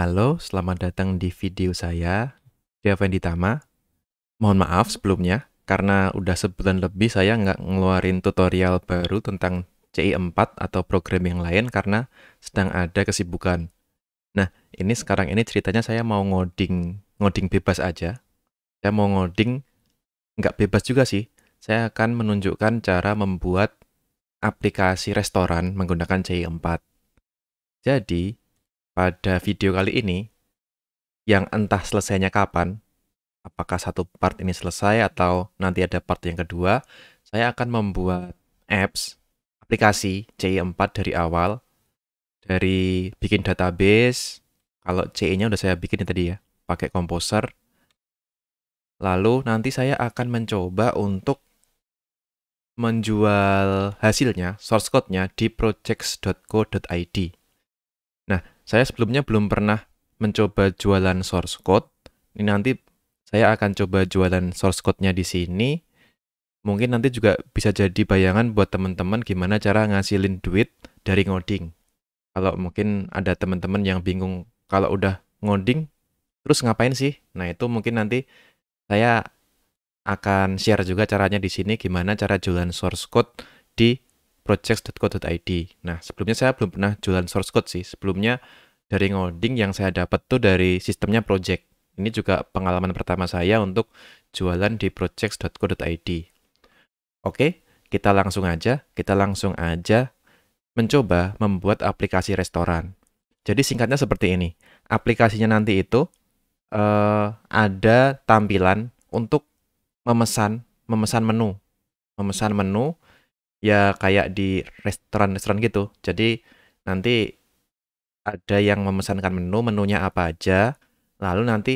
Halo, selamat datang di video saya, Devendi Ditama. Mohon maaf sebelumnya, karena udah sebulan lebih saya nggak ngeluarin tutorial baru tentang CI4 atau program yang lain karena sedang ada kesibukan. Nah, ini sekarang ini ceritanya saya mau ngoding, ngoding bebas aja. Saya mau ngoding, nggak bebas juga sih. Saya akan menunjukkan cara membuat aplikasi restoran menggunakan CI4. Jadi, pada video kali ini, yang entah selesainya kapan, apakah satu part ini selesai atau nanti ada part yang kedua, saya akan membuat apps, aplikasi CI4 e dari awal, dari bikin database, kalau CI-nya udah saya bikin tadi ya, pakai Composer. lalu nanti saya akan mencoba untuk menjual hasilnya, source code-nya di projects.co.id. Nah, saya sebelumnya belum pernah mencoba jualan source code. Ini nanti saya akan coba jualan source code-nya di sini. Mungkin nanti juga bisa jadi bayangan buat teman-teman gimana cara ngasilin duit dari ngoding. Kalau mungkin ada teman-teman yang bingung kalau udah ngoding terus ngapain sih? Nah, itu mungkin nanti saya akan share juga caranya di sini gimana cara jualan source code di projects.co.id. Nah, sebelumnya saya belum pernah jualan source code sih. Sebelumnya dari ngoding yang saya dapat tuh dari sistemnya project. Ini juga pengalaman pertama saya untuk jualan di projects.co.id. Oke, kita langsung aja, kita langsung aja mencoba membuat aplikasi restoran. Jadi singkatnya seperti ini. Aplikasinya nanti itu eh, ada tampilan untuk memesan, memesan menu. Memesan menu ya kayak di restoran-restoran gitu. Jadi nanti ada yang memesankan menu, menunya apa aja, lalu nanti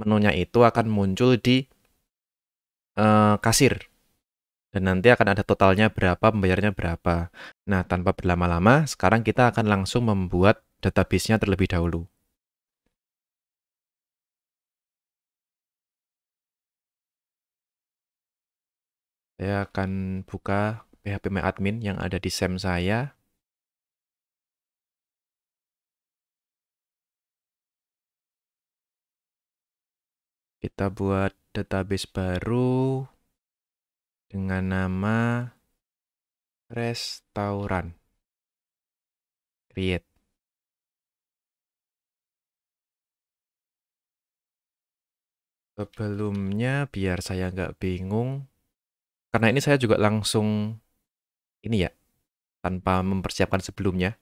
menunya itu akan muncul di uh, kasir. Dan nanti akan ada totalnya berapa, pembayarnya berapa. Nah, tanpa berlama-lama, sekarang kita akan langsung membuat database-nya terlebih dahulu. Saya akan buka PHP My Admin yang ada di SEM saya. Kita buat database baru dengan nama restoran. Create. Sebelumnya biar saya nggak bingung, karena ini saya juga langsung ini ya, tanpa mempersiapkan sebelumnya.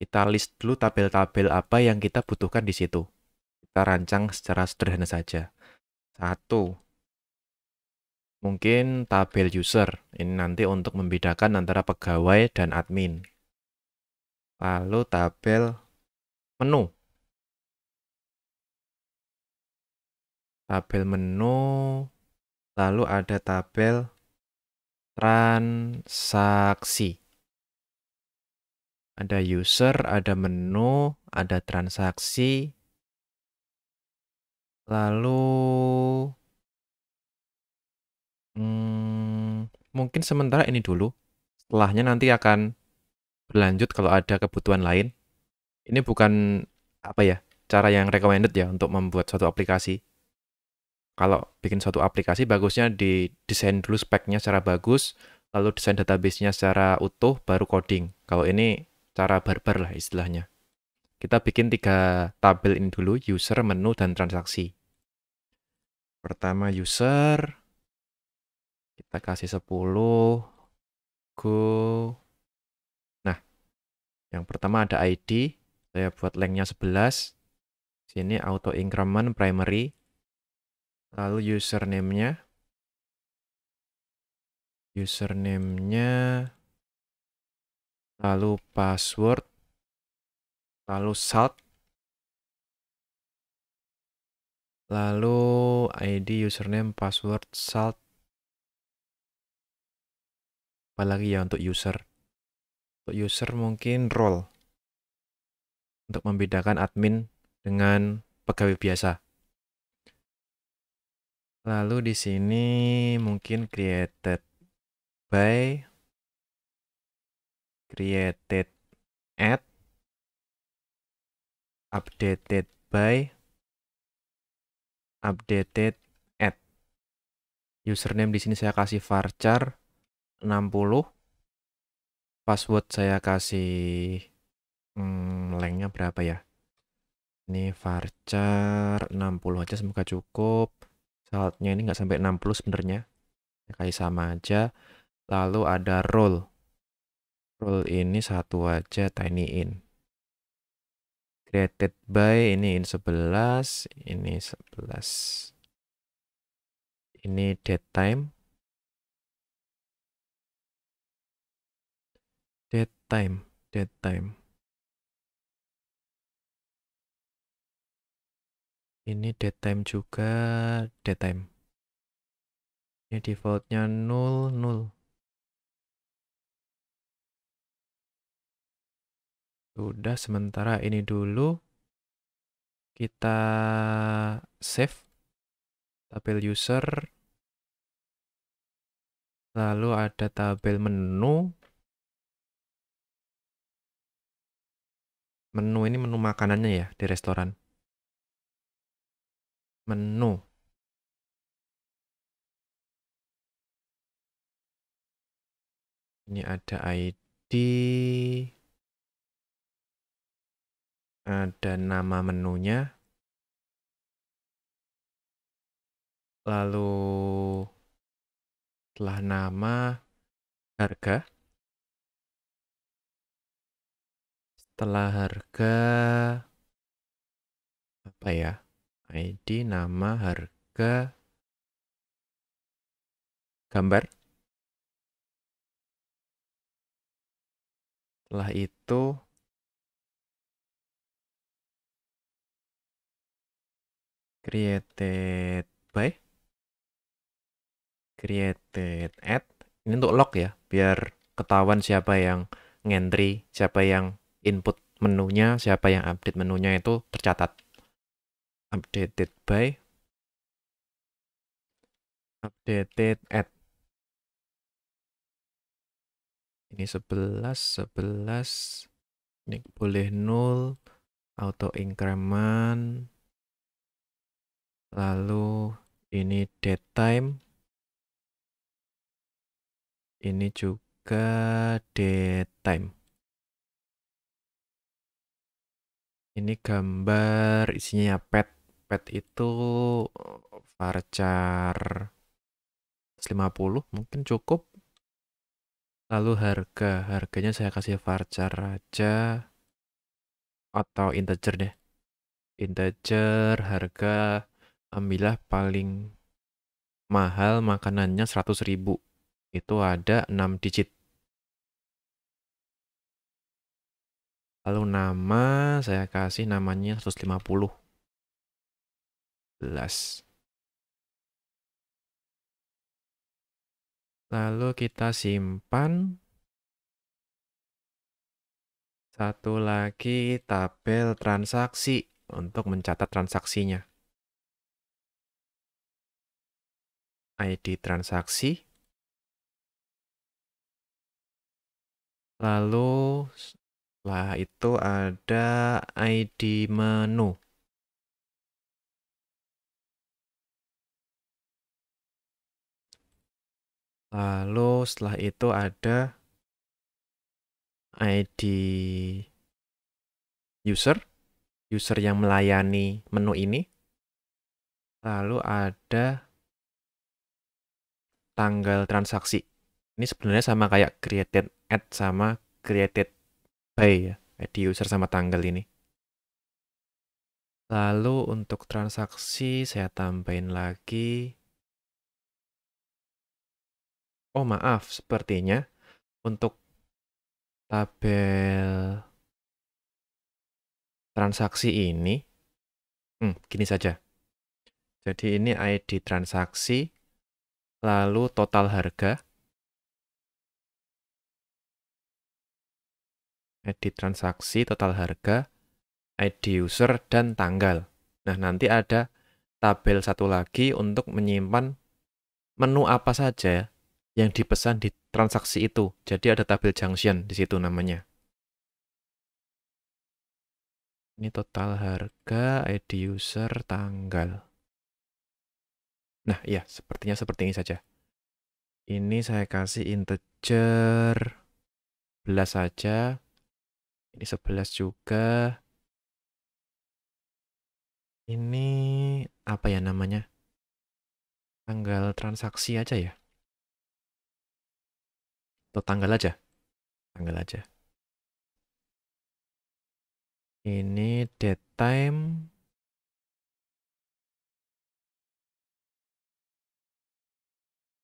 Kita list dulu tabel-tabel apa yang kita butuhkan di situ. Kita rancang secara sederhana saja. Satu, mungkin tabel user. Ini nanti untuk membedakan antara pegawai dan admin. Lalu tabel menu. Tabel menu, lalu ada tabel transaksi. Ada user, ada menu, ada transaksi. Lalu hmm, mungkin sementara ini dulu. Setelahnya nanti akan berlanjut kalau ada kebutuhan lain. Ini bukan apa ya, cara yang recommended ya untuk membuat suatu aplikasi kalau bikin suatu aplikasi bagusnya di desain dulu speknya secara bagus, lalu desain database-nya secara utuh, baru coding. Kalau ini cara barbar lah istilahnya. Kita bikin tiga tabel ini dulu, user, menu, dan transaksi. Pertama user, kita kasih 10, go. Nah, yang pertama ada ID, saya buat length-nya 11. Sini auto increment primary, lalu username-nya username-nya lalu password lalu salt lalu ID username password salt apalagi ya untuk user untuk user mungkin role untuk membedakan admin dengan pegawai biasa Lalu di sini mungkin created by created at updated by updated at username di sini saya kasih varchar 60 password saya kasih hmm, lengnya berapa ya ini varchar 60 aja semoga cukup saatnya ini nggak sampai 60 sebenarnya ya, kayak sama aja lalu ada roll roll ini satu aja tiny in created by ini in 11 ini 11 ini dead time dead time dead time ini time juga time ini defaultnya 0 0 sudah sementara ini dulu kita save tabel user lalu ada tabel menu menu ini menu makanannya ya di restoran menu ini ada ID ada nama menunya lalu setelah nama harga setelah harga apa ya ID nama harga gambar setelah itu created by created at ini untuk lock ya biar ketahuan siapa yang ngentri siapa yang input menunya siapa yang update menunya itu tercatat updated by updated at ini 11 11 ini boleh nol, auto increment lalu ini date time ini juga date time ini gambar isinya pet pet itu varchar 50 mungkin cukup. Lalu harga, harganya saya kasih varchar aja atau integer deh. Integer harga ambillah paling mahal makanannya 100.000. Itu ada 6 digit. Lalu nama saya kasih namanya 150. Lalu kita simpan. Satu lagi tabel transaksi untuk mencatat transaksinya. ID transaksi. Lalu setelah itu ada ID menu. Lalu setelah itu ada ID user, user yang melayani menu ini. Lalu ada tanggal transaksi. Ini sebenarnya sama kayak created at sama created by ya, ID user sama tanggal ini. Lalu untuk transaksi saya tambahin lagi Oh maaf, sepertinya untuk tabel transaksi ini, hmm, gini saja. Jadi ini ID transaksi, lalu total harga, ID transaksi, total harga, ID user, dan tanggal. Nah, nanti ada tabel satu lagi untuk menyimpan menu apa saja ya yang dipesan di transaksi itu. Jadi ada tabel junction di situ namanya. Ini total harga, ID user, tanggal. Nah, ya, sepertinya seperti ini saja. Ini saya kasih integer 11 saja. Ini 11 juga. Ini apa ya namanya? Tanggal transaksi aja ya atau tanggal aja tanggal aja ini date time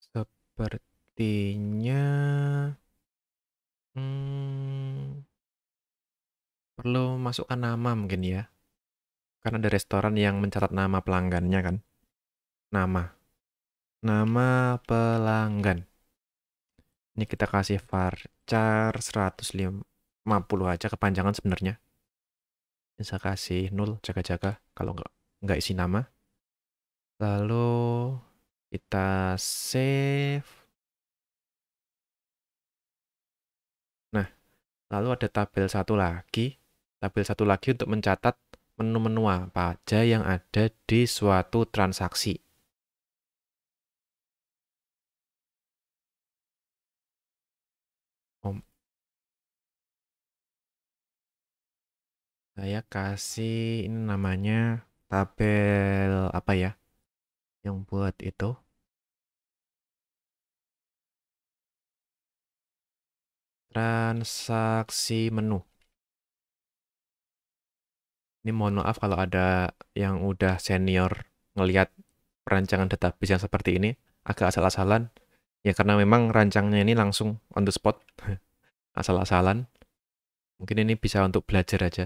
sepertinya hmm, perlu masukkan nama mungkin ya karena ada restoran yang mencatat nama pelanggannya kan nama nama pelanggan ini kita kasih varchar 150 aja kepanjangan sebenarnya. Bisa kasih 0 jaga-jaga kalau nggak nggak isi nama. Lalu kita save. Nah, lalu ada tabel satu lagi. Tabel satu lagi untuk mencatat menu-menu apa aja yang ada di suatu transaksi. saya kasih ini namanya tabel apa ya yang buat itu transaksi menu ini mohon maaf kalau ada yang udah senior ngelihat perancangan database yang seperti ini agak asal-asalan ya karena memang rancangnya ini langsung on the spot asal-asalan mungkin ini bisa untuk belajar aja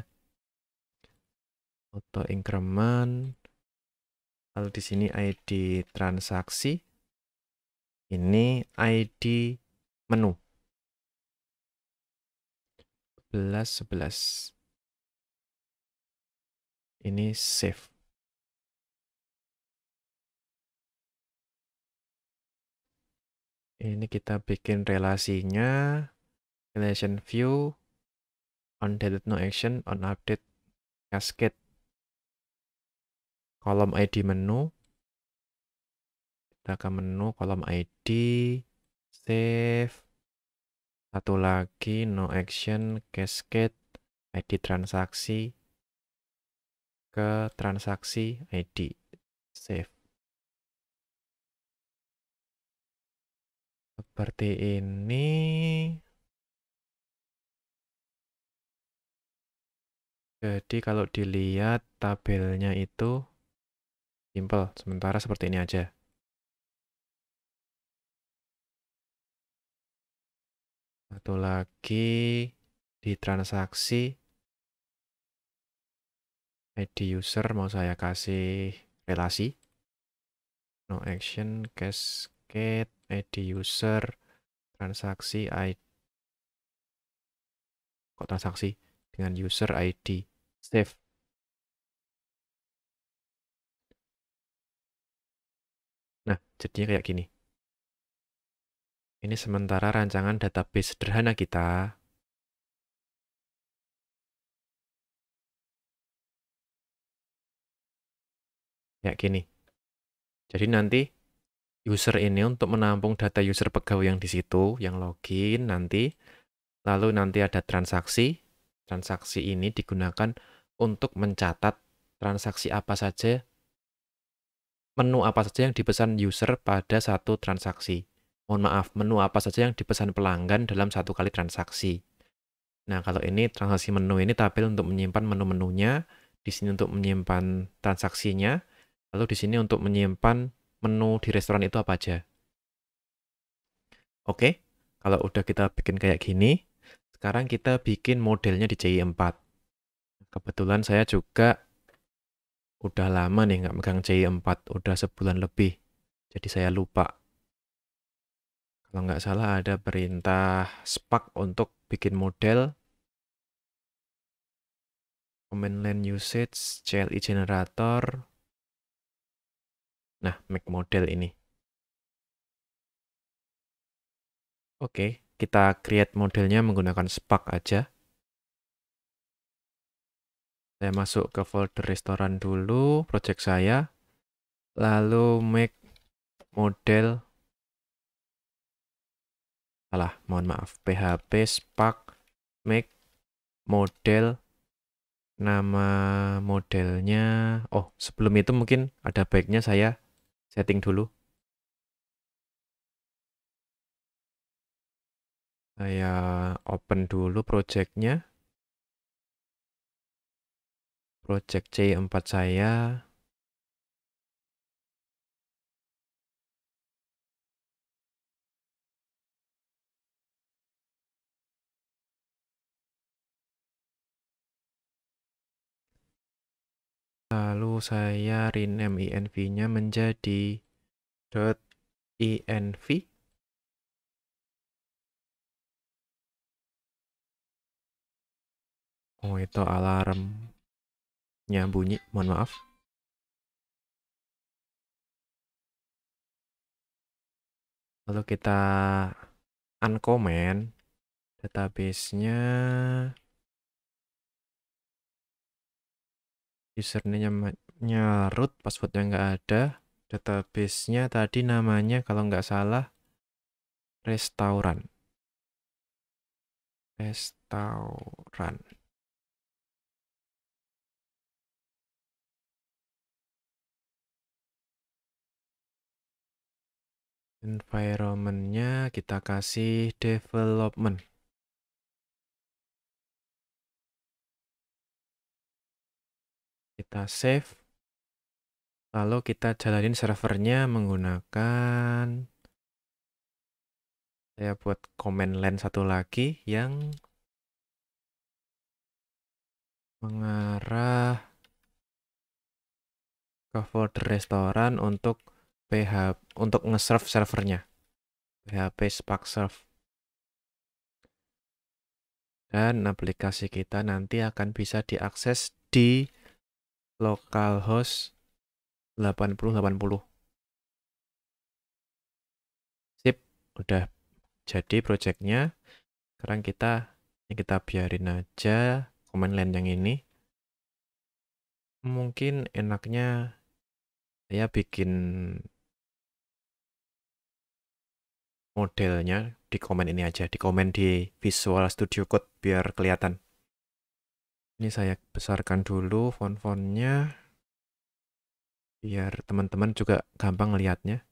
auto increment lalu di sini ID transaksi ini ID menu 11 11 ini save ini kita bikin relasinya relation view on delete no action on update cascade kolom ID menu. Kita ke menu kolom ID, save, satu lagi no action, cascade, ID transaksi, ke transaksi ID, save. Seperti ini. Jadi kalau dilihat tabelnya itu Simple, sementara seperti ini aja. Satu lagi di transaksi ID user mau saya kasih relasi. No action, cascade, ID user, transaksi ID. Kok transaksi? Dengan user ID. Save. jadinya kayak gini. Ini sementara rancangan database sederhana kita. Kayak gini. Jadi nanti user ini untuk menampung data user pegawai yang di situ, yang login nanti, lalu nanti ada transaksi. Transaksi ini digunakan untuk mencatat transaksi apa saja menu apa saja yang dipesan user pada satu transaksi. Mohon maaf, menu apa saja yang dipesan pelanggan dalam satu kali transaksi. Nah, kalau ini transaksi menu ini tabel untuk menyimpan menu-menunya, di sini untuk menyimpan transaksinya, lalu di sini untuk menyimpan menu di restoran itu apa aja. Oke, kalau udah kita bikin kayak gini, sekarang kita bikin modelnya di CI4. Kebetulan saya juga udah lama nih nggak megang CI4, udah sebulan lebih. Jadi saya lupa. Kalau nggak salah ada perintah spark untuk bikin model. Command line usage, CLI generator. Nah, make model ini. Oke, kita create modelnya menggunakan spark aja saya masuk ke folder restoran dulu project saya lalu make model salah mohon maaf php spark make model nama modelnya oh sebelum itu mungkin ada baiknya saya setting dulu saya open dulu projectnya project C4 saya Lalu saya rename inv nya menjadi .inv. Oh, itu alarm mic-nya bunyi, mohon maaf. Lalu kita uncomment database-nya username-nya root, password-nya nggak ada. Database-nya tadi namanya kalau nggak salah restoran. Restoran. environmentnya kita kasih development kita save lalu kita jalanin servernya menggunakan saya buat command line satu lagi yang mengarah ke folder restoran untuk PH untuk nge-serve servernya. PHP Spark Serve. Dan aplikasi kita nanti akan bisa diakses di localhost 8080. Sip, udah jadi projectnya. Sekarang kita ini kita biarin aja command line yang ini. Mungkin enaknya saya bikin modelnya di komen ini aja, di komen di Visual Studio Code biar kelihatan. Ini saya besarkan dulu font-fontnya biar teman-teman juga gampang lihatnya.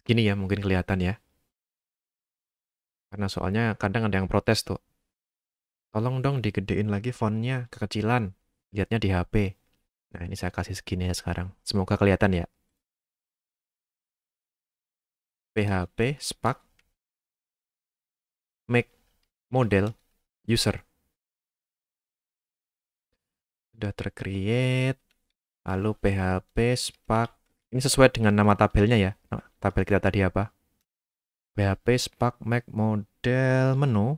Segini ya mungkin kelihatan ya. Karena soalnya kadang ada yang protes tuh. Tolong dong digedein lagi fontnya, kekecilan. Lihatnya di HP. Nah ini saya kasih segini ya sekarang. Semoga kelihatan ya. PHP spark make model user. Sudah tercreate. Lalu PHP spark ini sesuai dengan nama tabelnya ya. Tabel kita tadi apa? PHP spark make model menu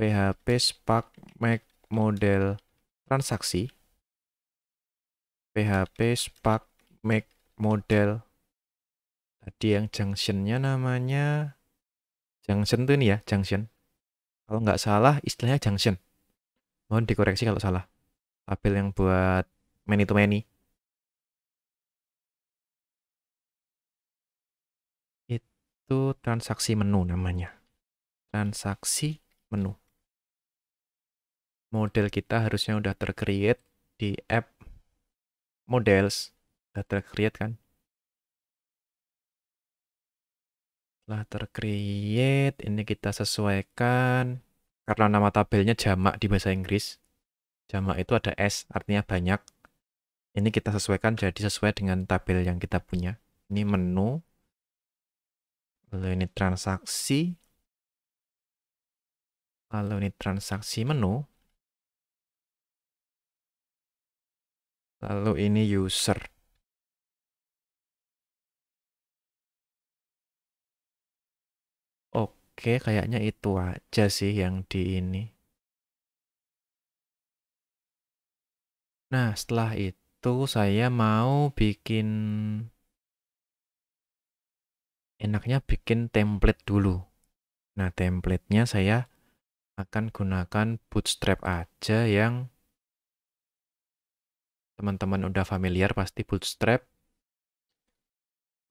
PHP spark make model transaksi PHP spark make model Tadi yang junctionnya namanya junction tuh nih ya, junction. Kalau nggak salah istilahnya junction. Mohon dikoreksi kalau salah. Tabel yang buat many to many. Itu transaksi menu namanya. Transaksi menu. Model kita harusnya udah tercreate di app models. Udah tercreate kan? lah tercreate ini kita sesuaikan. Karena nama tabelnya jamak di bahasa Inggris. Jamak itu ada S, artinya banyak. Ini kita sesuaikan jadi sesuai dengan tabel yang kita punya. Ini menu. Lalu ini transaksi. Lalu ini transaksi menu. Lalu ini user. Oke, kayaknya itu aja sih yang di ini. Nah, setelah itu saya mau bikin enaknya bikin template dulu. Nah, templatenya saya akan gunakan Bootstrap aja yang teman-teman udah familiar pasti Bootstrap.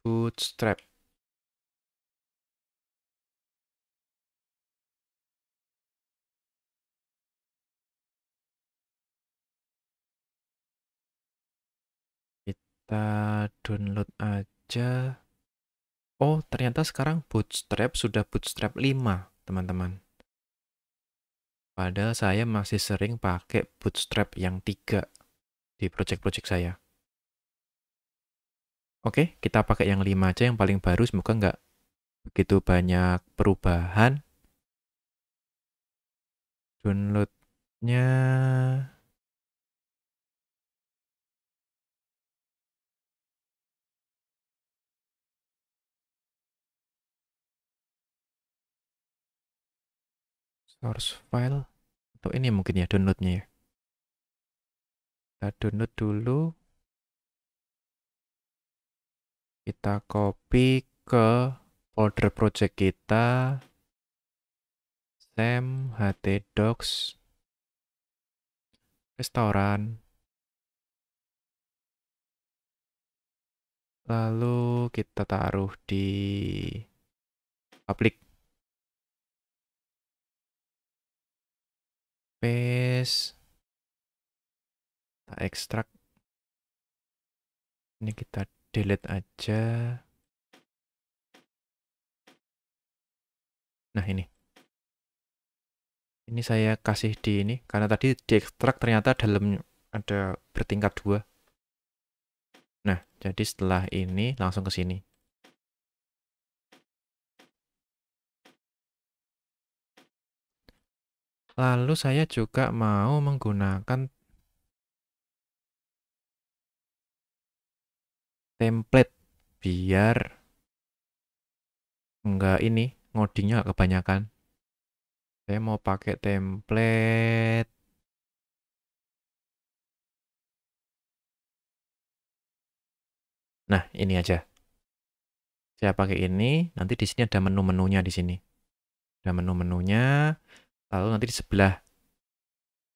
Bootstrap. kita download aja. Oh, ternyata sekarang Bootstrap sudah Bootstrap 5, teman-teman. Padahal saya masih sering pakai Bootstrap yang 3 di project-project saya. Oke, kita pakai yang 5 aja yang paling baru, semoga nggak begitu banyak perubahan. Downloadnya source file untuk ini mungkin ya downloadnya ya kita download dulu kita copy ke folder project kita sam htdocs restoran lalu kita taruh di public paste tak ekstrak ini kita delete aja nah ini ini saya kasih di ini karena tadi di ekstrak ternyata dalam ada bertingkat dua nah jadi setelah ini langsung ke sini Lalu saya juga mau menggunakan template biar enggak ini ngodingnya kebanyakan. Saya mau pakai template Nah, ini aja. Saya pakai ini, nanti di sini ada menu-menunya di sini. Ada menu-menunya lalu nanti di sebelah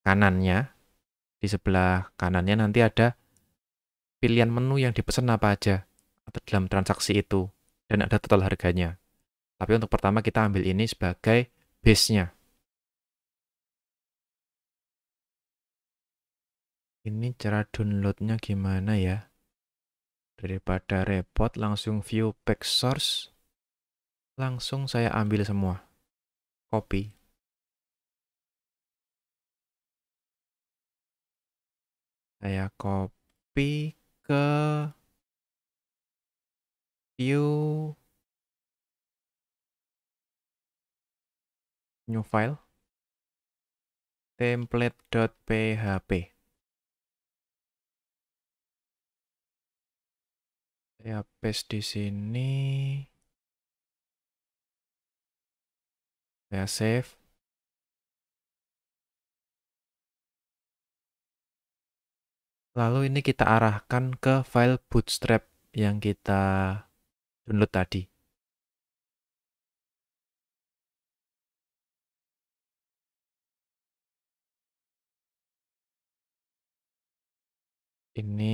kanannya di sebelah kanannya nanti ada pilihan menu yang dipesan apa aja atau dalam transaksi itu dan ada total harganya. Tapi untuk pertama kita ambil ini sebagai base-nya. Ini cara downloadnya gimana ya? Daripada repot langsung view pack source, langsung saya ambil semua. Copy. Saya copy ke view new file template.php. Saya paste di sini. Saya save. Lalu ini kita arahkan ke file bootstrap yang kita download tadi. Ini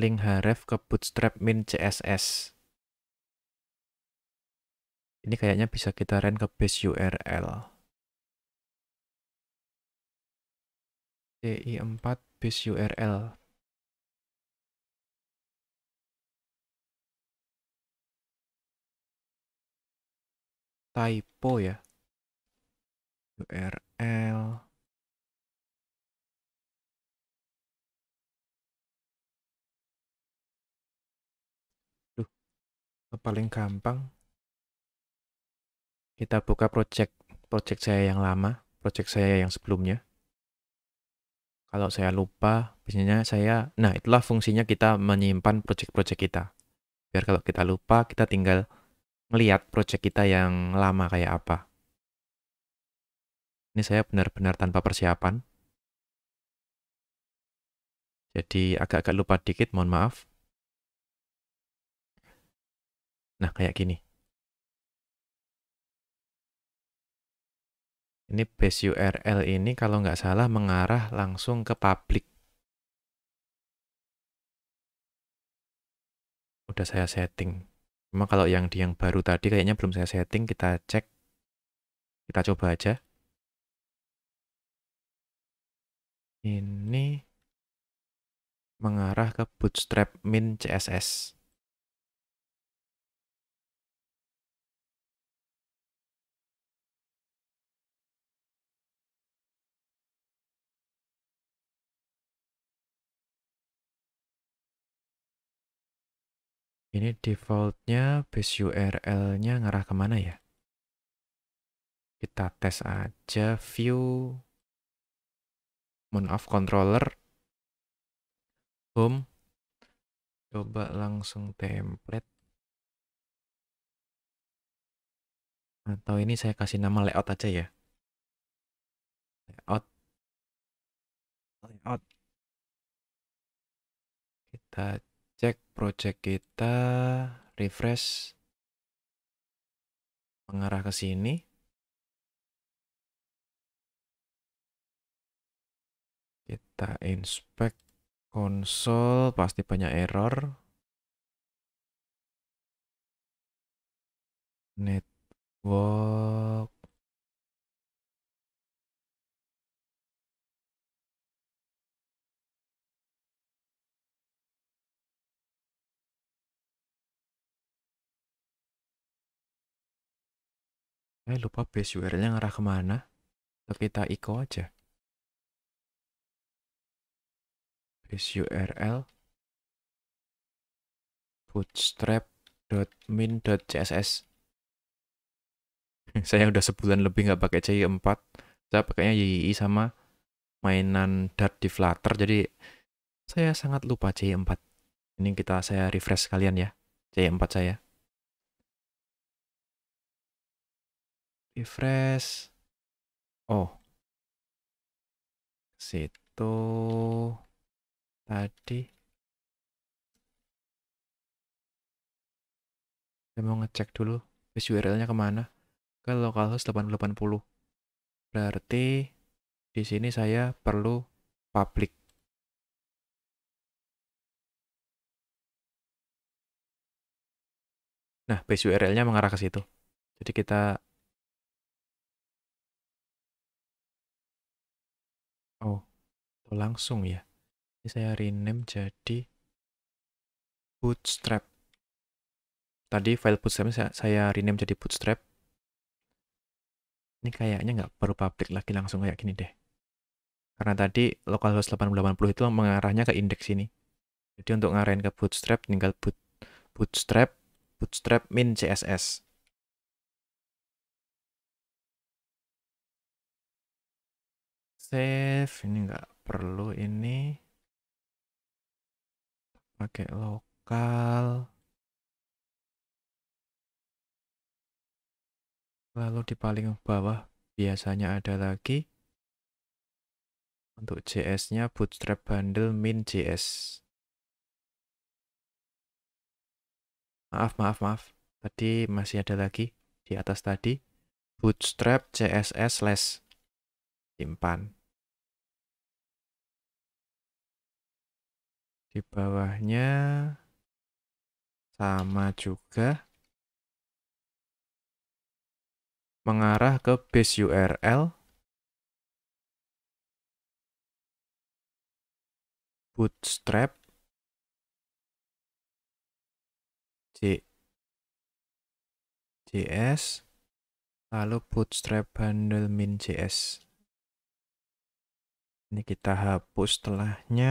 link href ke bootstrap min CSS. Ini kayaknya bisa kita run ke base URL. TI4 base URL typo ya URL Duh, paling gampang kita buka project project saya yang lama project saya yang sebelumnya kalau saya lupa biasanya saya nah itulah fungsinya kita menyimpan project-project kita biar kalau kita lupa kita tinggal ngelihat project kita yang lama kayak apa. Ini saya benar-benar tanpa persiapan. Jadi agak-agak lupa dikit, mohon maaf. Nah, kayak gini. Ini base URL ini kalau nggak salah mengarah langsung ke public. Udah saya setting. Cuma kalau yang di yang baru tadi kayaknya belum saya setting, kita cek. Kita coba aja. Ini mengarah ke bootstrap min CSS. Ini defaultnya base URL-nya ngarah kemana ya? Kita tes aja view, mohon of controller, home, coba langsung template. Atau ini saya kasih nama layout aja ya. Layout. Layout. Kita cek project kita, refresh, mengarah ke sini. Kita inspect console pasti banyak error. Network. Saya eh, lupa base URL-nya ngarah kemana. Atau kita echo aja. Base URL bootstrap.min.css Saya udah sebulan lebih nggak pakai CI4. Saya pakainya YII sama mainan Dart di Flutter. Jadi saya sangat lupa CI4. Ini kita saya refresh kalian ya. CI4 saya. refresh oh situ tadi saya mau ngecek dulu base URL-nya kemana ke localhost 880 berarti di sini saya perlu public Nah, base URL-nya mengarah ke situ. Jadi kita atau langsung ya. Ini saya rename jadi Bootstrap. Tadi file Bootstrap saya, saya rename jadi Bootstrap. Ini kayaknya nggak perlu public lagi langsung kayak gini deh. Karena tadi localhost 8080 itu mengarahnya ke indeks ini. Jadi untuk ngarahin ke Bootstrap tinggal boot, Bootstrap, Bootstrap min CSS. Save, ini enggak perlu ini pakai lokal lalu di paling bawah biasanya ada lagi untuk JS-nya bootstrap bundle min JS maaf maaf maaf tadi masih ada lagi di atas tadi bootstrap CSS slash simpan di bawahnya sama juga mengarah ke base URL bootstrap J JS lalu bootstrap bundle min JS ini kita hapus setelahnya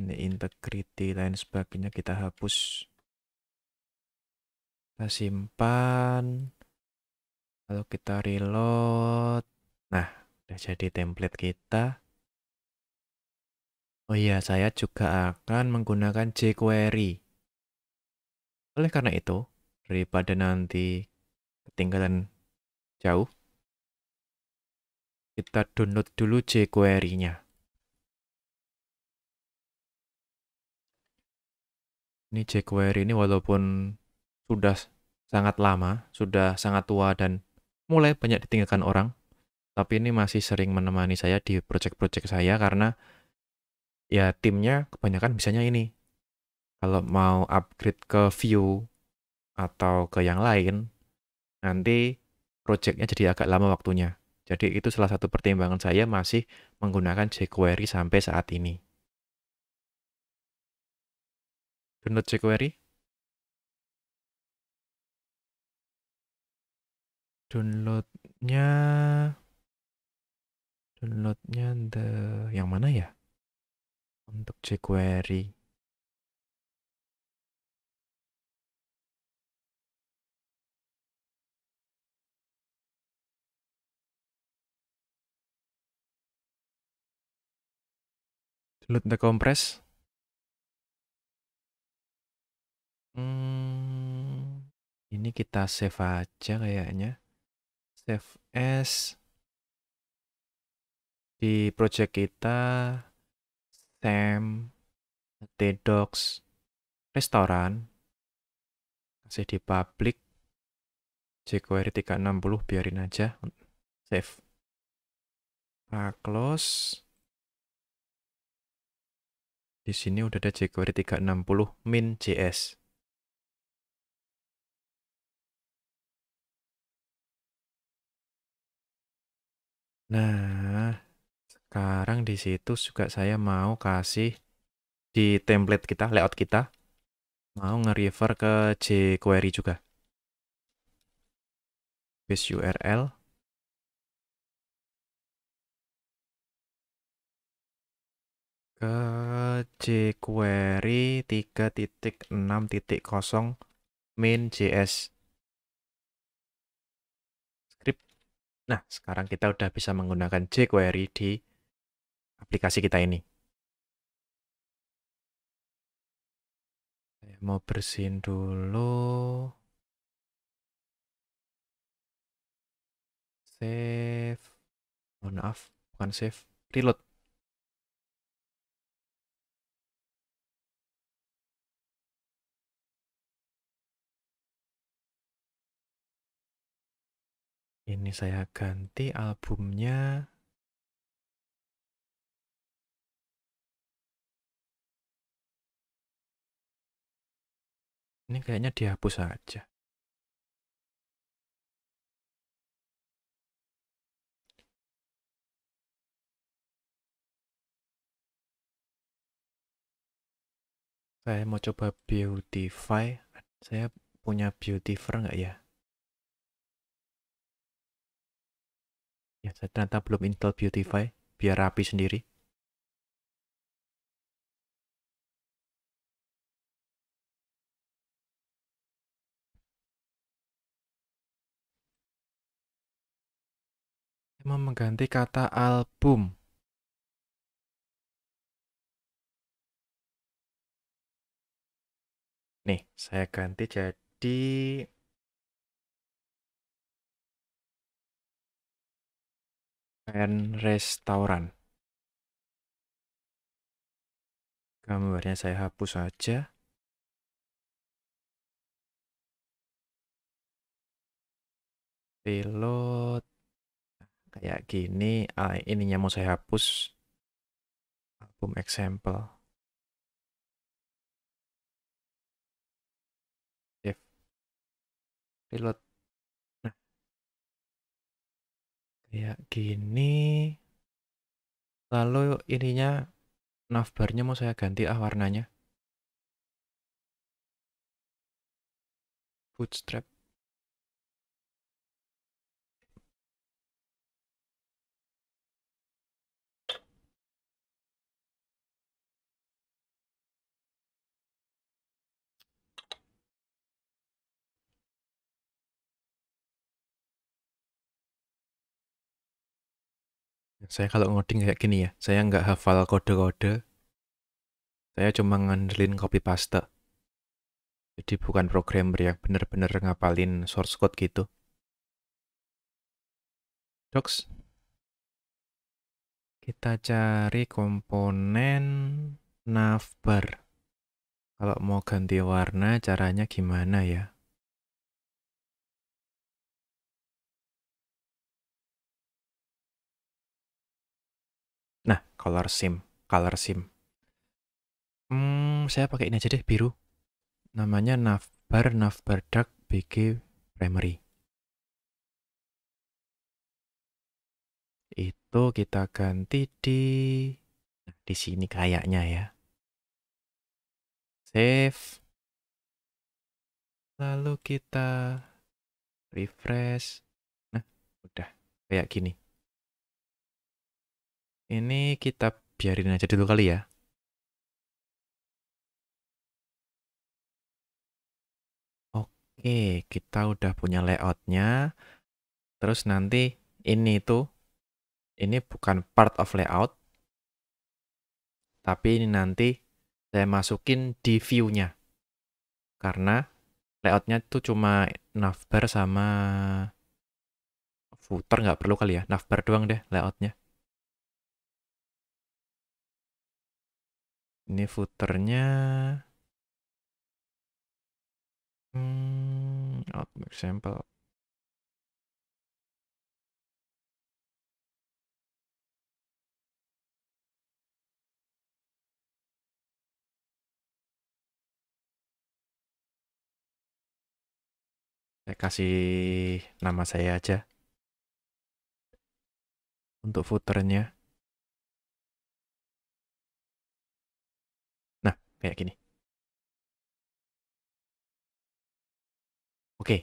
ini integrity lain sebagainya kita hapus kita simpan lalu kita reload nah udah jadi template kita oh iya saya juga akan menggunakan jQuery oleh karena itu daripada nanti ketinggalan jauh kita download dulu jQuery-nya Ini jQuery ini walaupun sudah sangat lama, sudah sangat tua dan mulai banyak ditinggalkan orang, tapi ini masih sering menemani saya di project-project saya karena ya timnya kebanyakan bisanya ini. Kalau mau upgrade ke view atau ke yang lain, nanti projectnya jadi agak lama waktunya. Jadi itu salah satu pertimbangan saya masih menggunakan jQuery sampai saat ini. download jQuery downloadnya downloadnya the yang mana ya untuk jQuery download the compress Hmm, ini kita save aja kayaknya. Save as di project kita Sam Tedox, restoran kasih di public jQuery 360 biarin aja save nah, close di sini udah ada jQuery 360 JS. Nah, sekarang di situ juga saya mau kasih di template kita, layout kita, mau nge-refer ke jQuery juga. Base URL. Ke jQuery 3.6.0 main.js. Nah, sekarang kita udah bisa menggunakan jQuery di aplikasi kita ini. Saya mau bersihin dulu. Save. Oh, maaf, bukan save. Reload. Ini saya ganti albumnya Ini kayaknya dihapus saja. Saya mau coba beautify. Saya punya Beautifier nggak ya? Ya, saya ternyata belum Intel Beautify biar rapi sendiri. Emang mengganti kata album. Nih, saya ganti jadi and restoran. Gambarnya saya hapus saja. Pilot Kayak gini, ah, ininya mau saya hapus. Album example. Pilot kayak gini lalu ininya navbarnya mau saya ganti ah warnanya bootstrap saya kalau ngoding kayak gini ya, saya nggak hafal kode-kode, saya cuma ngandelin copy paste. Jadi bukan programmer yang bener-bener ngapalin source code gitu. Docs, kita cari komponen navbar. Kalau mau ganti warna, caranya gimana ya? color sim color sim hmm, saya pakai ini aja deh biru namanya navbar navbar dark bg primary itu kita ganti di nah, di sini kayaknya ya save lalu kita refresh nah udah kayak gini ini kita biarin aja dulu kali ya. Oke, kita udah punya layoutnya. Terus nanti ini tuh, ini bukan part of layout. Tapi ini nanti saya masukin di view-nya. Karena layoutnya tuh cuma navbar sama footer nggak perlu kali ya. Navbar doang deh layoutnya. Ini footernya hmm, outback sample. Saya kasih nama saya aja untuk footernya. kayak gini. Oke.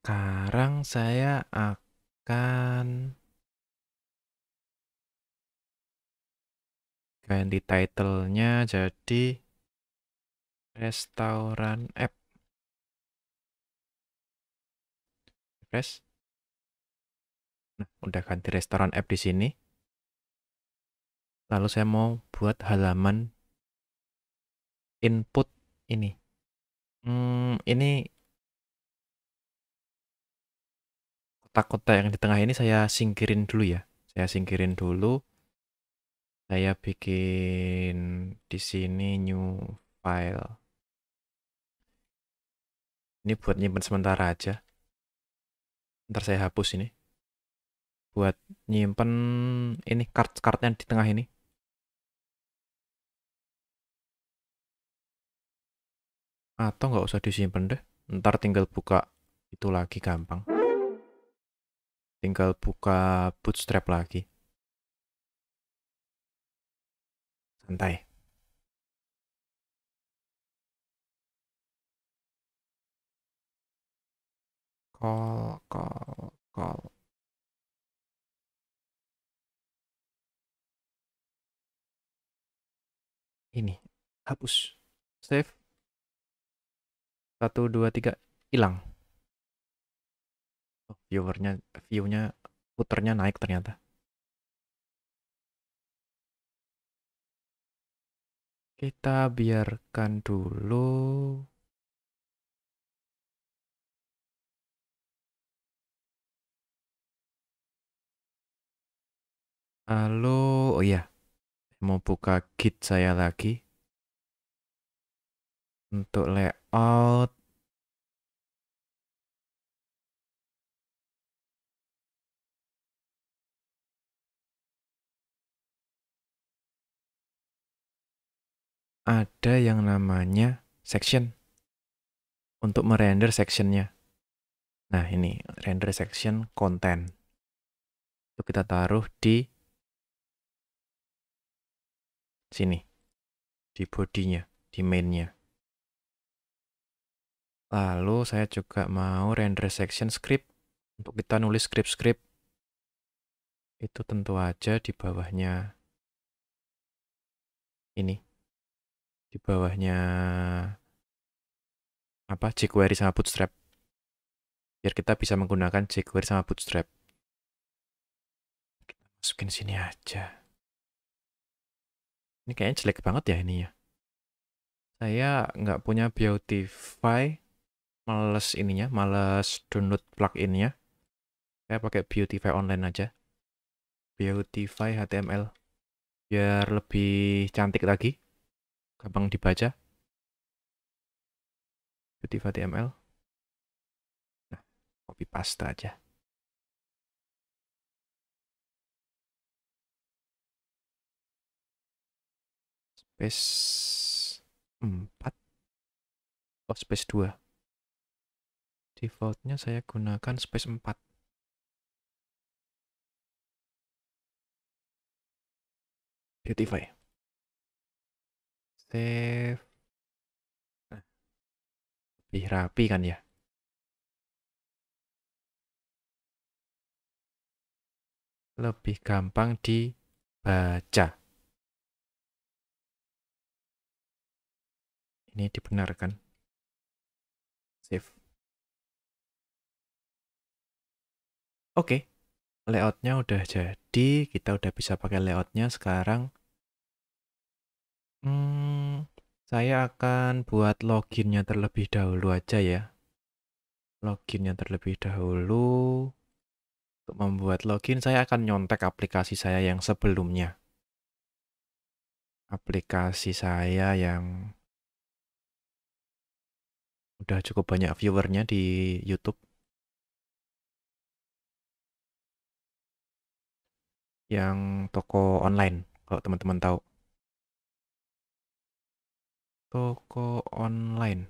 Sekarang saya akan ganti title-nya jadi restoran app. Refresh. Nah, udah ganti restoran app di sini. Lalu saya mau buat halaman input ini. Hmm, ini kotak-kotak yang di tengah ini saya singkirin dulu ya. Saya singkirin dulu. Saya bikin di sini new file. Ini buat nyimpan sementara aja. Ntar saya hapus ini. Buat nyimpan ini card card yang di tengah ini. Atau nggak usah disimpan deh. Ntar tinggal buka itu lagi gampang. Tinggal buka bootstrap lagi. Santai. Call, call, call. ini hapus save satu dua tiga hilang oh, viewernya viewnya puternya naik ternyata kita biarkan dulu Halo, oh iya, mau buka kit saya lagi. Untuk layout ada yang namanya section untuk merender sectionnya. Nah ini render section content itu kita taruh di sini di bodinya, di mainnya. Lalu saya juga mau render section script untuk kita nulis script-script. Itu tentu aja di bawahnya ini. Di bawahnya apa jQuery sama Bootstrap. Biar kita bisa menggunakan jQuery sama Bootstrap. Kita masukin sini aja. Ini kayaknya jelek banget ya ini ya. Saya nggak punya beautify males ininya, males download pluginnya. Saya pakai Beautify online aja. Beautify HTML biar lebih cantik lagi, gampang dibaca. Beautify HTML. Nah, copy paste aja. Space 4 oh space 2 defaultnya saya gunakan space 4 beautify save nah, lebih rapi kan ya lebih gampang dibaca ini dibenarkan save Oke, okay. layoutnya udah jadi, kita udah bisa pakai layoutnya sekarang. Hmm, saya akan buat loginnya terlebih dahulu aja ya. Loginnya terlebih dahulu. Untuk membuat login, saya akan nyontek aplikasi saya yang sebelumnya. Aplikasi saya yang udah cukup banyak viewernya di YouTube. Yang toko online, kalau teman-teman tahu. Toko online.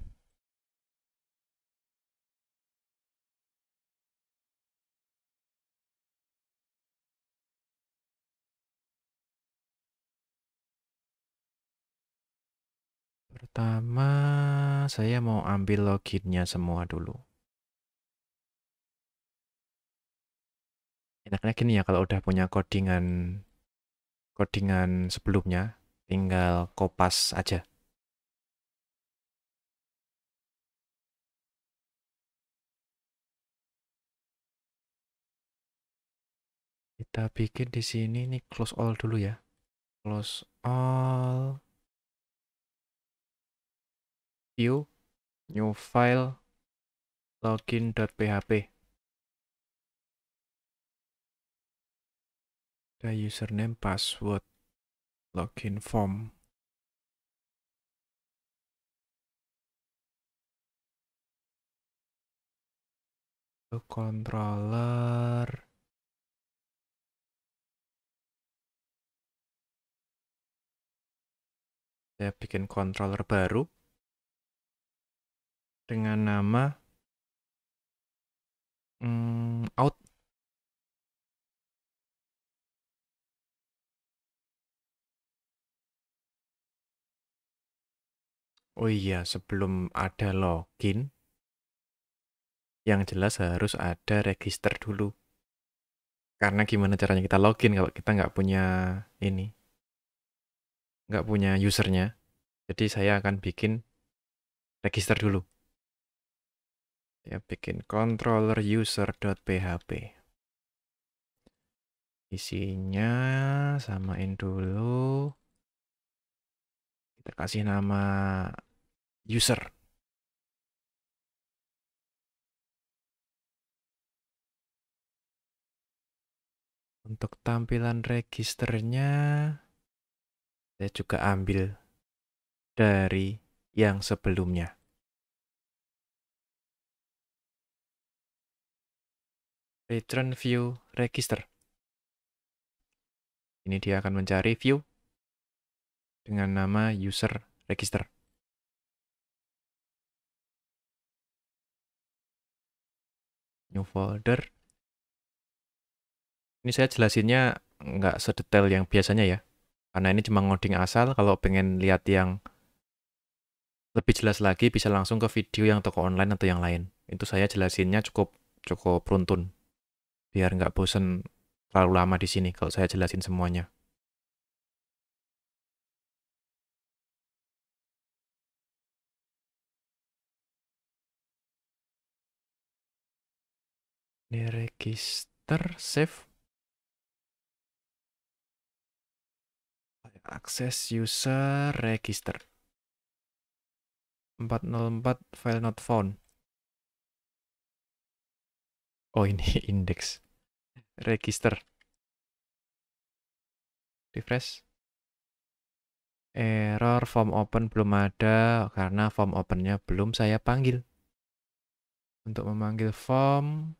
Pertama, saya mau ambil loginnya semua dulu. enaknya gini ya kalau udah punya codingan codingan sebelumnya tinggal kopas aja kita bikin di sini nih close all dulu ya close all view new file login.php Ada username password login form controller saya bikin controller baru dengan nama hmm, out Oh iya, sebelum ada login, yang jelas harus ada register dulu. Karena gimana caranya kita login kalau kita nggak punya ini, nggak punya usernya. Jadi saya akan bikin register dulu. Ya, bikin controller user.php. Isinya samain dulu kita kasih nama user Untuk tampilan registernya, saya juga ambil dari yang sebelumnya. Return view register. Ini dia akan mencari view dengan nama user register. new folder ini saya jelasinnya nggak sedetail yang biasanya ya karena ini cuma ngoding asal kalau pengen lihat yang lebih jelas lagi bisa langsung ke video yang toko online atau yang lain itu saya jelasinnya cukup cukup runtun biar nggak bosen terlalu lama di sini kalau saya jelasin semuanya Ini register, save. Akses user register. 404 file not found. Oh ini index. Register. Refresh. Error form open belum ada karena form opennya belum saya panggil. Untuk memanggil form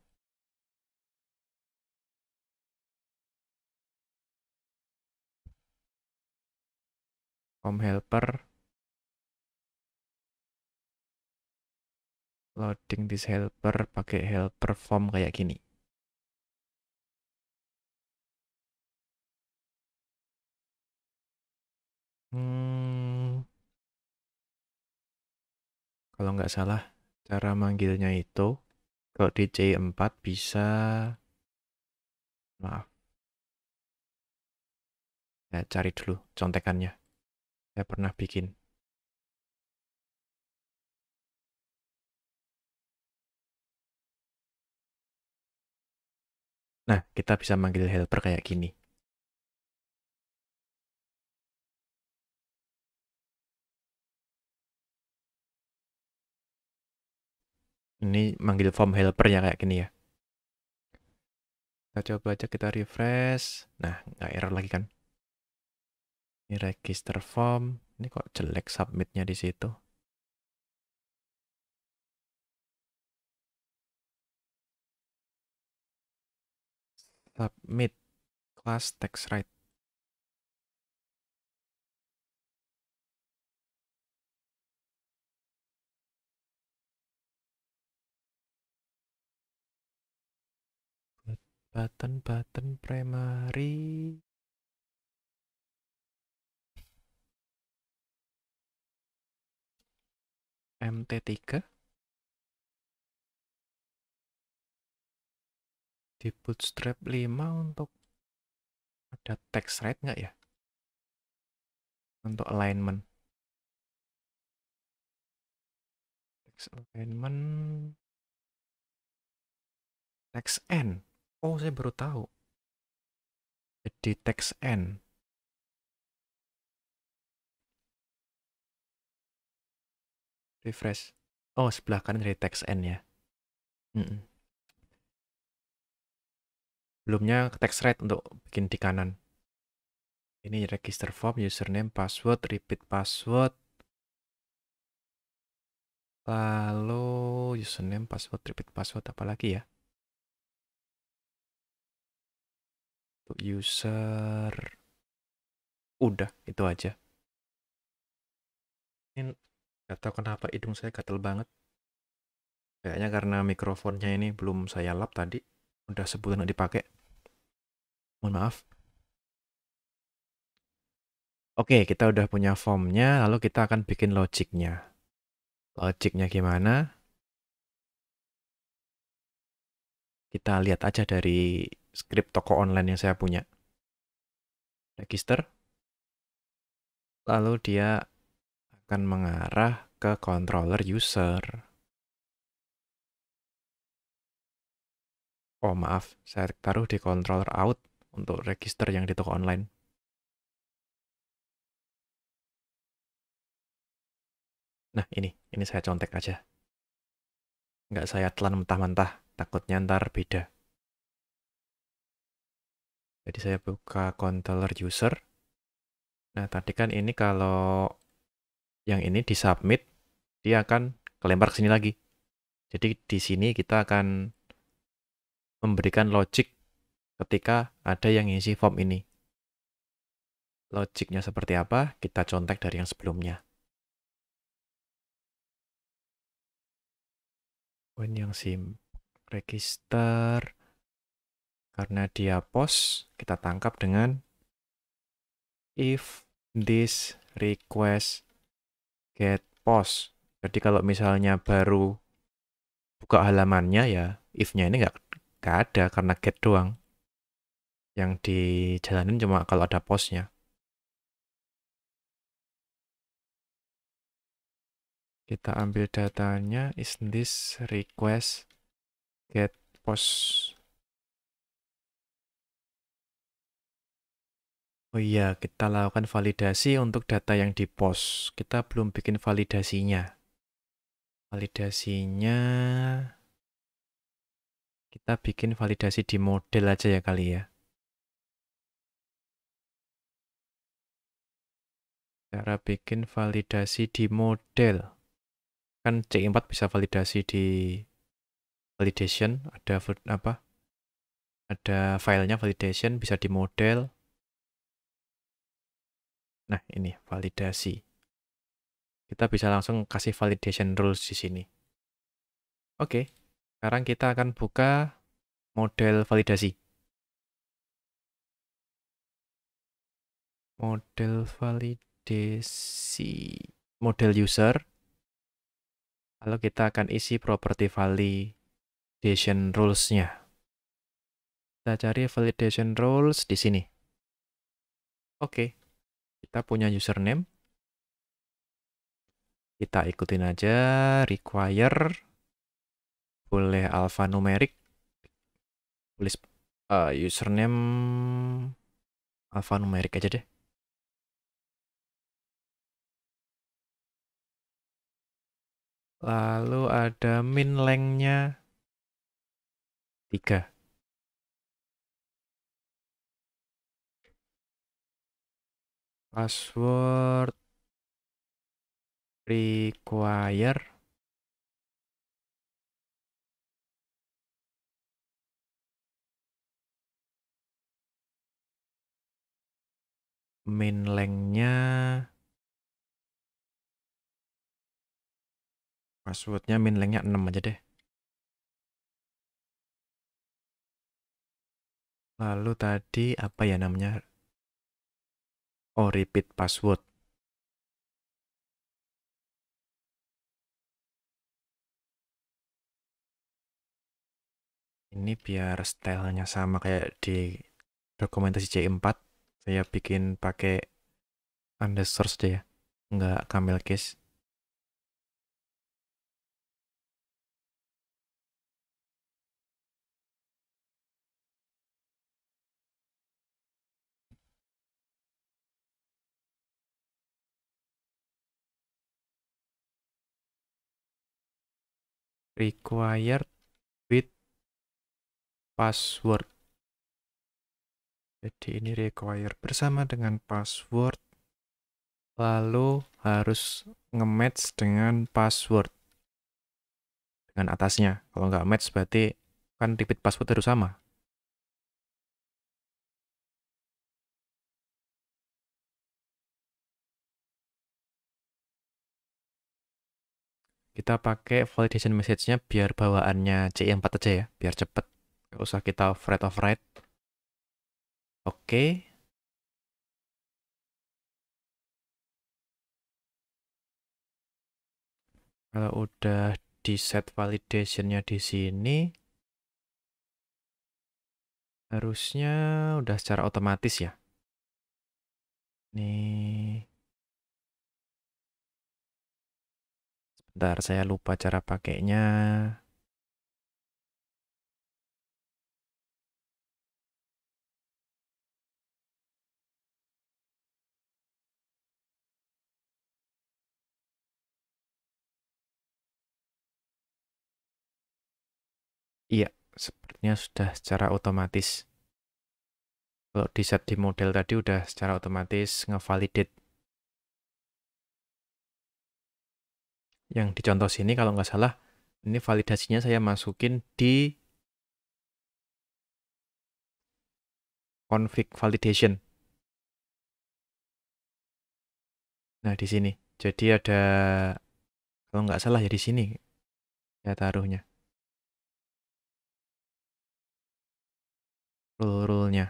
form helper loading this helper pakai helper form kayak gini hmm, kalau nggak salah cara manggilnya itu kalau di C4 bisa maaf ya, cari dulu contekannya saya pernah bikin Nah, kita bisa manggil helper kayak gini. Ini manggil form helper ya kayak gini ya. Kita coba aja kita refresh. Nah, nggak error lagi kan. Ini register form. Ini kok jelek submitnya di situ. Submit class text right. button button primary MT3 di bootstrap 5 untuk ada text right nggak ya untuk alignment text alignment text n oh saya baru tahu jadi text n refresh oh sebelah kanan dari text n ya mm -mm. sebelumnya text right untuk bikin di kanan ini register form username password repeat password lalu username password repeat password apalagi ya untuk user udah itu aja Gak tau kenapa hidung saya gatel banget. Kayaknya karena mikrofonnya ini belum saya lap tadi. Udah sebulan gak dipakai. Mohon maaf. Oke, kita udah punya formnya, lalu kita akan bikin logiknya. Logiknya gimana? Kita lihat aja dari script toko online yang saya punya. Register. Lalu dia akan mengarah ke controller user. Oh maaf, saya taruh di controller out untuk register yang di toko online. Nah ini, ini saya contek aja. Nggak saya telan mentah-mentah, takutnya ntar beda. Jadi saya buka controller user. Nah, tadi kan ini kalau yang ini di submit dia akan kelempar ke sini lagi. Jadi di sini kita akan memberikan logic ketika ada yang isi form ini. Logiknya seperti apa? Kita contek dari yang sebelumnya. When yang sim register karena dia post, kita tangkap dengan if this request get post. Jadi kalau misalnya baru buka halamannya ya if-nya ini nggak ada karena get doang. Yang dijalanin cuma kalau ada postnya. Kita ambil datanya, is this request get post Oh iya, kita lakukan validasi untuk data yang di post. Kita belum bikin validasinya. Validasinya kita bikin validasi di model aja ya kali ya. Cara bikin validasi di model. Kan C4 bisa validasi di validation, ada apa? Ada filenya validation bisa di model Nah, ini validasi. Kita bisa langsung kasih validation rules di sini. Oke, sekarang kita akan buka model validasi. Model validasi, model user. Lalu kita akan isi property validation rules-nya. Kita cari validation rules di sini. Oke, kita punya username. Kita ikutin aja require boleh alfanumerik tulis uh, eh, username alfanumerik aja deh. Lalu ada min length-nya 3. password require min length passwordnya min length-nya 6 aja deh lalu tadi apa ya namanya Oh, repeat password. Ini biar stylenya sama kayak di dokumentasi C4. Saya bikin pakai underscore saja, ya. Nggak camel case. required with password jadi ini require bersama dengan password lalu harus nge-match dengan password dengan atasnya kalau nggak match berarti kan repeat password harus sama kita pakai validation message-nya biar bawaannya CI4 aja ya, biar cepet. Gak usah kita fret of write. Oke. Okay. Kalau udah di set validation-nya di sini, harusnya udah secara otomatis ya. Nih. Bentar, saya lupa cara pakainya. Iya, sepertinya sudah secara otomatis. Kalau di set di model tadi udah secara otomatis ngevalidate yang dicontoh sini kalau nggak salah ini validasinya saya masukin di config validation. Nah, di sini. Jadi ada kalau nggak salah ya di sini saya taruhnya. Rule-rule-nya.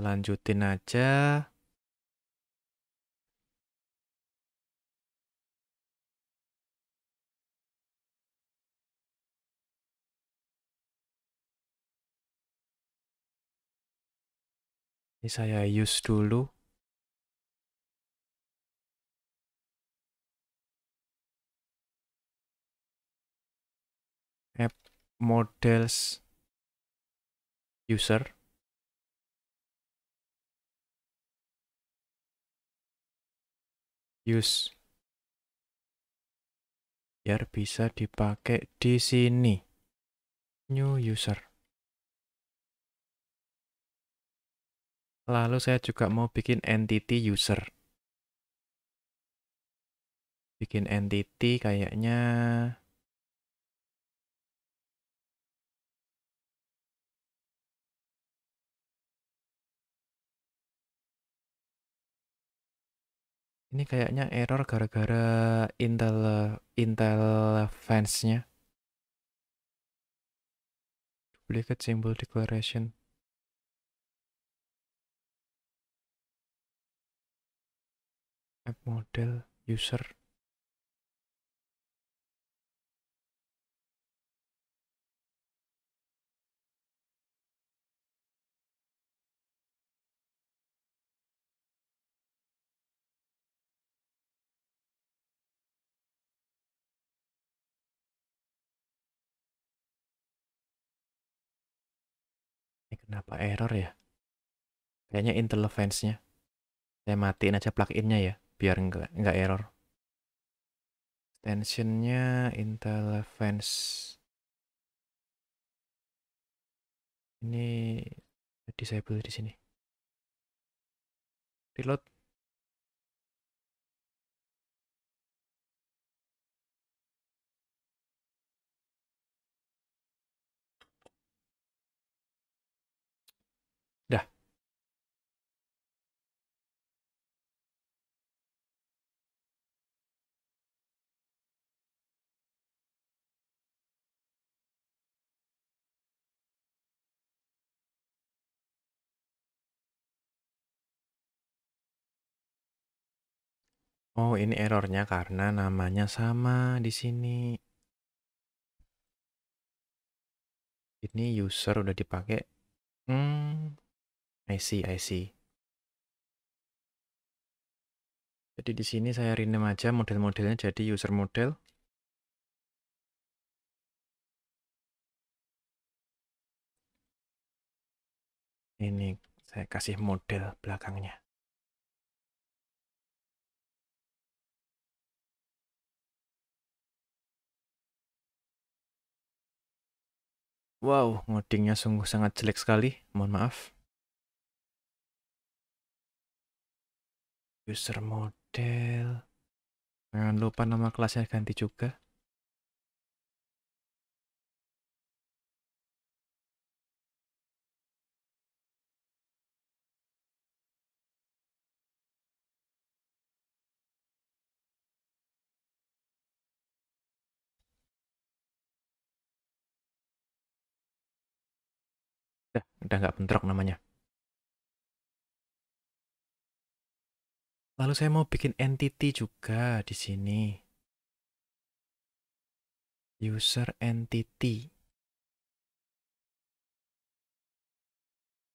lanjutin aja. Ini saya use dulu. App models user. use biar bisa dipakai di sini new user lalu saya juga mau bikin entity user bikin entity kayaknya Ini kayaknya error gara-gara Intel Intel fansnya. Duplicate symbol declaration. App model user Kenapa error ya? Kayaknya defense nya Saya matiin aja plugin-nya ya, biar nggak nggak error. Extension-nya interference. Ini disable di sini. Reload. Oh, ini errornya karena namanya sama di sini. Ini user udah dipakai. Hmm, I see, I see. Jadi di sini saya rename aja model-modelnya jadi user model. Ini saya kasih model belakangnya. Wow, ngodingnya sungguh sangat jelek sekali. Mohon maaf. User model. Jangan lupa nama kelasnya ganti juga. udah nggak bentrok namanya. Lalu saya mau bikin entity juga di sini. User entity.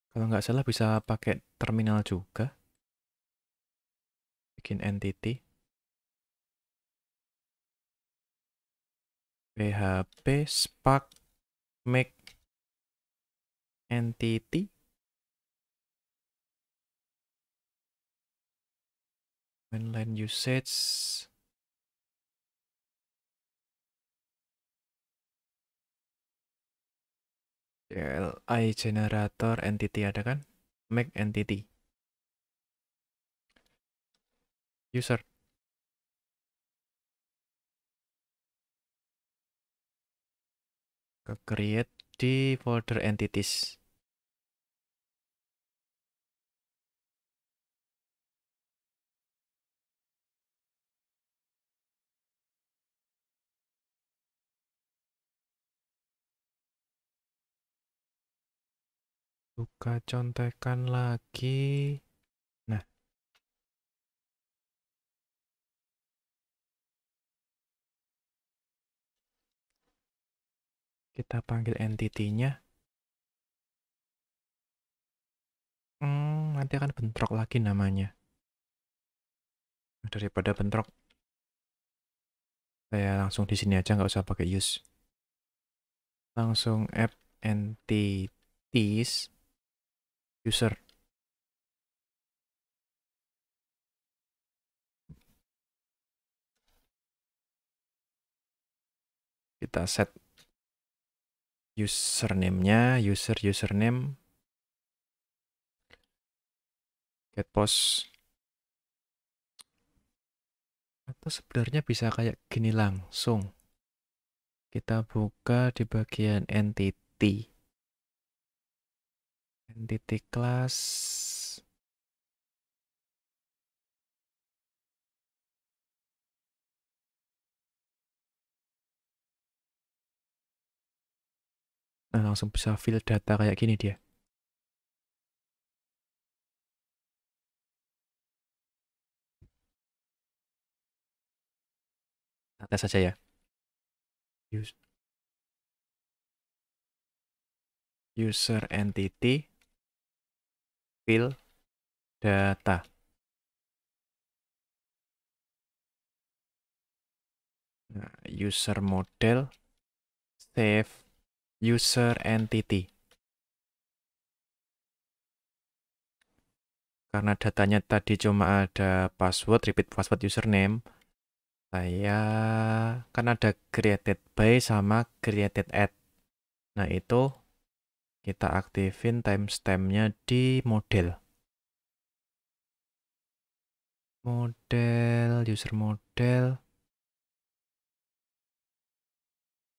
Kalau nggak salah bisa pakai terminal juga. Bikin entity. PHP Spark make entity mainland usage CLI generator entity ada kan? Make entity. User. Ke create di folder entities. buka contekan lagi nah kita panggil entity hmm, nanti akan bentrok lagi namanya daripada bentrok saya langsung di sini aja nggak usah pakai use langsung app entities user kita set username-nya user username get post atau sebenarnya bisa kayak gini langsung kita buka di bagian entity entity class Nah, langsung bisa fill data kayak gini dia. Nah, tes saja ya. User entity fill data. Nah, user model, save user entity. Karena datanya tadi cuma ada password, repeat password username, saya kan ada created by sama created at. Nah, itu kita aktifin timestampnya di model. Model, user model.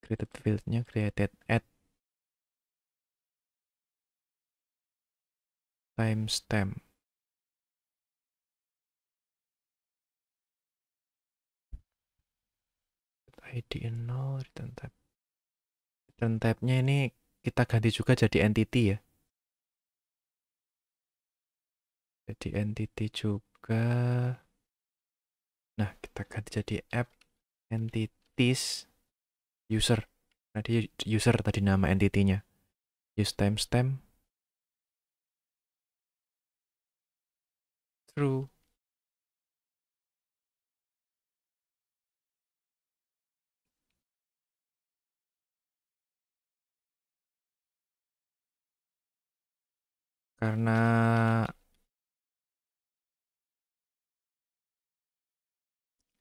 Created fieldnya created at timestamp. ID 0 return type. Return type-nya ini kita ganti juga jadi entity ya. Jadi entity juga. Nah, kita ganti jadi app entities user. Tadi nah, user tadi nama entity-nya. Use timestamp. True. karena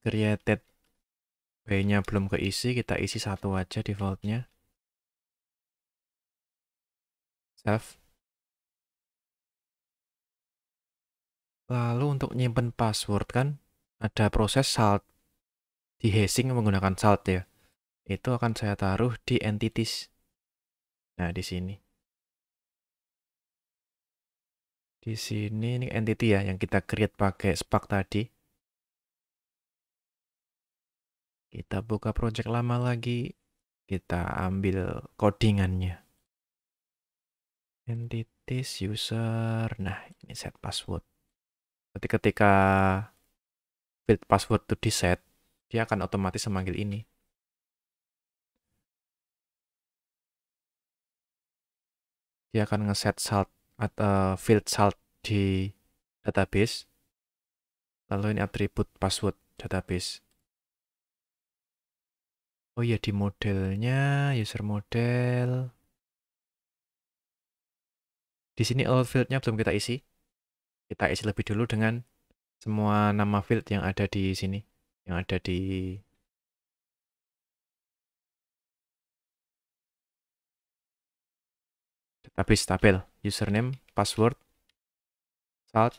created B-nya belum keisi, kita isi satu aja defaultnya. Save. Lalu untuk nyimpen password kan, ada proses salt di hashing menggunakan salt ya. Itu akan saya taruh di entities. Nah, di sini. Di sini ini entity ya yang kita create pakai Spark tadi. Kita buka project lama lagi. Kita ambil codingannya. Entities user. Nah, ini set password. Nanti ketika build password to di set, dia akan otomatis memanggil ini. Dia akan ngeset salt atau field salt di database. Lalu ini atribut password database. Oh iya di modelnya, user model. Di sini all fieldnya belum kita isi. Kita isi lebih dulu dengan semua nama field yang ada di sini, yang ada di database tabel username, password, salt,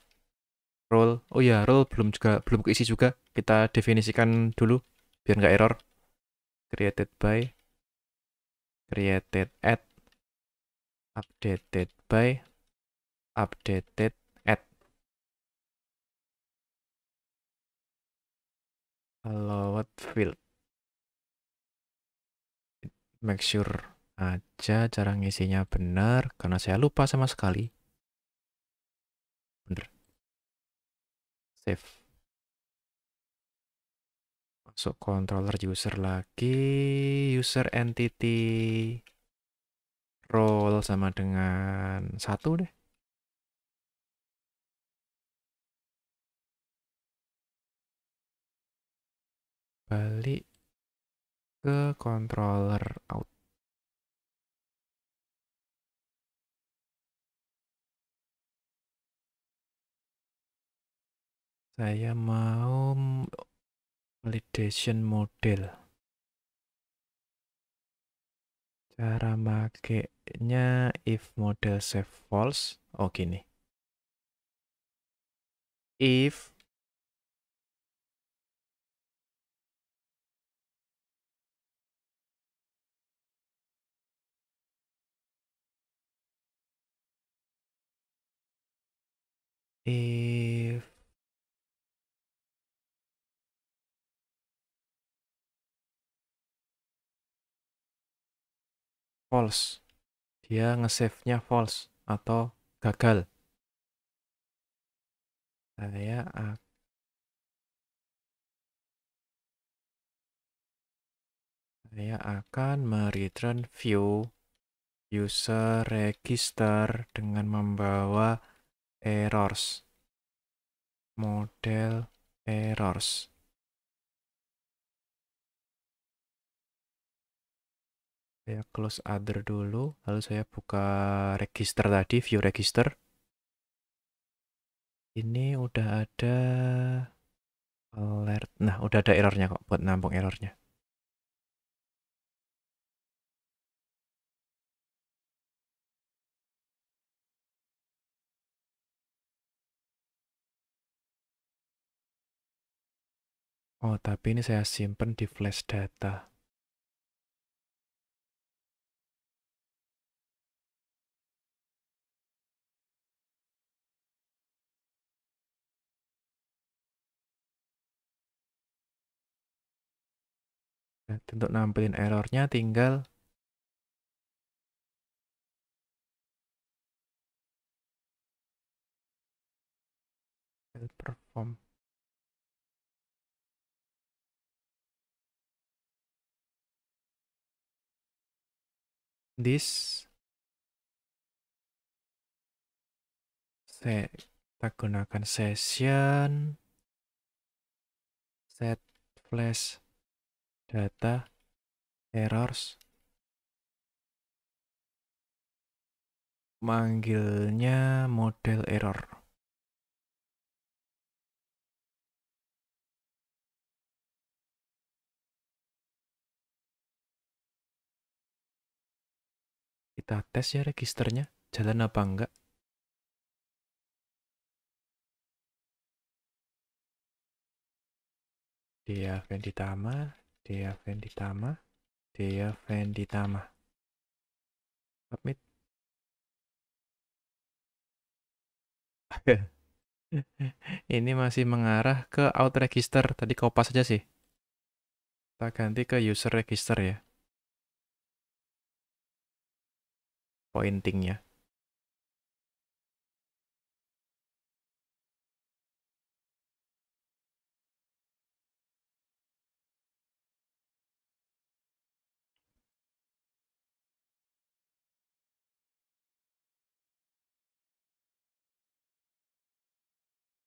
role. Oh ya, roll role belum juga belum keisi juga. Kita definisikan dulu biar nggak error. Created by created at updated by updated at allowed field make sure aja cara ngisinya benar karena saya lupa sama sekali. Bener. Save. Masuk controller user lagi, user entity role sama dengan satu deh. Balik ke controller out. saya mau validation model cara makainya if model save false oh gini if if false. Dia nge-save-nya false atau gagal. Saya saya akan mereturn view user register dengan membawa errors model errors saya close other dulu lalu saya buka register tadi view register ini udah ada alert nah udah ada errornya kok buat nampung errornya Oh, tapi ini saya simpen di flash data. untuk nampilin errornya tinggal perform this set kita gunakan session set flash data errors manggilnya model error kita tes ya registernya jalan apa enggak dia ditambah Dea Venditama, Dea Venditama. Submit. Ini masih mengarah ke out register. Tadi kau pas aja sih. Kita ganti ke user register ya. Pointingnya.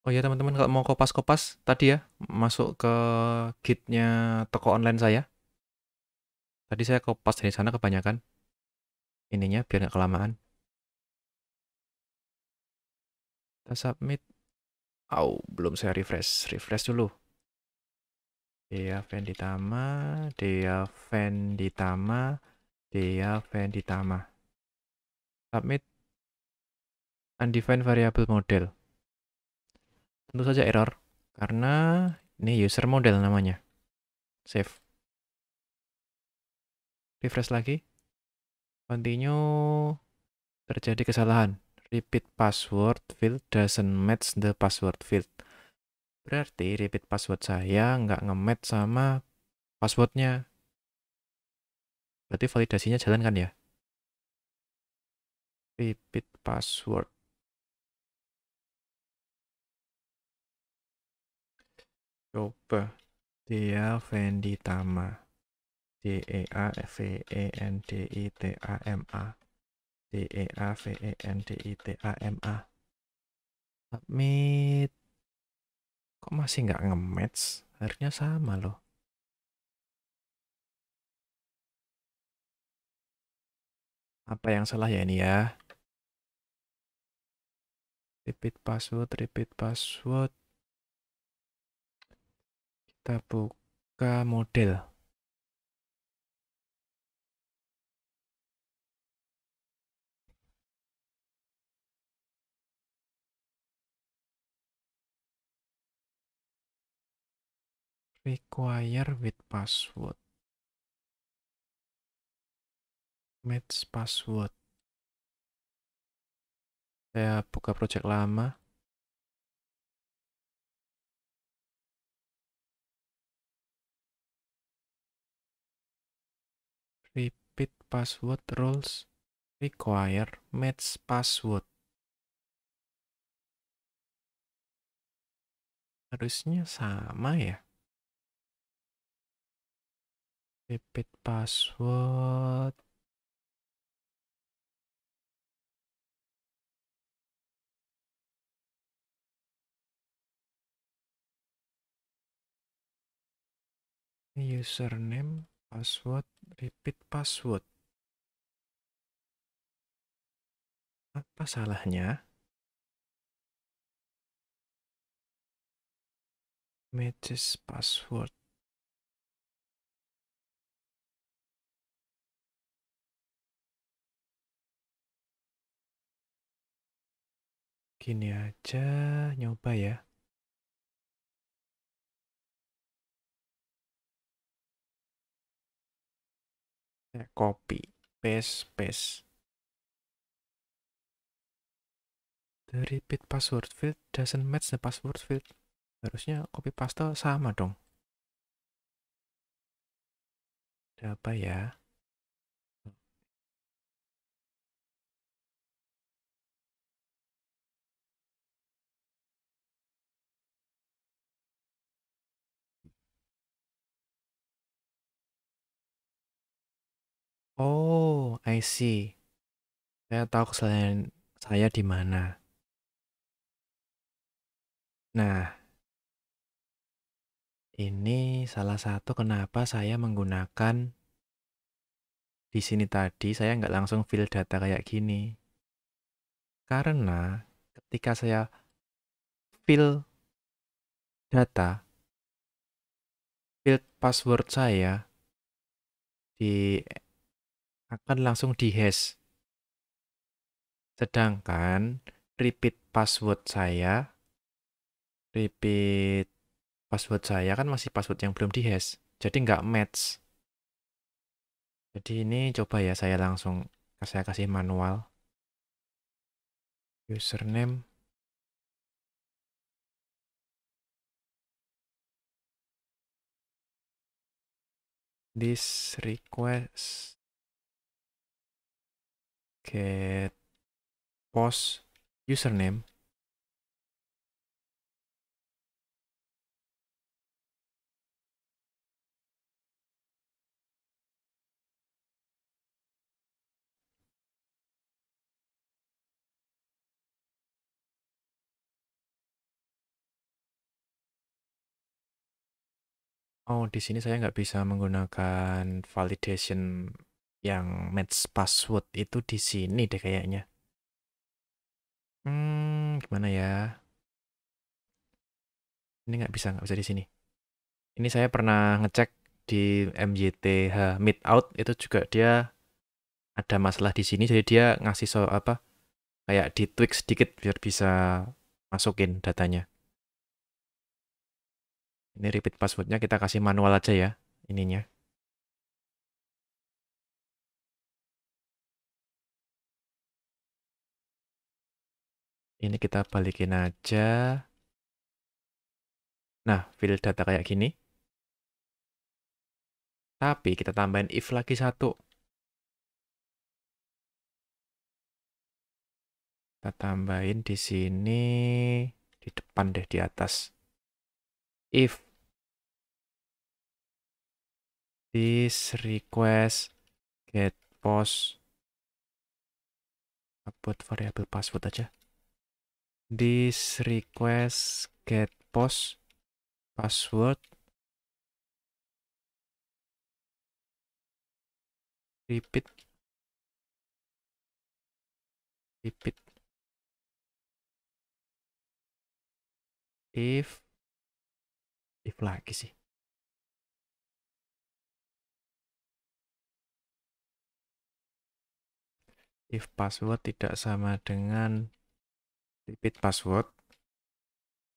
Oh ya teman-teman kalau mau kopas-kopas tadi ya masuk ke gitnya toko online saya. Tadi saya kopas dari sana kebanyakan ininya biar nggak kelamaan. Kita submit. Au, oh, belum saya refresh. Refresh dulu. Dia Venditama, dia Venditama, fan Venditama. Submit undefined variable model tentu saja error karena ini user model namanya. Save. Refresh lagi. Continue. Terjadi kesalahan. Repeat password field doesn't match the password field. Berarti repeat password saya nggak nge-match sama passwordnya. Berarti validasinya jalan kan ya? Repeat password. Coba. Dia Tama D E A V E N D I T A M A. D E A V E N D I T A M A. Submit. Kok masih nggak nge-match? Harusnya sama loh. Apa yang salah ya ini ya? Repeat password, repeat password. Kita buka model. require with password match password saya buka project lama password rules require match password. Harusnya sama ya. Repeat password. username, password, repeat password. Apa salahnya? Matches password. Gini aja nyoba ya. copy paste paste the repeat password field doesn't match the password field harusnya copy paste sama dong ada apa ya Oh, I see. Saya tahu kesalahan saya di mana. Nah, ini salah satu kenapa saya menggunakan di sini tadi saya nggak langsung fill data kayak gini. Karena ketika saya fill data, fill password saya di akan langsung di hash. Sedangkan repeat password saya repeat password saya kan masih password yang belum dihash jadi nggak match jadi ini coba ya saya langsung saya kasih manual username this request get post username Oh, di sini saya nggak bisa menggunakan validation yang match password itu di sini deh kayaknya. Hmm, gimana ya? Ini nggak bisa, nggak bisa di sini. Ini saya pernah ngecek di MYTH Out itu juga dia ada masalah di sini, jadi dia ngasih so apa kayak di tweak sedikit biar bisa masukin datanya. Ini repeat passwordnya kita kasih manual aja ya ininya. Ini kita balikin aja. Nah, field data kayak gini. Tapi kita tambahin if lagi satu. Kita tambahin di sini, di depan deh, di atas. If this request get post upload variable password aja this request get post password repeat repeat if if lagi sih if password tidak sama dengan repeat password,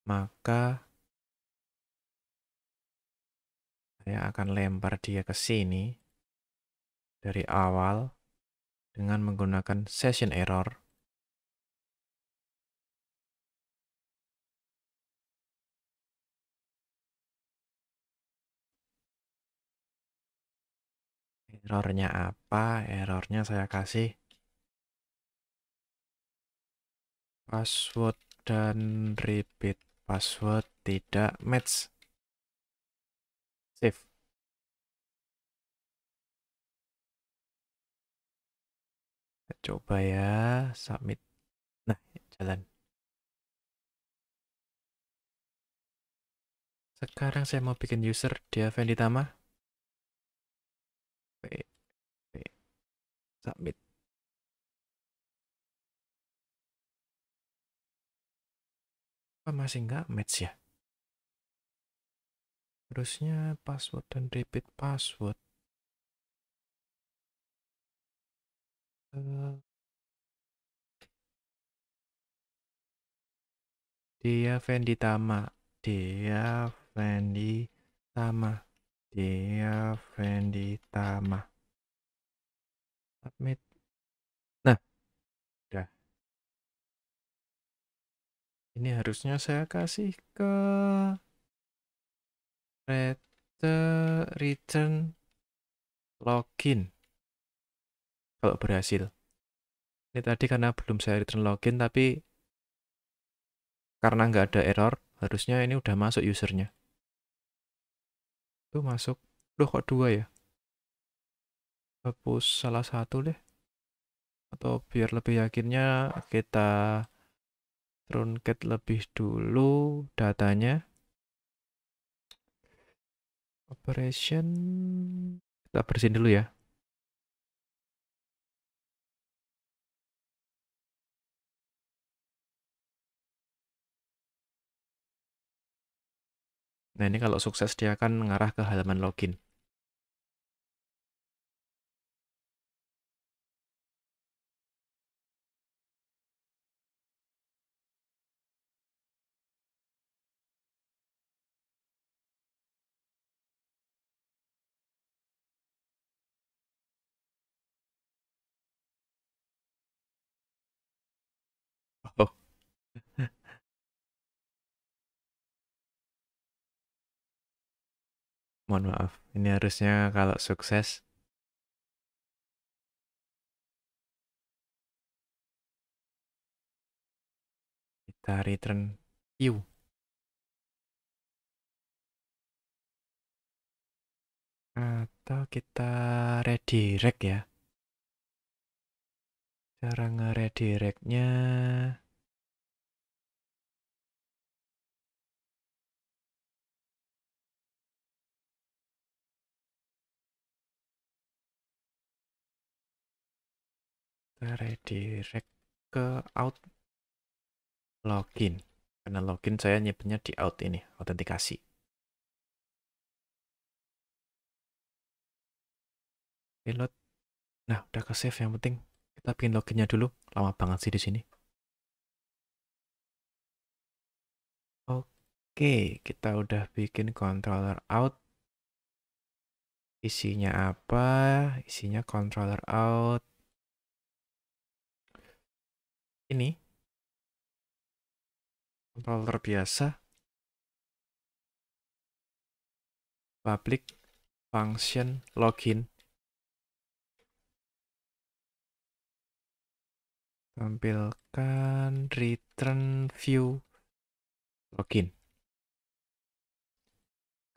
maka saya akan lempar dia ke sini dari awal dengan menggunakan session error. Errornya apa? Errornya saya kasih password dan repeat password tidak match. Save. Coba ya, submit. Nah, jalan. Sekarang saya mau bikin user dia Venditama. submit. apa masih nggak match ya terusnya password dan repeat password uh, dia Fendi Tama dia Fendi Tama dia Fendi Tama admit Ini harusnya saya kasih ke return login. Kalau berhasil. Ini tadi karena belum saya return login, tapi karena nggak ada error, harusnya ini udah masuk usernya. Tuh masuk. Loh kok dua ya? Hapus salah satu deh. Atau biar lebih yakinnya kita Runket lebih dulu datanya. Operation kita bersihin dulu ya. Nah, ini kalau sukses dia akan mengarah ke halaman login. mohon maaf ini harusnya kalau sukses kita return view atau kita redirect ya cara ngeredirectnya kita redirect ke out login karena login saya nyebutnya di out ini autentikasi reload nah udah ke save yang penting kita bikin loginnya dulu lama banget sih di sini oke kita udah bikin controller out isinya apa isinya controller out ini controller biasa public function login tampilkan return view login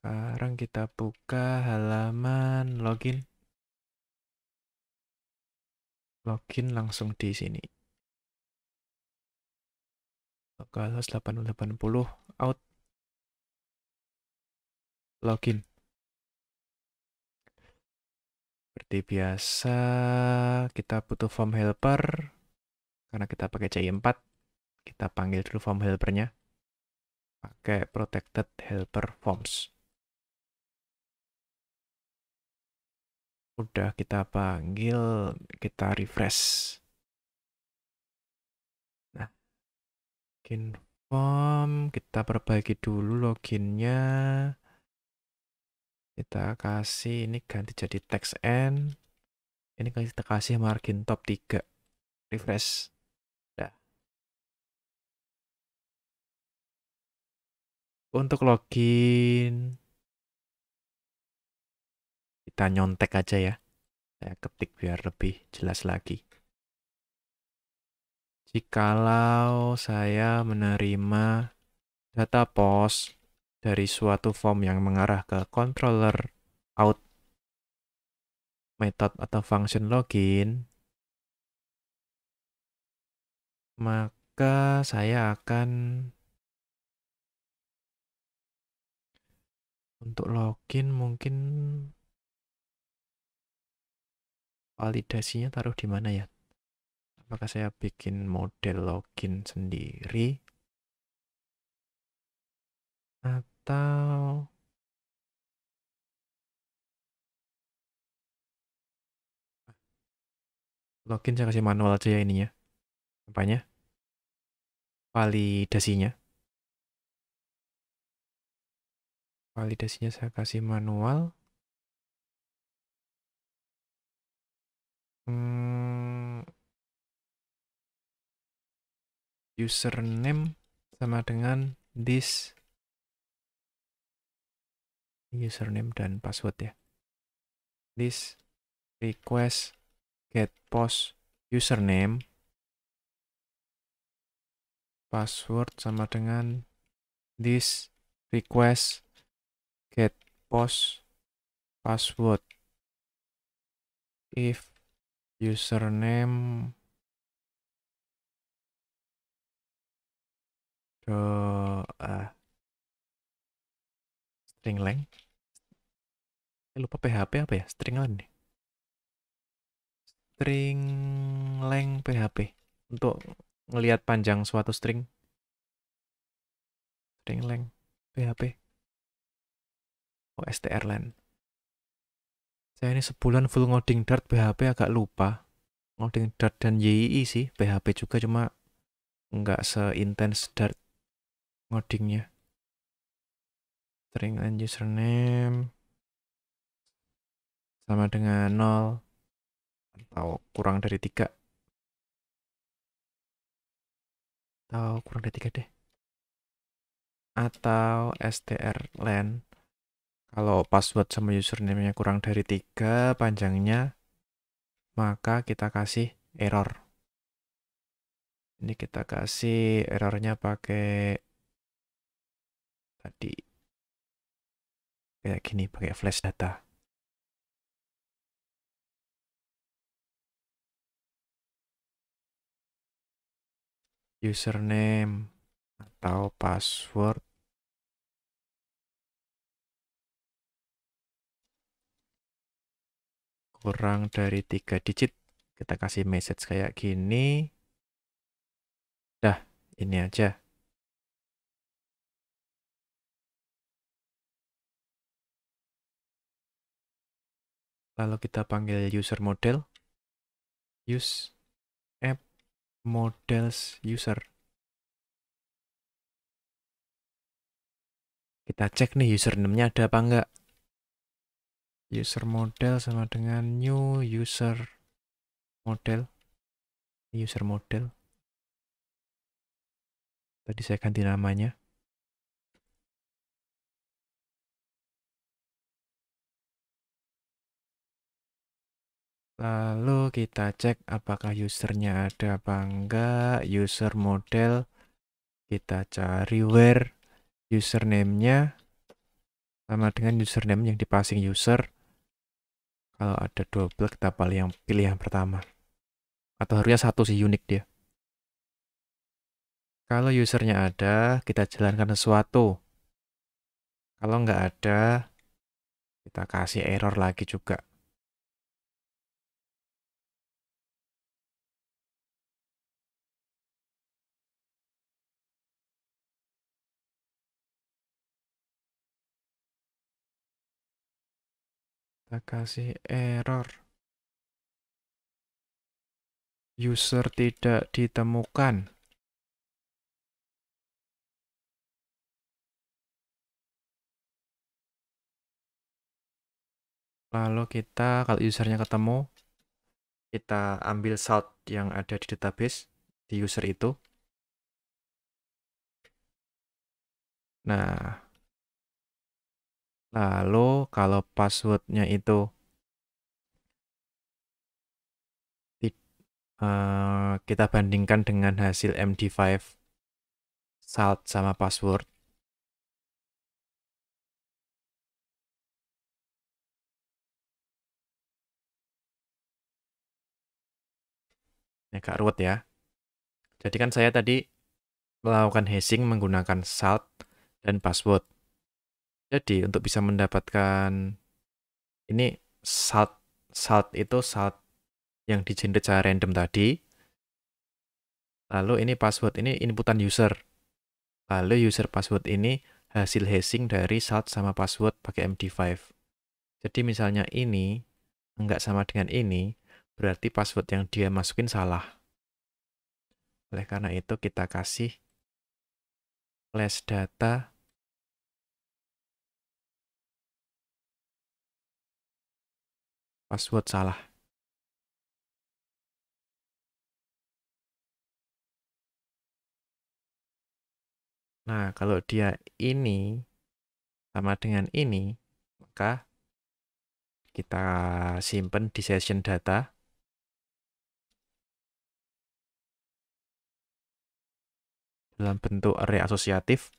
sekarang kita buka halaman login login langsung di sini kalau 880 out login. Seperti biasa, kita butuh form helper. Karena kita pakai CI4, kita panggil dulu form helpernya. Pakai protected helper forms. Udah kita panggil, kita refresh. login form kita perbaiki dulu loginnya kita kasih ini ganti jadi text n ini kita kasih margin top 3 refresh nah. untuk login kita nyontek aja ya saya ketik biar lebih jelas lagi jikalau saya menerima data pos dari suatu form yang mengarah ke controller out method atau function login, maka saya akan untuk login mungkin validasinya taruh di mana ya? apakah saya bikin model login sendiri atau login saya kasih manual aja ya ini ya apanya validasinya validasinya saya kasih manual hmm, username sama dengan this username dan password ya this request get post username password sama dengan this request get post password if username do uh, string length saya eh, lupa PHP apa ya string length nih string length PHP untuk ngelihat panjang suatu string string length PHP oh str length saya ini sebulan full ngoding dart PHP agak lupa ngoding dart dan YII sih PHP juga cuma nggak seintens dart ngodingnya string and username sama dengan 0 atau kurang dari 3 atau kurang dari 3 deh atau str strlen kalau password sama username-nya kurang dari 3 panjangnya maka kita kasih error ini kita kasih errornya pakai tadi kayak gini pakai flash data username atau password kurang dari tiga digit kita kasih message kayak gini dah ini aja Lalu kita panggil user model. Use app models user. Kita cek nih username-nya ada apa enggak. User model sama dengan new user model. User model. Tadi saya ganti namanya. lalu kita cek apakah usernya ada apa enggak user model kita cari where username-nya sama dengan username yang di user kalau ada double kita pilih yang pilih yang pertama atau harusnya satu sih unik dia kalau usernya ada kita jalankan sesuatu kalau nggak ada kita kasih error lagi juga kita kasih error user tidak ditemukan lalu kita kalau usernya ketemu kita ambil salt yang ada di database di user itu nah Lalu kalau passwordnya itu eh, kita bandingkan dengan hasil MD5 salt sama password. Ini agak ruwet ya. Jadi kan saya tadi melakukan hashing menggunakan salt dan password. Jadi untuk bisa mendapatkan ini salt salt itu salt yang di-generate secara random tadi. Lalu ini password ini inputan user. Lalu user password ini hasil hashing dari salt sama password pakai MD5. Jadi misalnya ini enggak sama dengan ini, berarti password yang dia masukin salah. Oleh karena itu kita kasih less data Password salah. Nah, kalau dia ini sama dengan ini, maka kita simpan di session data. Dalam bentuk array asosiatif.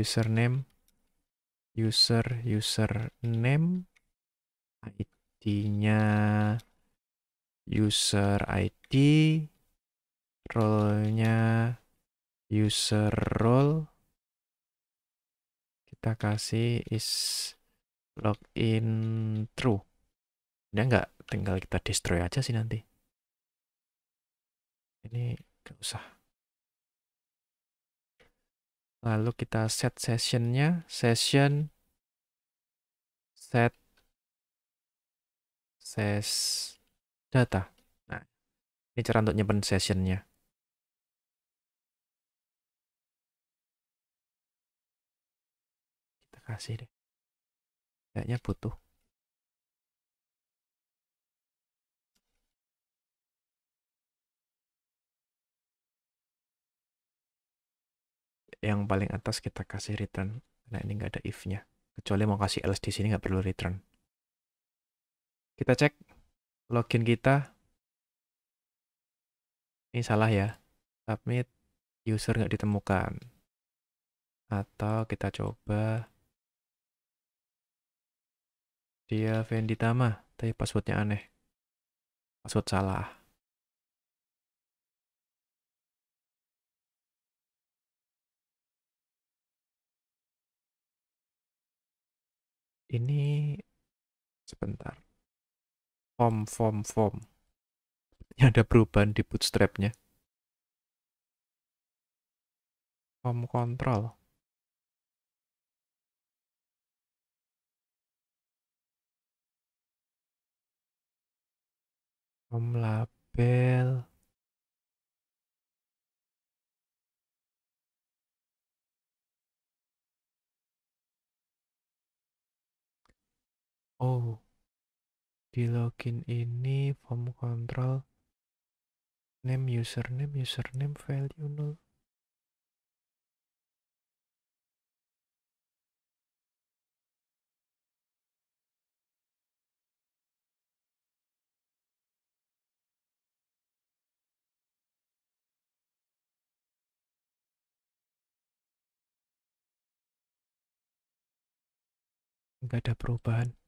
Username, user, username, ID-nya user ID, role-nya user role. Kita kasih is login true. Udah nggak? Tinggal kita destroy aja sih nanti. Ini nggak usah. Lalu kita set session-nya. session set ses data. Nah, ini cara untuk nyimpan sessionnya. Kita kasih deh. Kayaknya butuh. yang paling atas kita kasih return. Nah, ini nggak ada if-nya. Kecuali mau kasih else di sini nggak perlu return. Kita cek login kita. Ini salah ya. Submit user nggak ditemukan. Atau kita coba dia Venditama, tapi passwordnya aneh. Password salah. Ini sebentar form form form ini ada perubahan di bootstrapnya form control form label Oh di login ini form control name username username value null nggak ada perubahan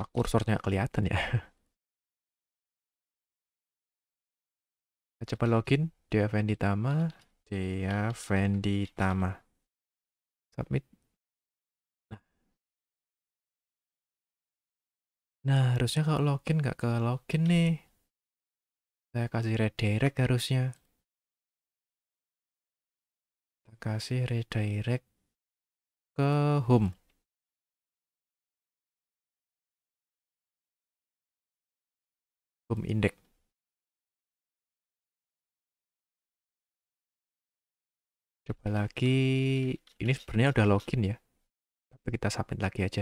apa kursornya kelihatan ya. Kita coba login. di Fendi Tama. dia Fendi Tama. Submit. Nah. nah, harusnya kalau login nggak ke login nih. Saya kasih redirect harusnya. Kita kasih redirect ke home. Boom Index. coba lagi ini sebenarnya udah login ya tapi kita submit lagi aja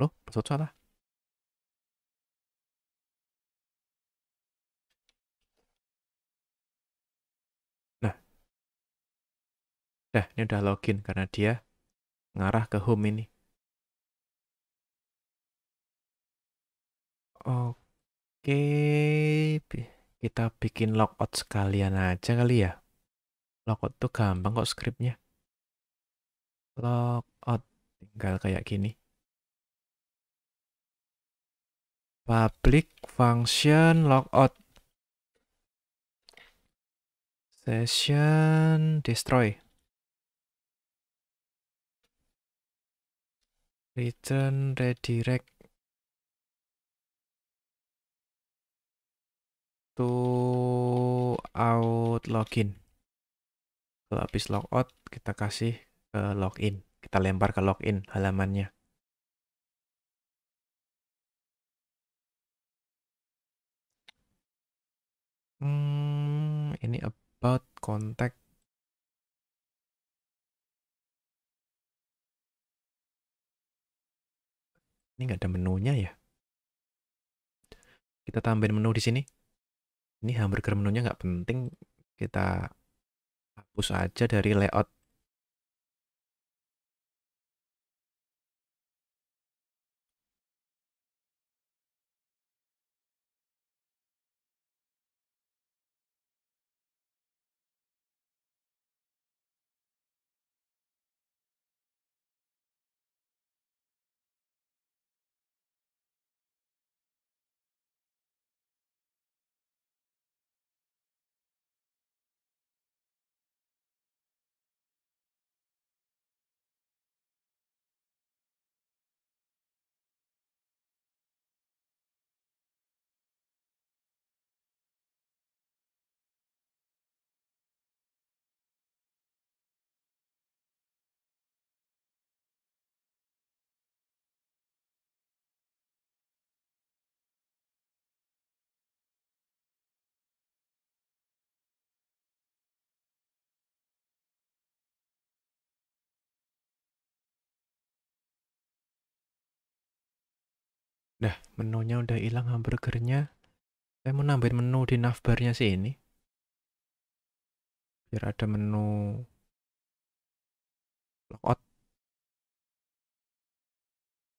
loh maksud salah nah nah ini udah login karena dia ngarah ke home ini Oke, kita bikin logout sekalian aja kali ya. Logout tuh gampang kok skripnya. Logout tinggal kayak gini. Public function logout. Session destroy. Return redirect. to out login. Kalau habis logout, kita kasih ke login. Kita lempar ke login halamannya. Hmm, ini about contact Ini nggak ada menunya ya. Kita tambahin menu di sini ini hamburger menunya nggak penting kita hapus aja dari layout Nah, menunya udah hilang hamburgernya. Saya mau nambahin menu di navbarnya ini. Biar ada menu logout.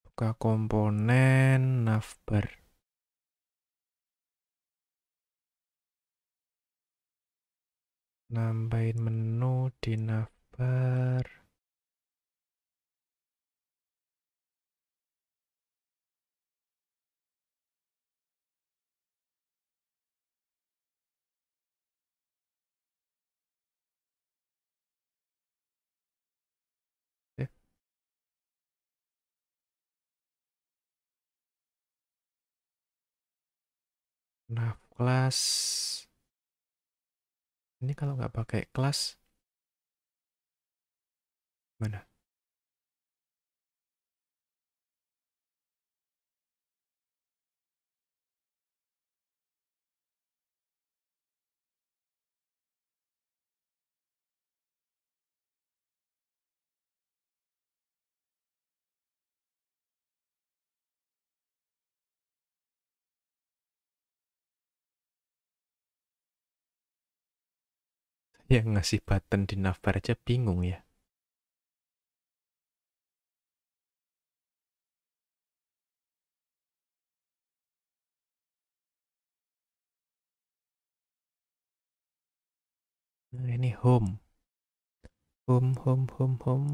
Buka komponen navbar. Nambahin menu di navbar. Nah, kelas ini kalau nggak pakai kelas mana? yang ngasih button di navbar aja bingung ya. Nah, ini home. Home, home, home, home.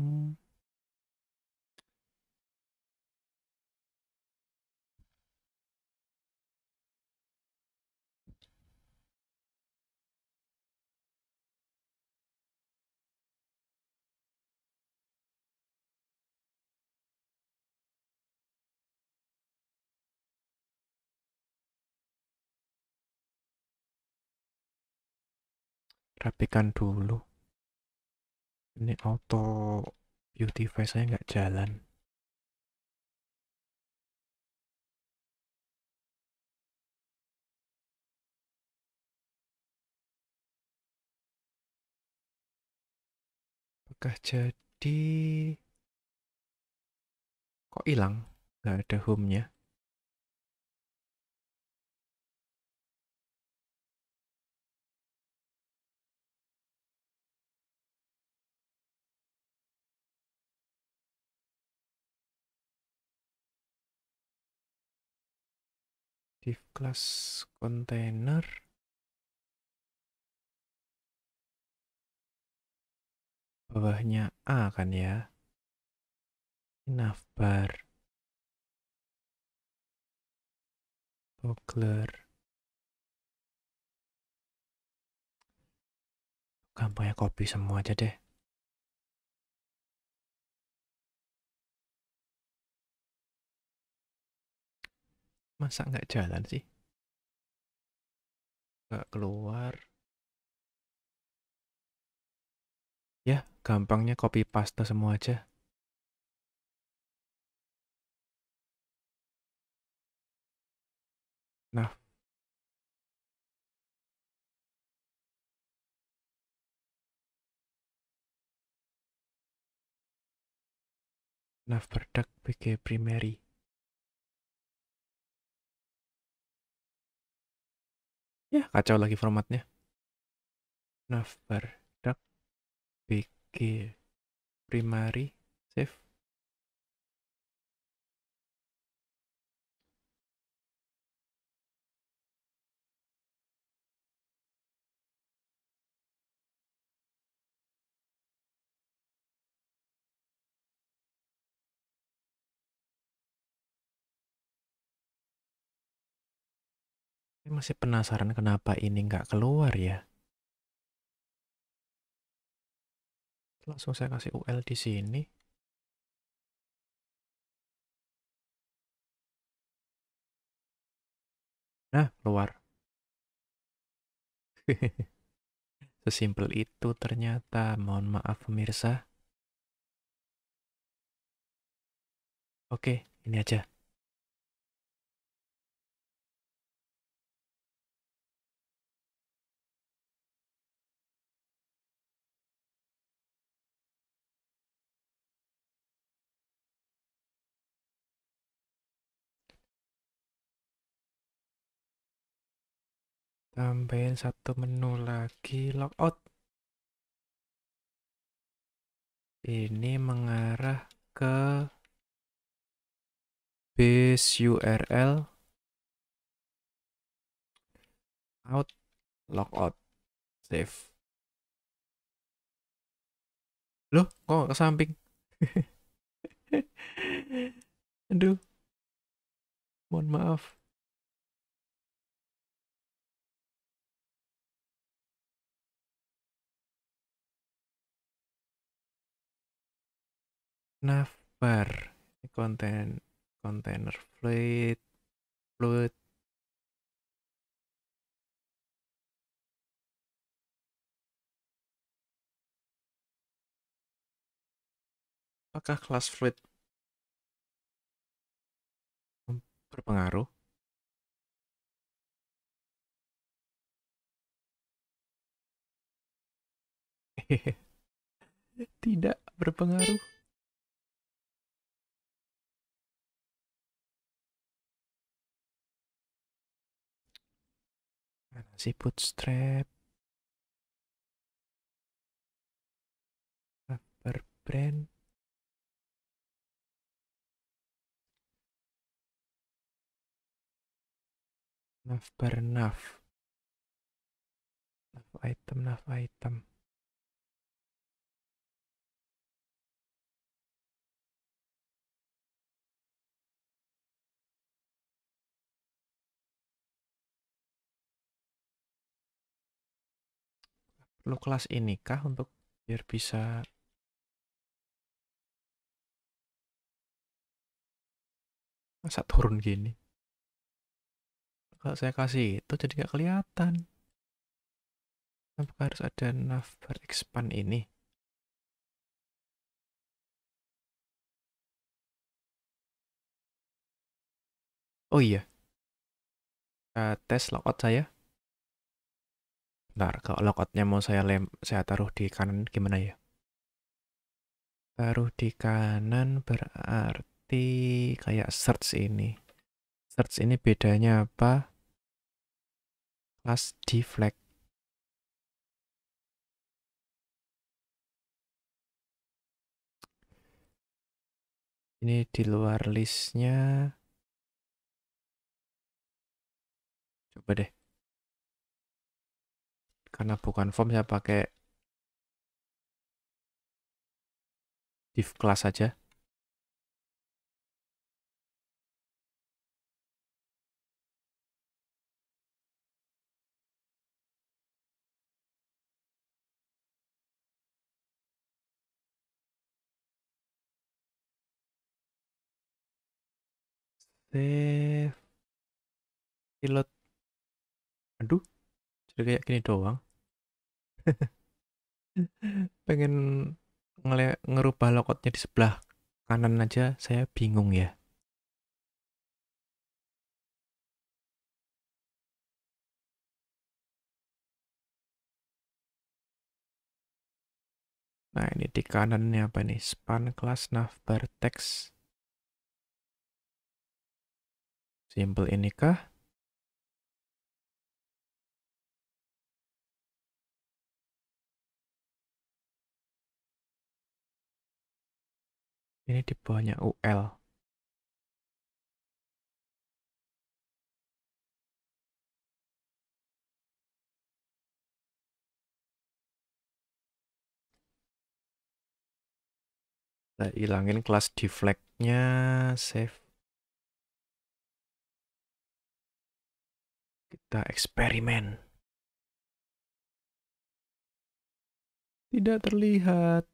rapikan dulu ini auto beautify saya nggak jalan apakah jadi kok hilang nggak ada home-nya div class container bawahnya A kan ya navbar toggler gampangnya copy semua aja deh masa nggak jalan sih nggak keluar ya gampangnya copy paste semua aja nah nah Berdak PG Primary Ya, kacau lagi formatnya. Navbar, duck, bg, primary, save. masih penasaran kenapa ini nggak keluar ya. Langsung saya kasih UL di sini. Nah, keluar. Sesimpel itu ternyata. Mohon maaf pemirsa. Oke, ini aja. tambahin satu menu lagi logout ini mengarah ke base URL out logout save loh kok ke samping aduh mohon maaf navbar ini konten container fluid fluid apakah kelas fluid berpengaruh tidak berpengaruh si bootstrap rubber brand nav per nav nav item nav item perlu kelas ini kah untuk biar bisa masa turun gini kalau saya kasih itu jadi nggak kelihatan apakah harus ada navbar expand ini oh iya uh, tes logout saya Bentar, kalau logoutnya mau saya lem saya taruh di kanan gimana ya? Taruh di kanan berarti kayak search ini. Search ini bedanya apa? Class deflect. Ini di luar listnya. Coba deh karena bukan form saya pakai div class saja. save reload aduh jadi kayak gini doang pengen ngerubah lokotnya di sebelah kanan aja saya bingung ya Nah, ini di kanannya apa nih? Span kelas navbar text. Simple ini kah? Ini di bawahnya UL. Kita hilangin kelas deflect-nya, save. Kita eksperimen. Tidak terlihat.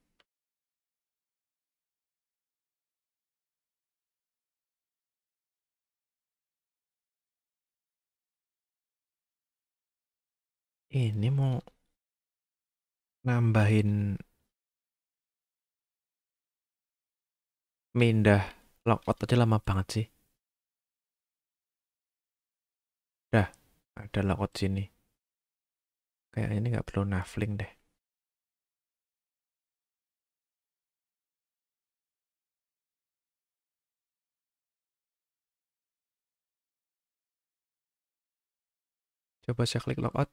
Ini mau nambahin mindah lockout aja lama banget sih. udah ada lockout sini. Kayak ini nggak perlu nafling deh. Coba saya klik logout.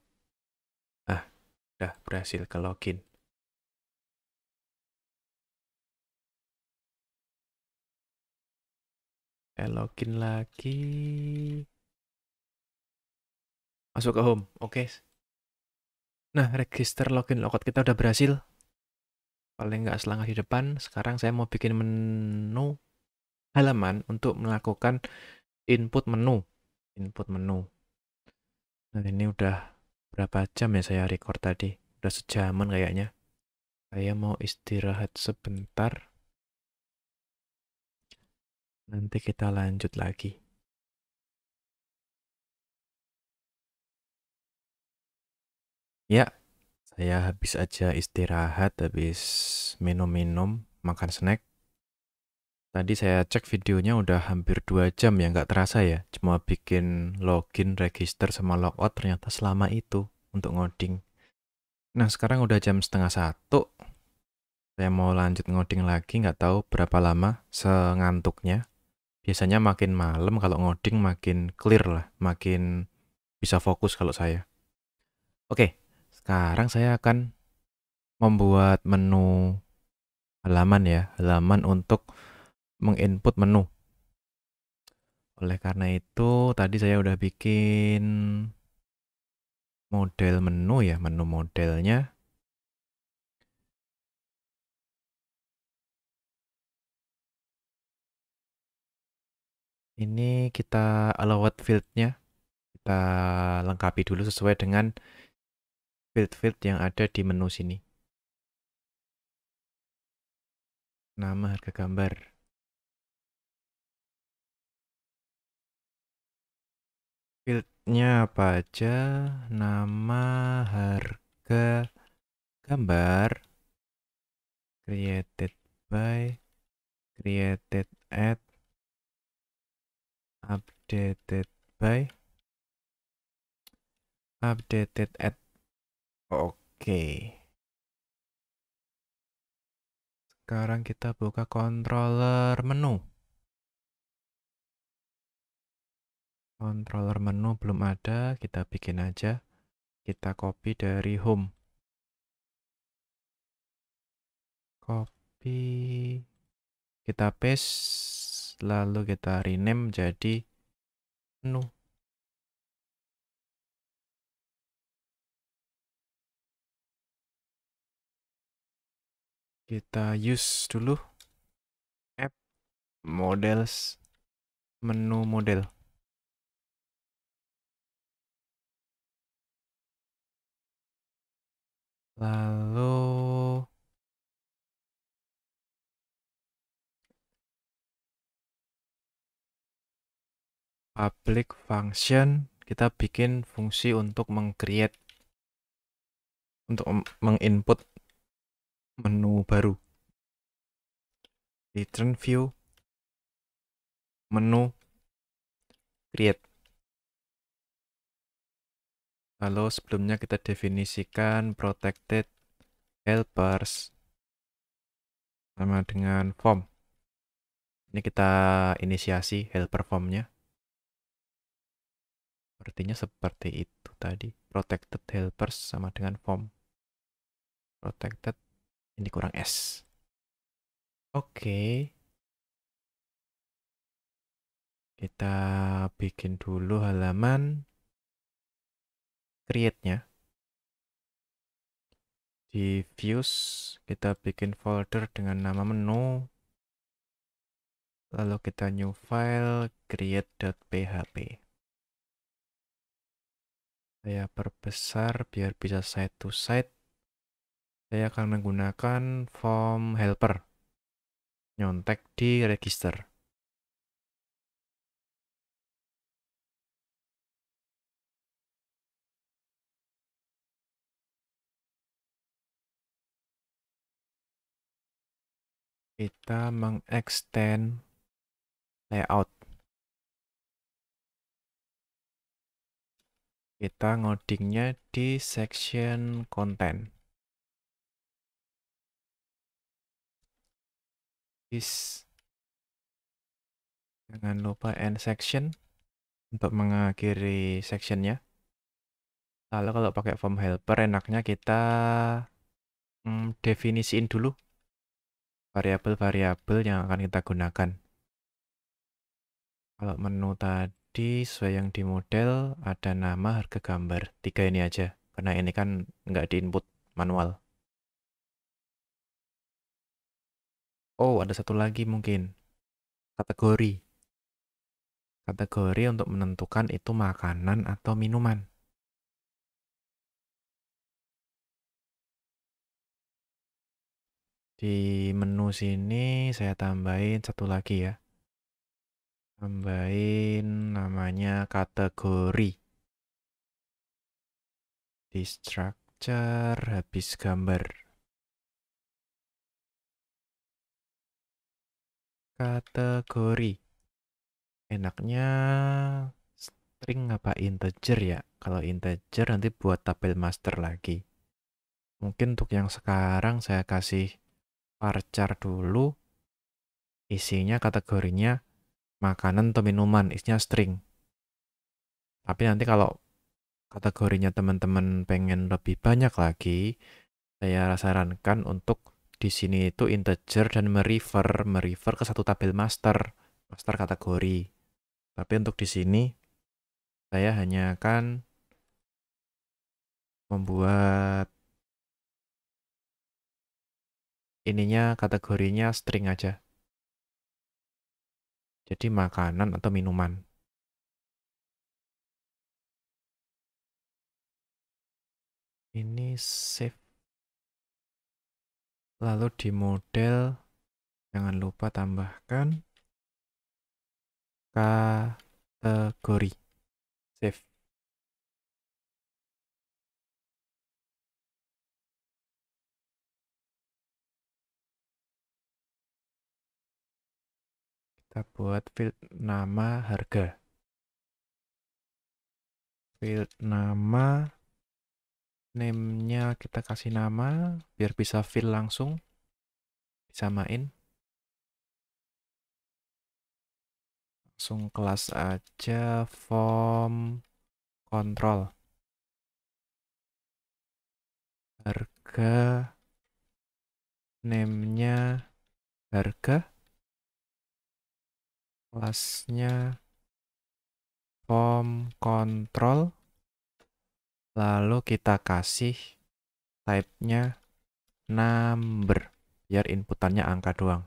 Udah berhasil ke login. Saya login lagi. Masuk ke home, oke. Okay. Nah, register login logout kita udah berhasil. Paling nggak selangkah di depan. Sekarang saya mau bikin menu halaman untuk melakukan input menu. Input menu. Nah, ini udah berapa jam ya saya record tadi udah sejaman kayaknya saya mau istirahat sebentar nanti kita lanjut lagi ya saya habis aja istirahat habis minum-minum makan snack Tadi saya cek videonya udah hampir 2 jam ya, nggak terasa ya. Cuma bikin login, register, sama logout ternyata selama itu untuk ngoding. Nah sekarang udah jam setengah satu. Saya mau lanjut ngoding lagi, nggak tahu berapa lama sengantuknya. Biasanya makin malam kalau ngoding makin clear lah, makin bisa fokus kalau saya. Oke, sekarang saya akan membuat menu halaman ya, halaman untuk menginput menu. Oleh karena itu, tadi saya udah bikin model menu ya, menu modelnya. Ini kita allowed field-nya. Kita lengkapi dulu sesuai dengan field-field yang ada di menu sini. Nama harga gambar. fieldnya apa aja nama harga gambar created by created at updated by updated at oke okay. sekarang kita buka controller menu Controller menu belum ada, kita bikin aja. Kita copy dari home. Copy. Kita paste, lalu kita rename jadi menu. Kita use dulu app models menu model. Lalu public function kita bikin fungsi untuk mengcreate untuk menginput menu baru return view menu create Lalu sebelumnya kita definisikan protected helpers sama dengan form. Ini kita inisiasi helper formnya. Sepertinya seperti itu tadi. Protected helpers sama dengan form. Protected ini kurang S. Oke. Okay. Kita bikin dulu halaman create-nya. Di views, kita bikin folder dengan nama menu. Lalu kita new file create.php. Saya perbesar biar bisa side to side. Saya akan menggunakan form helper. Nyontek di register. kita mengextend layout. Kita ngodingnya di section content. Is jangan lupa end section untuk mengakhiri sectionnya. Lalu kalau pakai form helper enaknya kita mm, definisiin dulu variabel-variabel yang akan kita gunakan. Kalau menu tadi sesuai yang di model ada nama, harga gambar. Tiga ini aja, karena ini kan nggak di input manual. Oh, ada satu lagi mungkin. Kategori. Kategori untuk menentukan itu makanan atau minuman. Di menu sini saya tambahin satu lagi ya. Tambahin namanya kategori. Di structure habis gambar. Kategori. Enaknya string apa integer ya? Kalau integer nanti buat tabel master lagi. Mungkin untuk yang sekarang saya kasih varchar dulu isinya kategorinya makanan atau minuman, isinya string. Tapi nanti kalau kategorinya teman-teman pengen lebih banyak lagi, saya sarankan untuk di sini itu integer dan merefer, merefer ke satu tabel master, master kategori. Tapi untuk di sini saya hanya akan membuat ininya kategorinya string aja. Jadi makanan atau minuman. Ini save. Lalu di model jangan lupa tambahkan kategori save. kita buat field nama harga field nama name-nya kita kasih nama biar bisa fill langsung bisa main. langsung kelas aja form control harga name-nya harga kelasnya form control lalu kita kasih type-nya number biar inputannya angka doang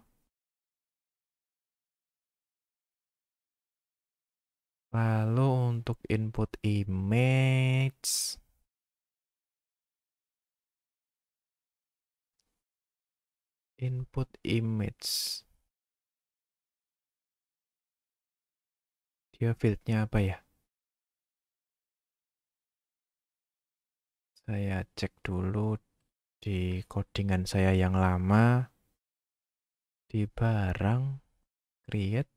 lalu untuk input image input image Dia fieldnya apa ya? Saya cek dulu di codingan saya yang lama. Di barang create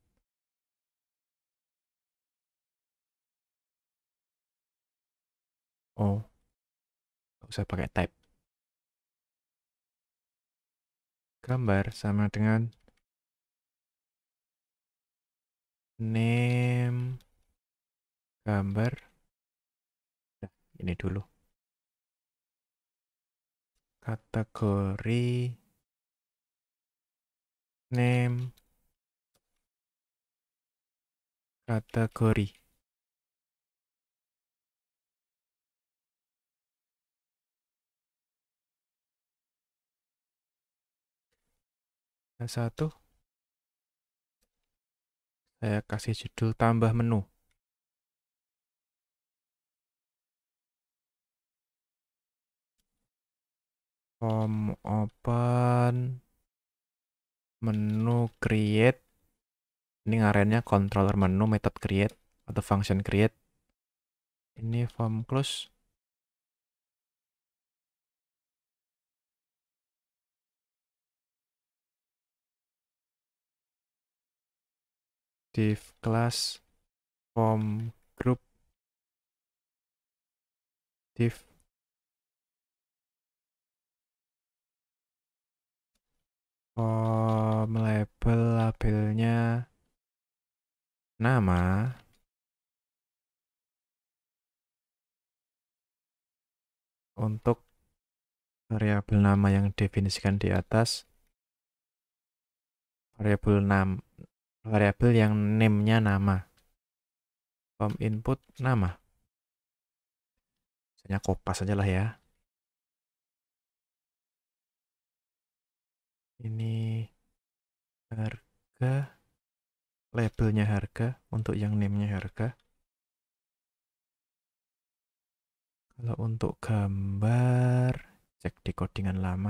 Oh, nggak usah pakai type. Gambar sama dengan name gambar nah, ini dulu kategori name kategori satu saya eh, kasih judul tambah menu. Form open menu create ini ngarennya controller menu method create atau function create ini form close div class form group div form label labelnya nama untuk variabel nama yang definisikan di atas variabel nama variabel yang name-nya nama. Form input nama. Misalnya kopas aja lah ya. Ini harga labelnya harga untuk yang name-nya harga. Kalau untuk gambar, cek di codingan lama.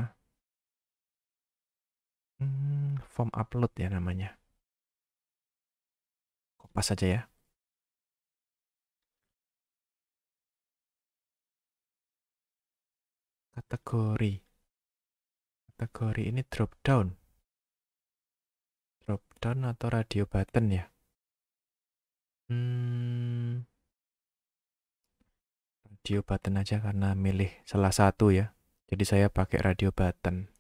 Hmm, form upload ya namanya pas aja ya. Kategori. Kategori ini drop down. Drop down atau radio button ya. Hmm, radio button aja karena milih salah satu ya. Jadi saya pakai radio button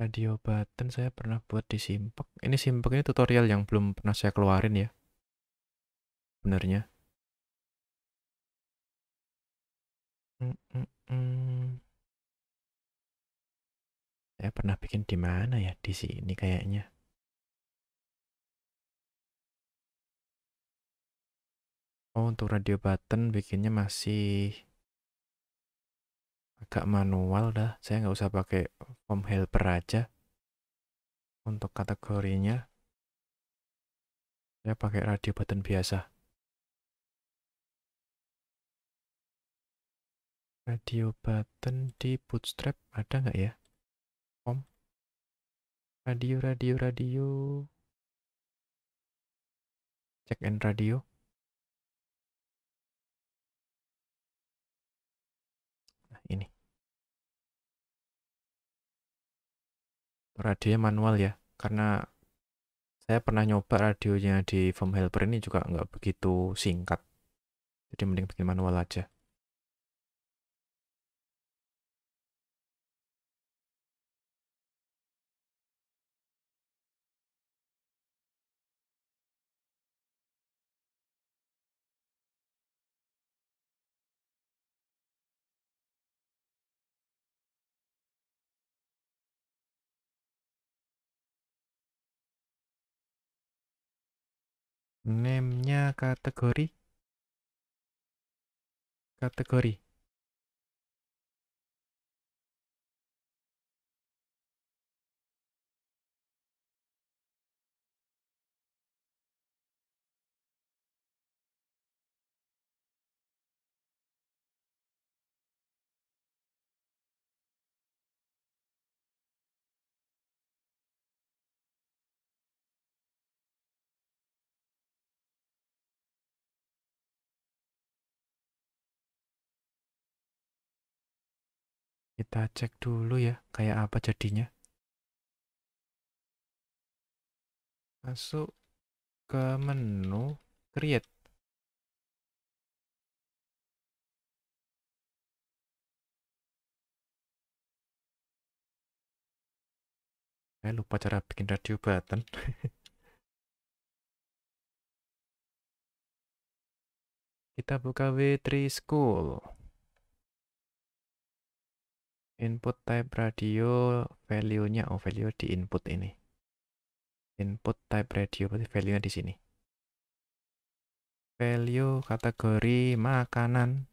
radio button saya pernah buat di simpek ini simpek ini tutorial yang belum pernah saya keluarin ya sebenarnya mm, mm, mm. saya pernah bikin di mana ya di sini kayaknya oh untuk radio button bikinnya masih agak manual dah saya nggak usah pakai form helper aja untuk kategorinya saya pakai radio button biasa radio button di bootstrap ada nggak ya form radio radio radio check in radio Radio manual ya karena saya pernah nyoba radionya di firm helper ini juga nggak begitu singkat jadi mending bikin manual aja name-nya kategori kategori kita cek dulu ya kayak apa jadinya masuk ke menu create saya eh, lupa cara bikin radio button kita buka W3 School Input type radio, value-nya, oh value di input ini. Input type radio, berarti value-nya di sini. Value kategori makanan.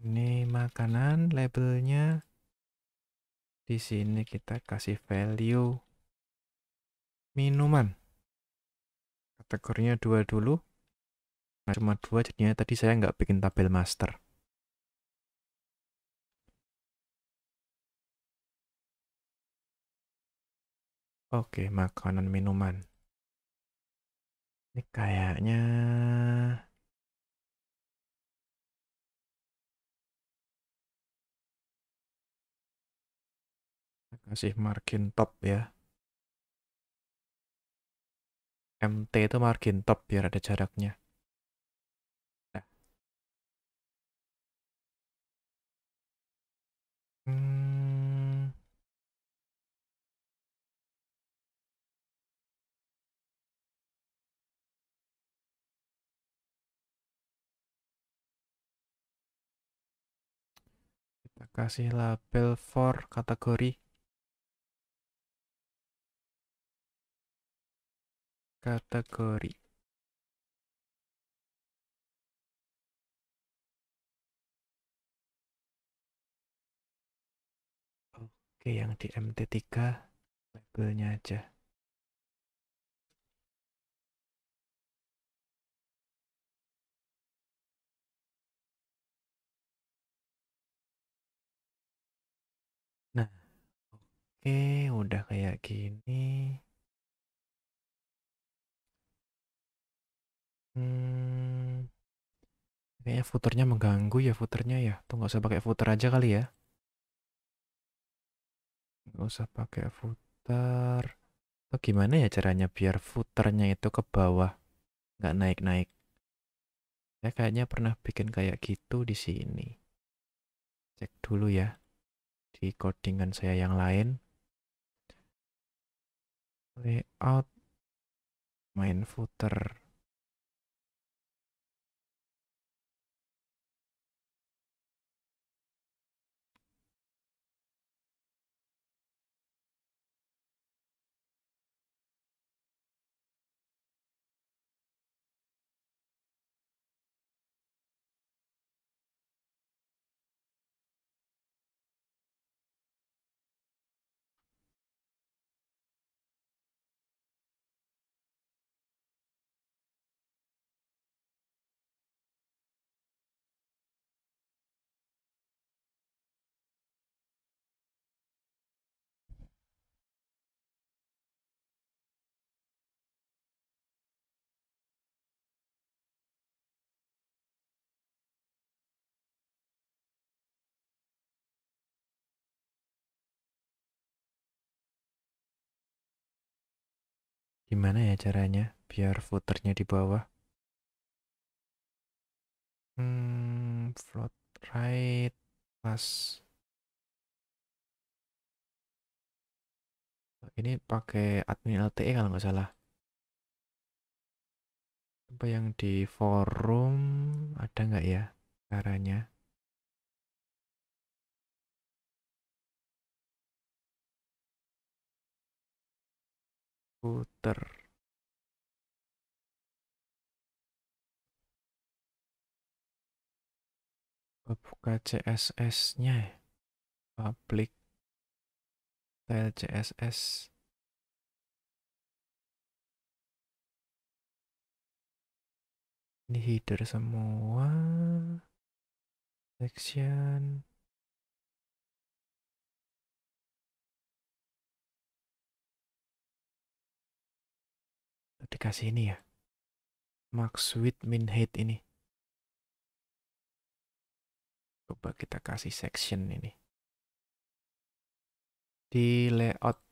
Ini makanan, labelnya. Di sini kita kasih value minuman. Kategorinya dua dulu. Nah, cuma dua jadinya tadi saya nggak bikin tabel master. Oke, makanan minuman. Ini kayaknya kasih margin top ya. MT itu margin top biar ada jaraknya. Hmm. Kita kasih label for kategori. Kategori. Oke, yang di MT3 labelnya aja. Nah, oke, udah kayak gini. Hmm, kayaknya footernya mengganggu ya footernya ya. Tuh nggak usah pakai footer aja kali ya nggak usah pakai footer atau gimana ya caranya biar footernya itu ke bawah nggak naik-naik saya kayaknya pernah bikin kayak gitu di sini cek dulu ya di codingan saya yang lain layout main footer Gimana ya caranya biar footernya di bawah? Hmm, float right plus. Ini pakai admin LTE kalau nggak salah. Apa yang di forum ada nggak ya caranya? komputer buka CSS-nya ya? Public CSS. Ini header semua. Section. dikasih ini ya. max Maksud min hate ini. Coba kita kasih section ini. Di layout.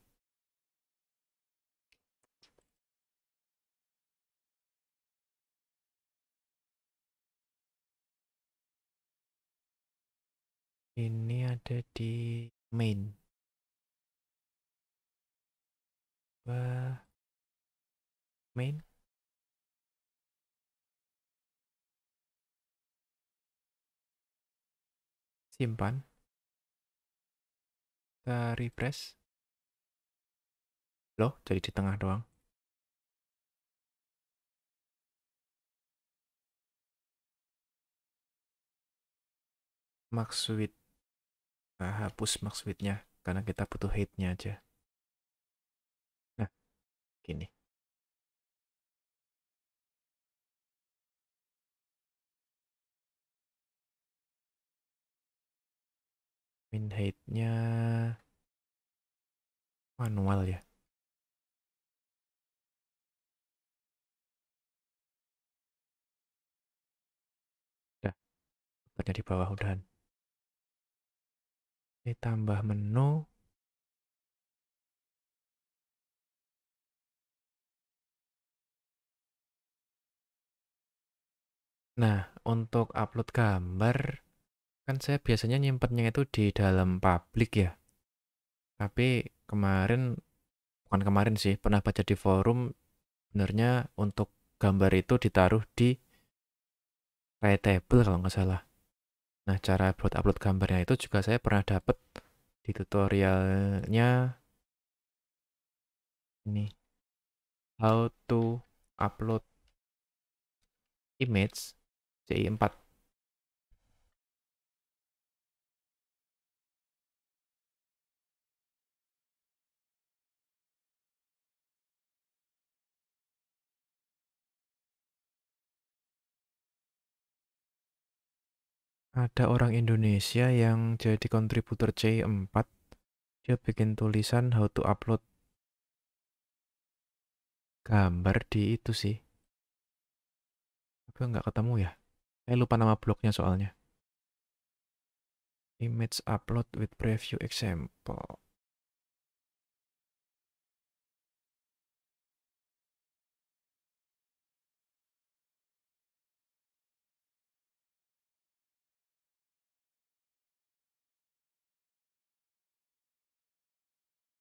Ini ada di main. Wah main simpan kita refresh loh jadi di tengah doang width nah, hapus max Maxwitnya karena kita butuh height nya aja nah gini min height-nya manual ya. Udah, obatnya di bawah udahan. Ini tambah menu. Nah, untuk upload gambar, kan saya biasanya nyimpennya itu di dalam publik ya tapi kemarin bukan kemarin sih pernah baca di forum sebenarnya untuk gambar itu ditaruh di table kalau nggak salah nah cara buat upload gambarnya itu juga saya pernah dapet di tutorialnya ini how to upload image CI4 Ada orang Indonesia yang jadi kontributor C4. Dia bikin tulisan how to upload gambar di itu sih. Tapi nggak ketemu ya. Saya lupa nama blognya soalnya. Image upload with preview example.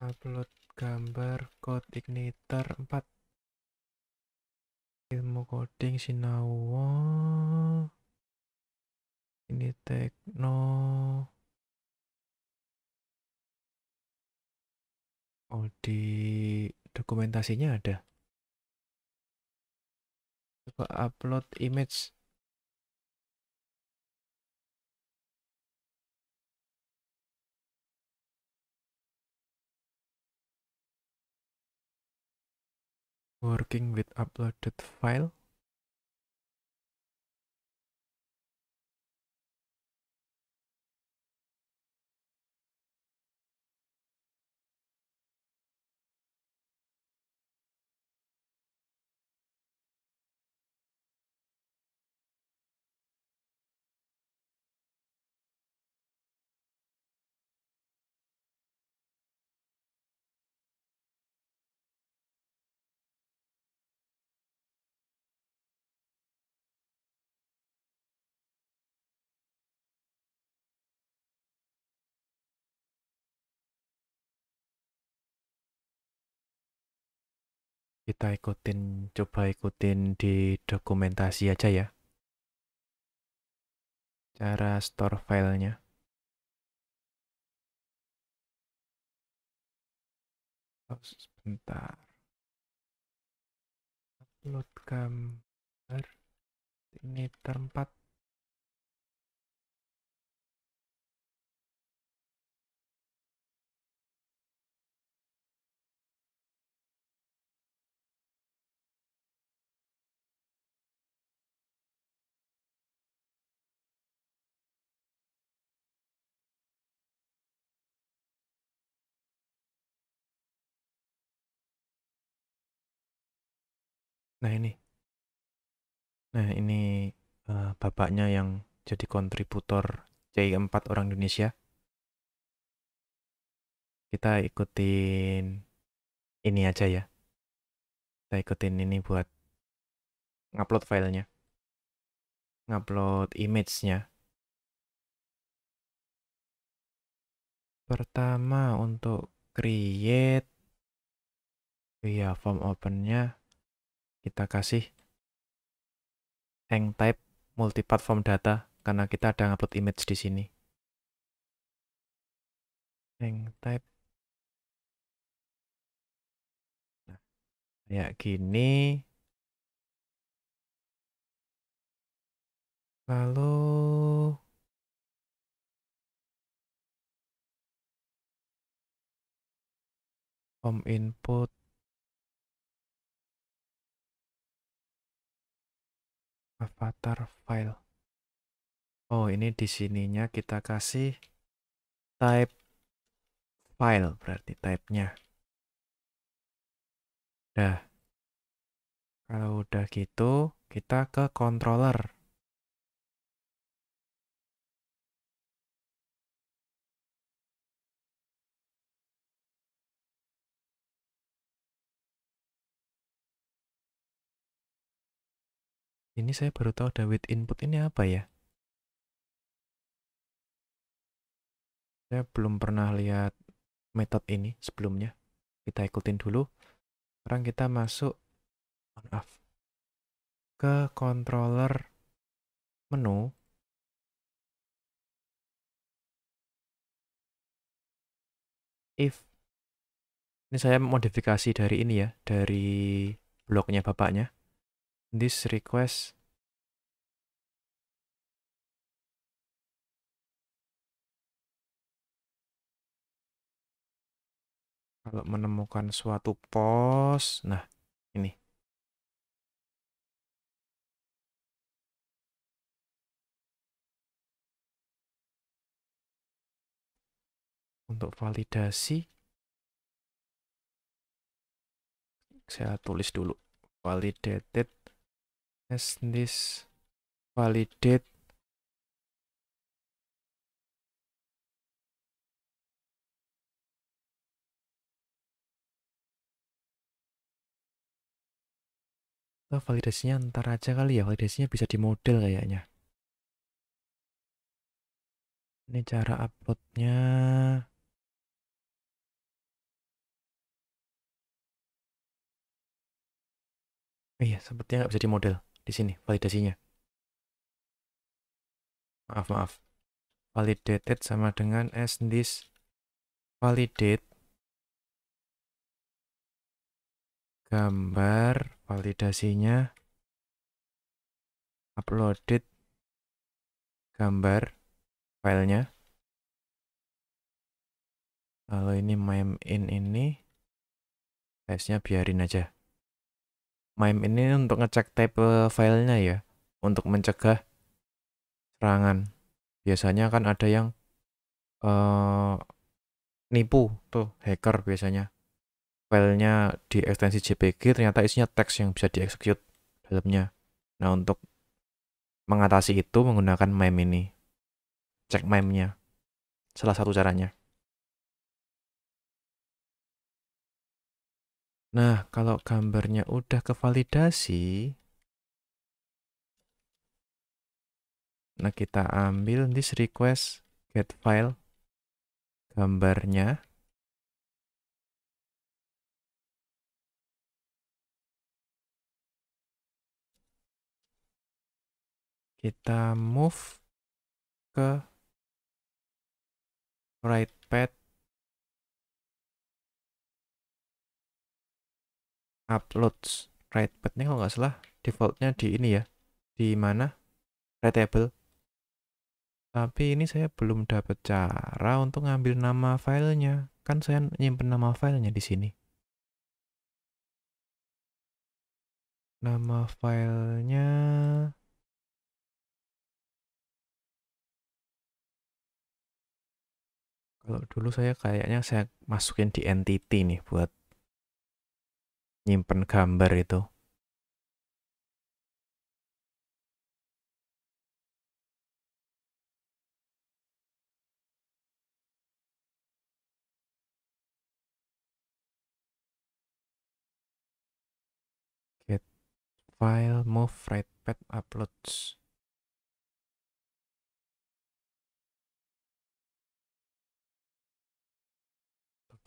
upload gambar code igniter 4 ilmu coding sinawa ini techno oh di dokumentasinya ada coba upload image working with uploaded file kita ikutin coba ikutin di dokumentasi aja ya cara store filenya oh, sebentar upload gambar ini terempat Nah ini, nah ini uh, bapaknya yang jadi kontributor C4 orang Indonesia. Kita ikutin ini aja ya. Kita ikutin ini buat ngupload filenya, ngupload image-nya. Pertama untuk create via form open-nya kita kasih hang type multiplatform data karena kita ada upload image di sini. Hang type. Nah, kayak gini. Lalu home input avatar file. Oh, ini di sininya kita kasih type file berarti type-nya. Dah. Kalau udah gitu, kita ke controller. Ini saya baru tahu ada with input ini apa ya? Saya belum pernah lihat metode ini sebelumnya. Kita ikutin dulu. Sekarang kita masuk on off ke controller menu if ini saya modifikasi dari ini ya, dari bloknya bapaknya this request kalau menemukan suatu pos nah ini untuk validasi saya tulis dulu validated has this validate validasinya ntar aja kali ya validasinya bisa di model kayaknya ini cara uploadnya oh iya eh, sepertinya nggak bisa di model di sini validasinya. Maaf, maaf. Validated sama dengan as this validate gambar validasinya uploaded gambar filenya kalau ini main in ini size biarin aja MIME ini untuk ngecek tipe filenya ya, untuk mencegah serangan. Biasanya kan ada yang uh, nipu tuh hacker biasanya. Filenya di ekstensi JPG ternyata isinya teks yang bisa dieksekut dalamnya. Nah untuk mengatasi itu menggunakan MIME ini. Cek MIME-nya. Salah satu caranya. Nah, kalau gambarnya udah kevalidasi, nah kita ambil this request get file gambarnya. Kita move ke right pad uploads but ini kalau nggak salah defaultnya di ini ya di mana writable tapi ini saya belum dapat cara untuk ngambil nama filenya kan saya nyimpen nama filenya di sini nama filenya kalau dulu saya kayaknya saya masukin di entity nih buat nyimpen gambar itu. Get file move right pad uploads.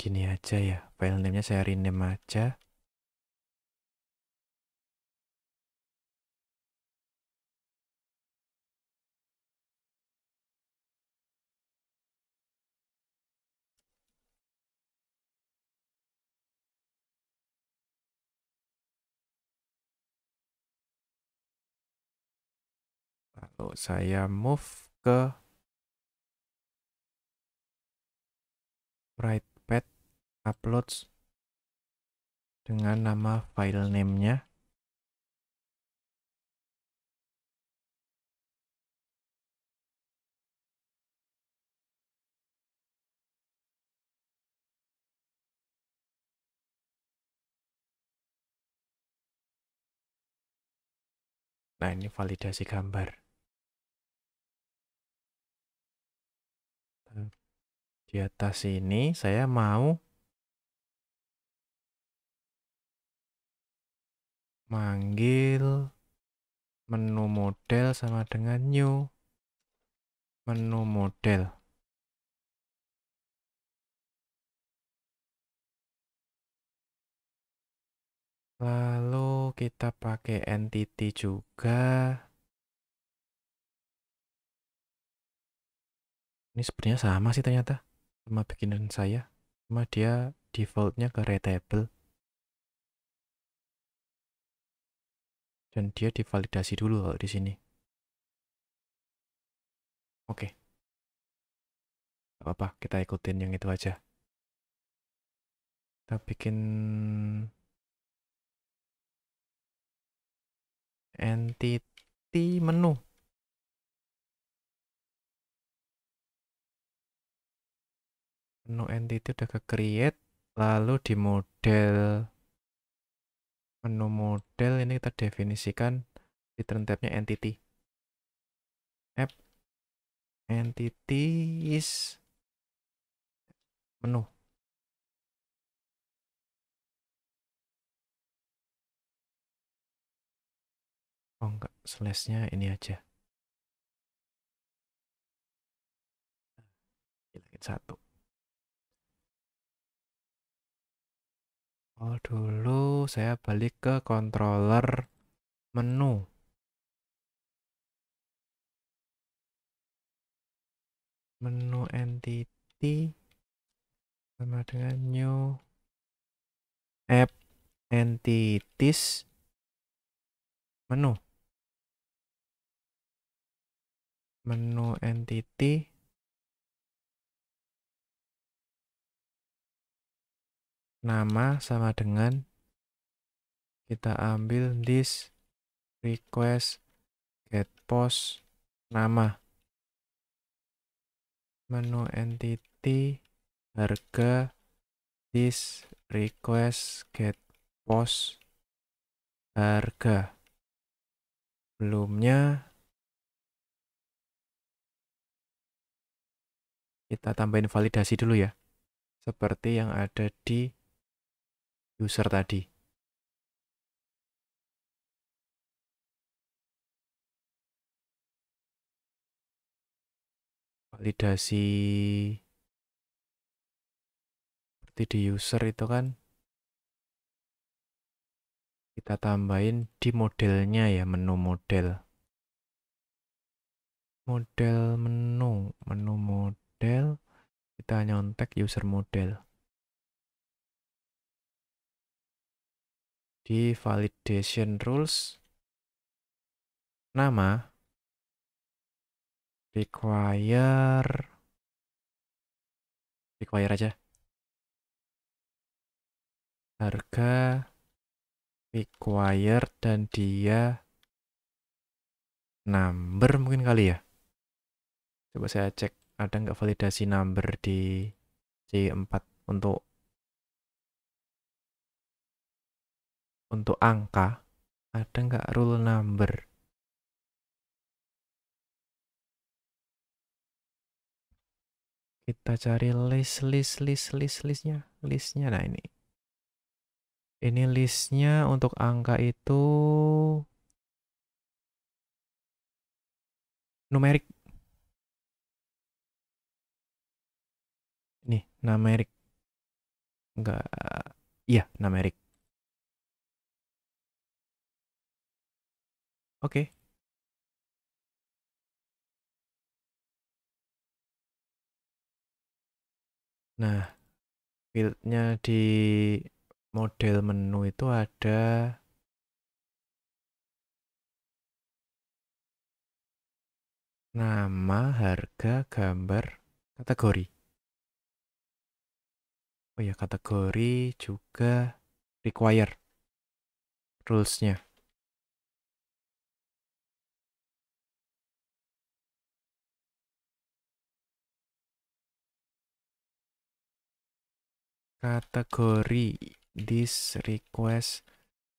gini aja ya file namenya saya rename aja satu. Saya move ke right pad uploads dengan nama file name-nya. Nah, ini validasi gambar. di atas sini saya mau manggil menu model sama dengan new menu model lalu kita pakai entity juga ini sebenarnya sama sih ternyata sama bikinan saya cuma dia defaultnya ke readable dan dia divalidasi dulu kalau di sini oke okay. apa-apa kita ikutin yang itu aja kita bikin entity menu menu entity udah ke create lalu di model menu model ini kita definisikan di tabnya entity app entity is menu oh enggak slashnya ini aja hilangin satu Oh, dulu saya balik ke controller menu. Menu entity sama dengan new app entities menu menu entity nama sama dengan kita ambil list request get post nama menu entity harga this request get post harga belumnya kita tambahin validasi dulu ya seperti yang ada di user tadi. Validasi seperti di user itu kan kita tambahin di modelnya ya menu model model menu menu model kita nyontek user model di validation rules nama require require aja harga require dan dia number mungkin kali ya coba saya cek ada nggak validasi number di C4 untuk untuk angka ada nggak rule number kita cari list list list list listnya listnya nah ini ini listnya untuk angka itu numerik nih numerik enggak iya numerik Oke. Nah, fieldnya di model menu itu ada nama, harga, gambar, kategori. Oh ya, kategori juga require rules-nya. kategori this request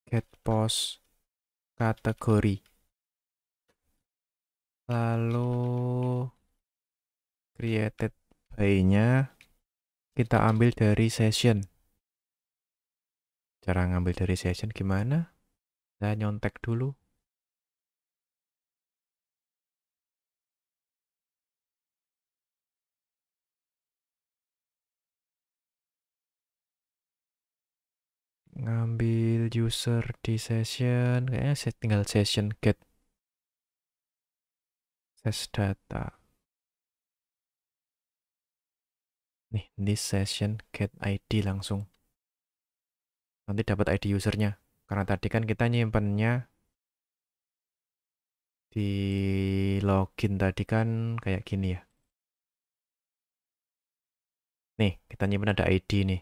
get post kategori lalu created by nya kita ambil dari session cara ngambil dari session gimana saya nyontek dulu ngambil user di session kayaknya saya tinggal session get ses data nih this session get ID langsung nanti dapat ID usernya karena tadi kan kita nyimpannya di login tadi kan kayak gini ya nih kita nyimpan ada ID nih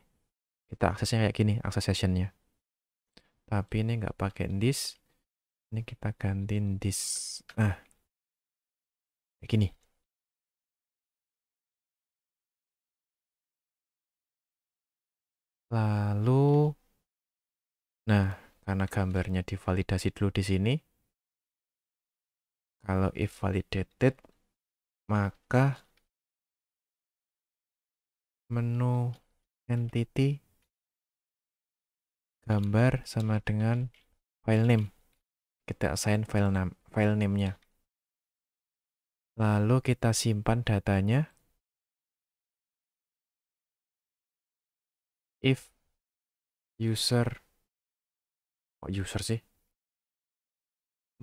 kita aksesnya kayak gini akses sessionnya tapi ini nggak pakai this ini kita ganti this ah kayak gini lalu nah karena gambarnya divalidasi dulu di sini kalau if validated maka menu entity gambar sama dengan file name. Kita assign file name file name-nya. Lalu kita simpan datanya. If user kok oh user sih?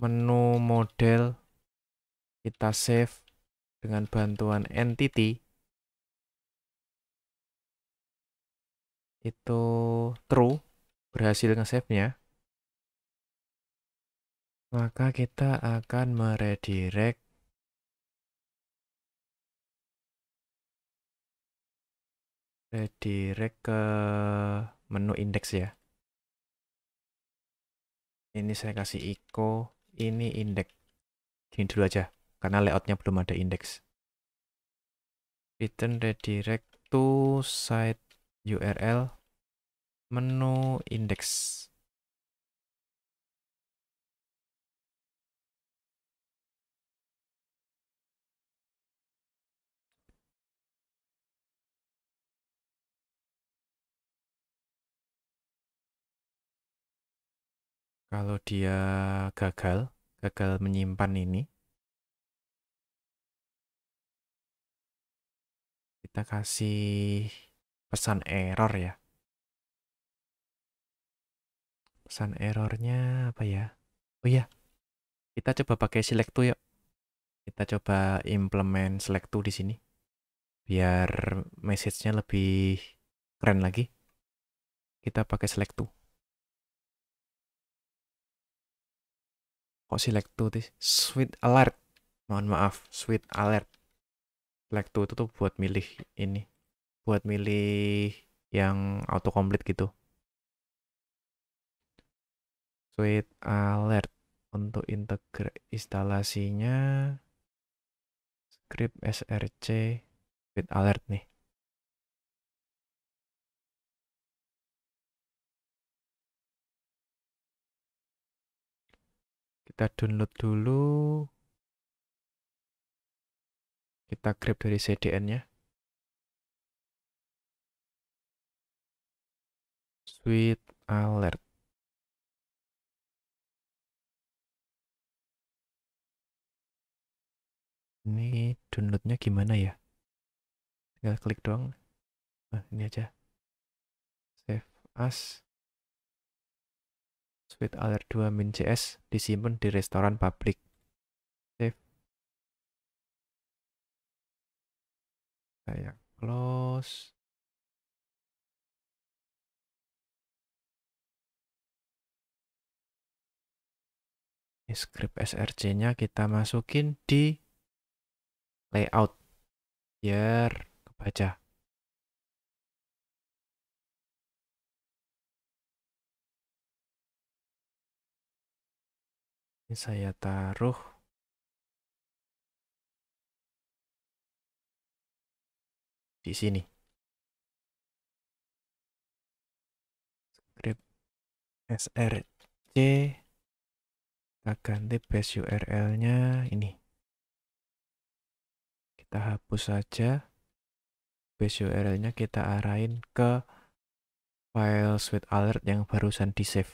Menu model kita save dengan bantuan entity itu true berhasil nge-save-nya, maka kita akan meredirect redirect ke menu indeks ya. Ini saya kasih echo, ini indeks. Gini dulu aja, karena layoutnya belum ada indeks. Return redirect to site URL menu indeks. Kalau dia gagal, gagal menyimpan ini, kita kasih pesan error ya. Sun errornya apa ya? Oh iya, kita coba pakai select to yuk. Kita coba implement select to di sini. Biar message-nya lebih keren lagi. Kita pakai select to. Kok select to this Sweet alert. Mohon maaf, sweet alert. Select to itu tuh buat milih ini. Buat milih yang auto autocomplete gitu. Sweet alert untuk integrasi instalasinya script src Sweet alert nih. Kita download dulu. Kita grab dari CDN-nya. sweet alert. ini downloadnya gimana ya tinggal klik doang nah ini aja save as suite alert2 min cs disimpan di restoran publik save saya close script src nya kita masukin di layout biar kebaca. Ini saya taruh di sini. Script src kita ganti base URL-nya ini kita hapus saja base URL-nya kita arahin ke file Sweet alert yang barusan di save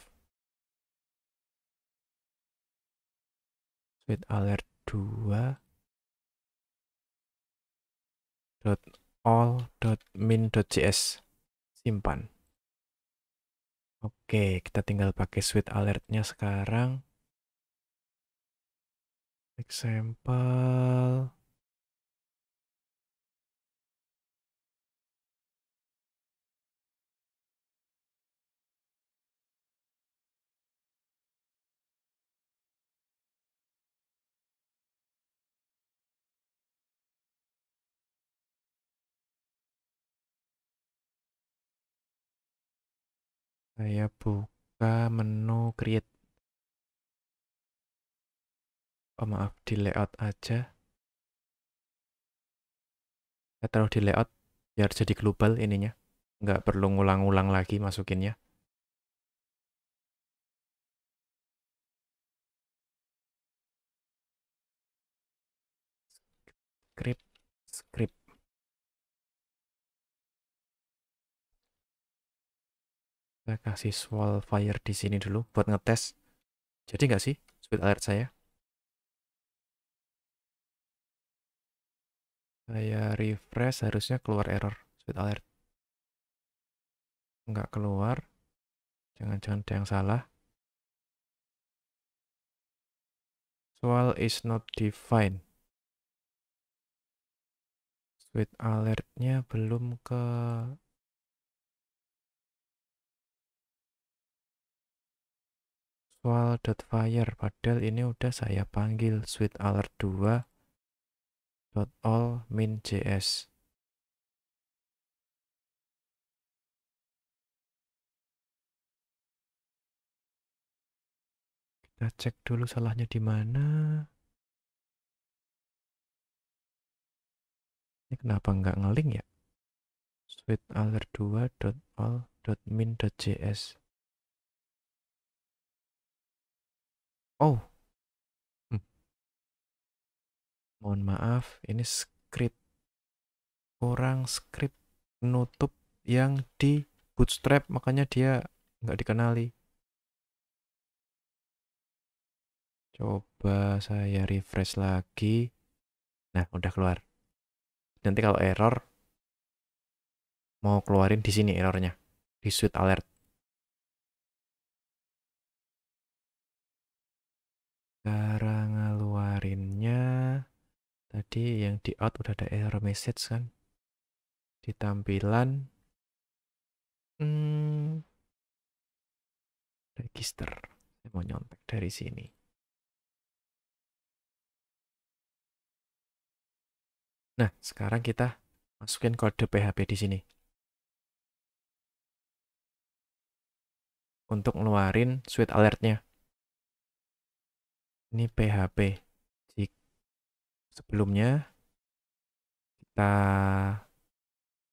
Sweet alert 2 all.min.js simpan Oke, kita tinggal pakai Alert-nya sekarang. Example. Saya buka menu create. Oh maaf, di layout aja. Saya taruh di layout biar jadi global ininya. Nggak perlu ngulang-ulang lagi masukinnya. Saya kasih wall fire di sini dulu buat ngetes. Jadi nggak sih speed alert saya? Saya refresh harusnya keluar error speed alert. Nggak keluar. Jangan-jangan ada yang salah. Swell is not defined. Speed alertnya belum ke virtual.fire padahal ini udah saya panggil sweet alert 2 all min js kita cek dulu salahnya di mana ini kenapa nggak ngeling ya sweet alert 2 all min js Oh. Hmm. Mohon maaf, ini script kurang script penutup yang di bootstrap makanya dia nggak dikenali. Coba saya refresh lagi. Nah, udah keluar. Nanti kalau error mau keluarin di sini errornya, di suite alert. cara ngeluarinnya tadi yang di out udah ada error message kan di tampilan hmm, register saya mau nyontek dari sini nah sekarang kita masukin kode PHP di sini untuk ngeluarin suite alertnya ini PHP. Sebelumnya kita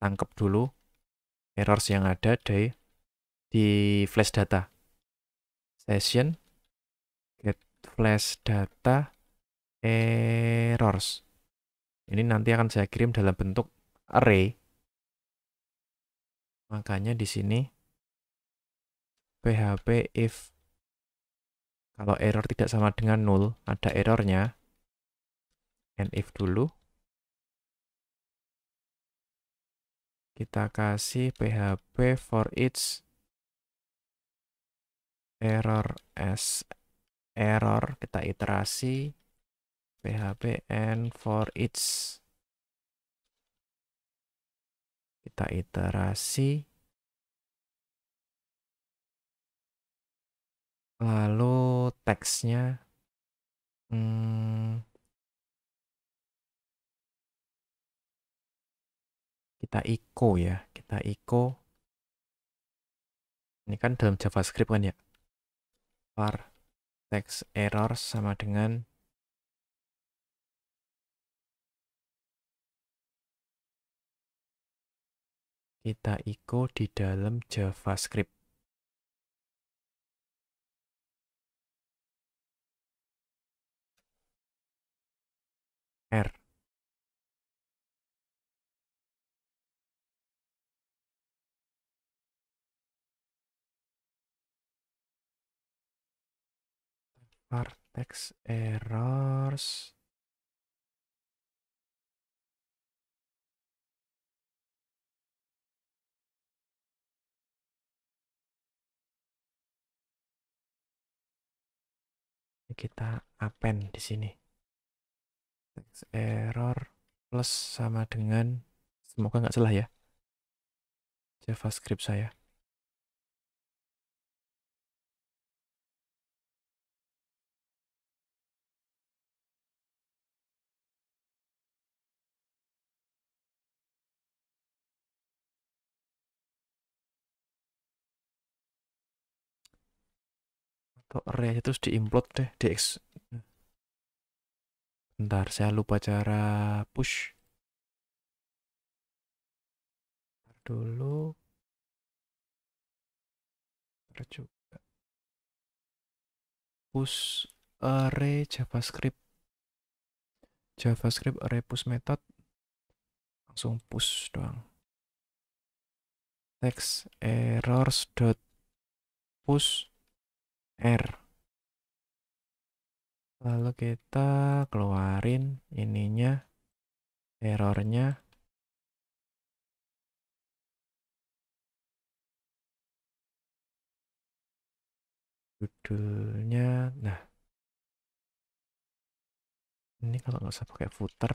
tangkap dulu errors yang ada di di flash data. Session get flash data errors. Ini nanti akan saya kirim dalam bentuk array. Makanya di sini PHP if kalau error tidak sama dengan null, ada errornya. And if dulu. Kita kasih php for each error as error kita iterasi php and for each kita iterasi lalu teksnya hmm, kita echo ya kita echo ini kan dalam javascript kan ya var text error sama dengan kita echo di dalam javascript R Vertex errors kita append di sini error plus sama dengan semoga nggak salah ya javascript saya atau array terus diimplot deh dx Bentar, saya lupa cara push. Bentar dulu. Bentar juga. Push array JavaScript. JavaScript array push method. Langsung push doang. Text errors dot push r lalu kita keluarin ininya errornya judulnya nah ini kalau nggak usah pakai footer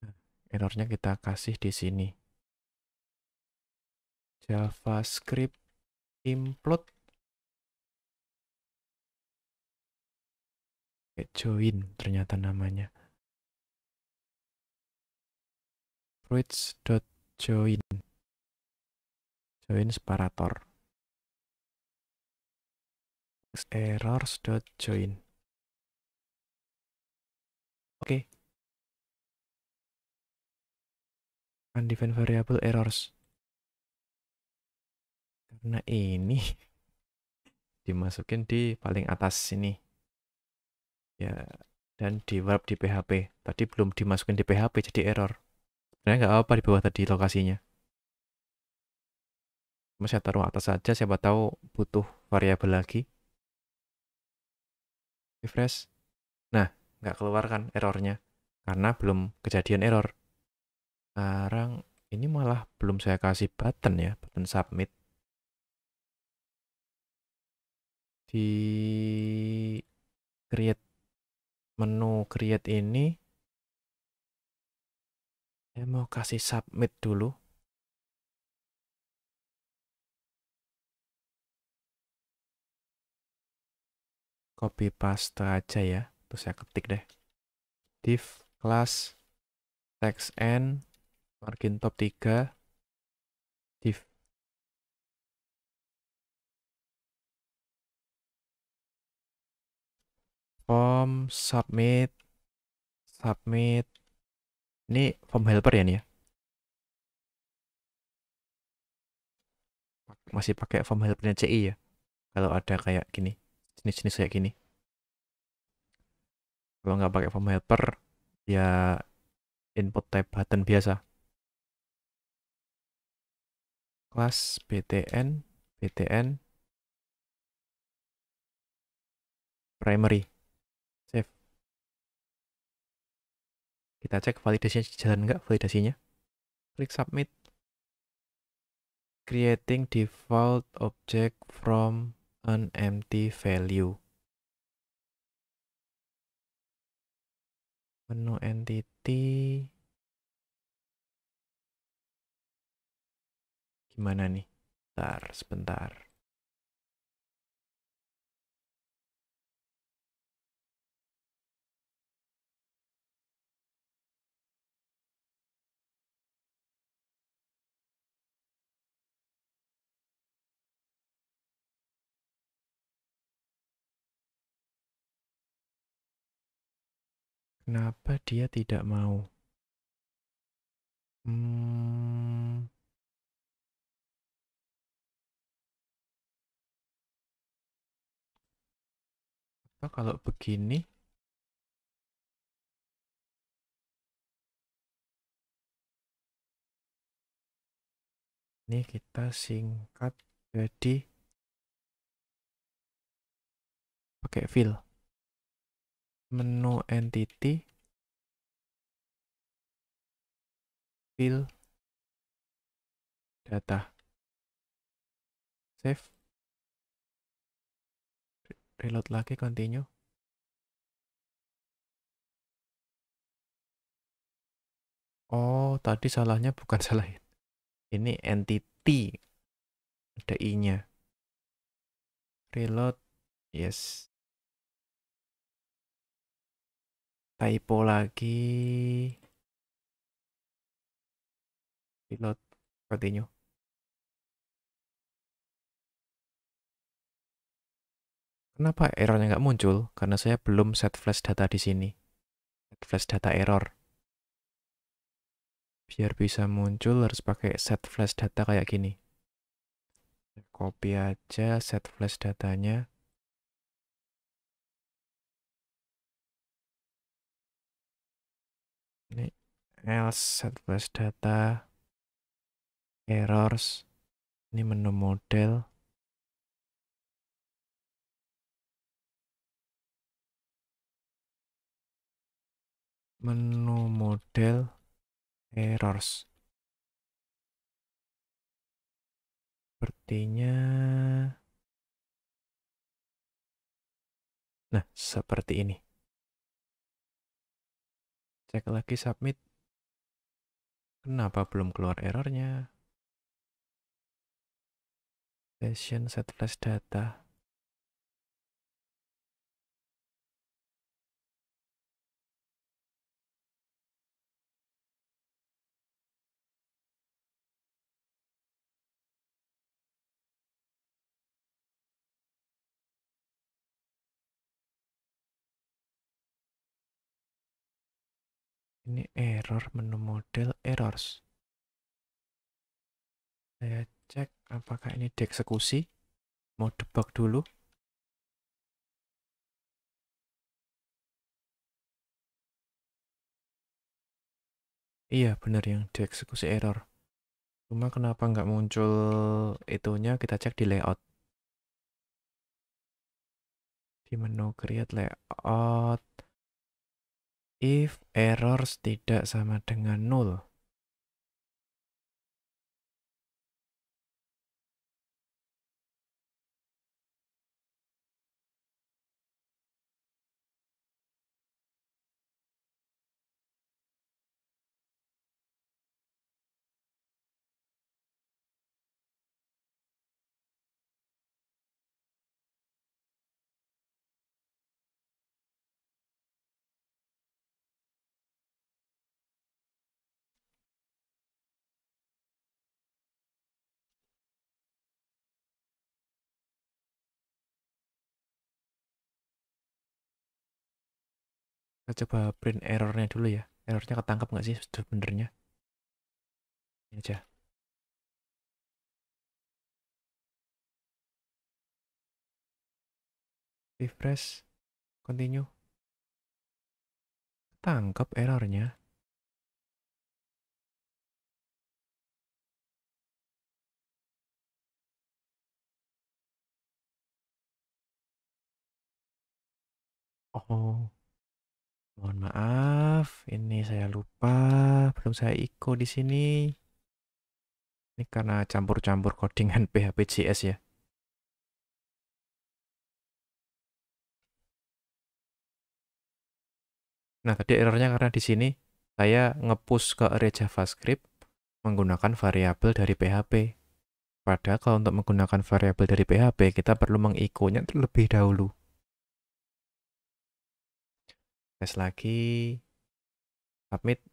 nah, errornya kita kasih di sini javascript implode Kayak join ternyata namanya. fruits.join join join separator join oke okay. undefined variable errors karena ini dimasukin di paling atas sini ya dan di web di PHP tadi belum dimasukin di PHP jadi error sebenarnya nggak apa di bawah tadi lokasinya cuma saya taruh atas saja siapa tahu butuh variabel lagi refresh nah nggak keluarkan errornya karena belum kejadian error sekarang ini malah belum saya kasih button ya button submit di create menu create ini saya mau kasih submit dulu copy paste aja ya terus saya ketik deh div class text n margin top 3 div form submit submit ini form helper ya nih ya masih pakai form helpernya CI ya kalau ada kayak gini jenis-jenis kayak gini kalau nggak pakai form helper ya input type button biasa kelas btn btn primary Kita cek validasinya jalan nggak validasinya. Klik submit. Creating default object from an empty value. Menu entity. Gimana nih? Bentar, sebentar. Kenapa dia tidak mau? Hmm. Apa oh, kalau begini, ini kita singkat jadi pakai fill menu entity fill data save reload lagi continue oh tadi salahnya bukan salah ini entity ada i nya reload yes typo lagi reload continue Kenapa errornya nggak muncul? Karena saya belum set flash data di sini. Set flash data error. Biar bisa muncul harus pakai set flash data kayak gini. Copy aja set flash datanya. ini else set base data errors ini menu model menu model errors sepertinya nah seperti ini Cek lagi submit. Kenapa belum keluar errornya? Session set flash data. ini error menu model errors saya cek apakah ini dieksekusi mau debug dulu iya benar yang dieksekusi error cuma kenapa nggak muncul itunya kita cek di layout di menu create layout if errors tidak sama dengan 0 coba print errornya dulu ya errornya ketangkap nggak sih sebenarnya ini aja refresh continue tangkap errornya oh Mohon maaf, ini saya lupa, belum saya iko di sini. Ini karena campur-campur codingan PHP JS ya. Nah, tadi errornya karena di sini saya ngepush ke array JavaScript menggunakan variabel dari PHP. Padahal kalau untuk menggunakan variabel dari PHP, kita perlu mengikonya terlebih dahulu. Tes lagi. Submit.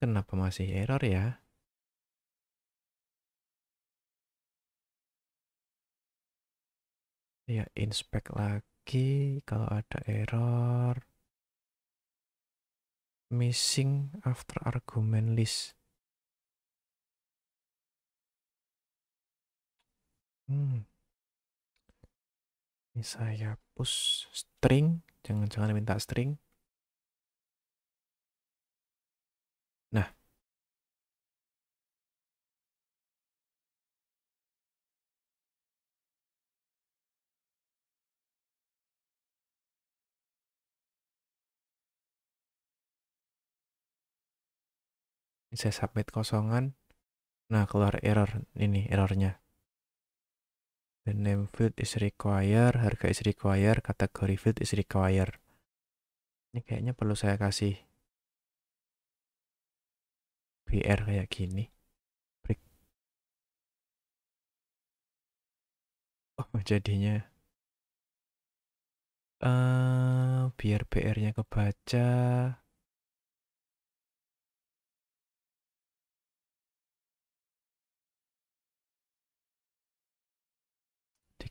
Kenapa masih error ya? Ya, inspect lagi kalau ada error. Missing after argument list. Hmm. Ini saya push string jangan-jangan minta string nah ini saya submit kosongan nah keluar error ini errornya The name field is required, harga is required, kategori field is required. Ini kayaknya perlu saya kasih BR kayak gini. Oh, jadinya uh, biar BR-nya kebaca.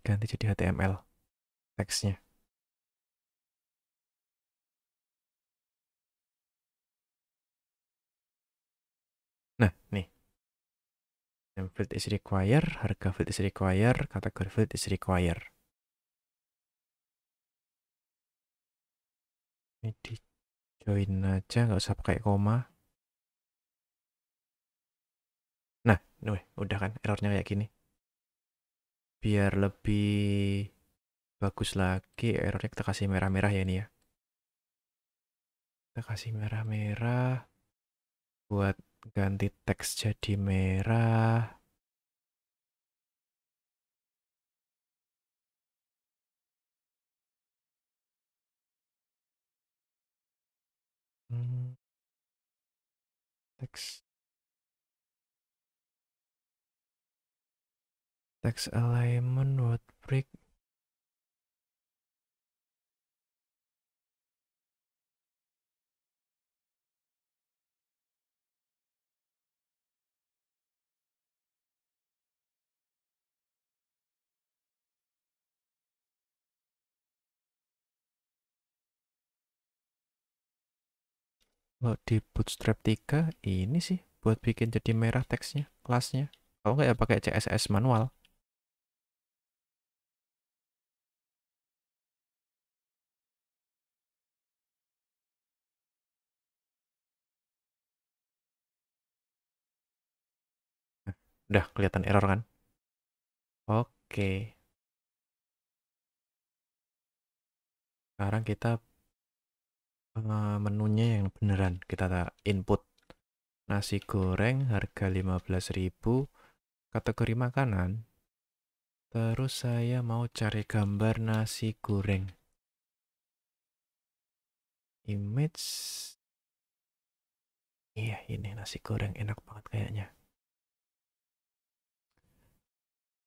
diganti jadi HTML teksnya. Nah, nih. Name field is required, harga field is required, kategori field is required. Ini di join aja, nggak usah pakai koma. Nah, nih, udah kan errornya kayak gini biar lebih bagus lagi errornya eh, kita kasih merah-merah ya ini ya kita kasih merah-merah buat ganti teks jadi merah hmm. teks Text alignment word break kalau di Bootstrap 3 ini sih buat bikin jadi merah teksnya kelasnya kalau nggak ya pakai CSS manual Udah kelihatan error kan? Oke. Sekarang kita eh, menunya yang beneran. Kita input nasi goreng harga 15.000 kategori makanan. Terus saya mau cari gambar nasi goreng. Image Iya, ini nasi goreng enak banget kayaknya.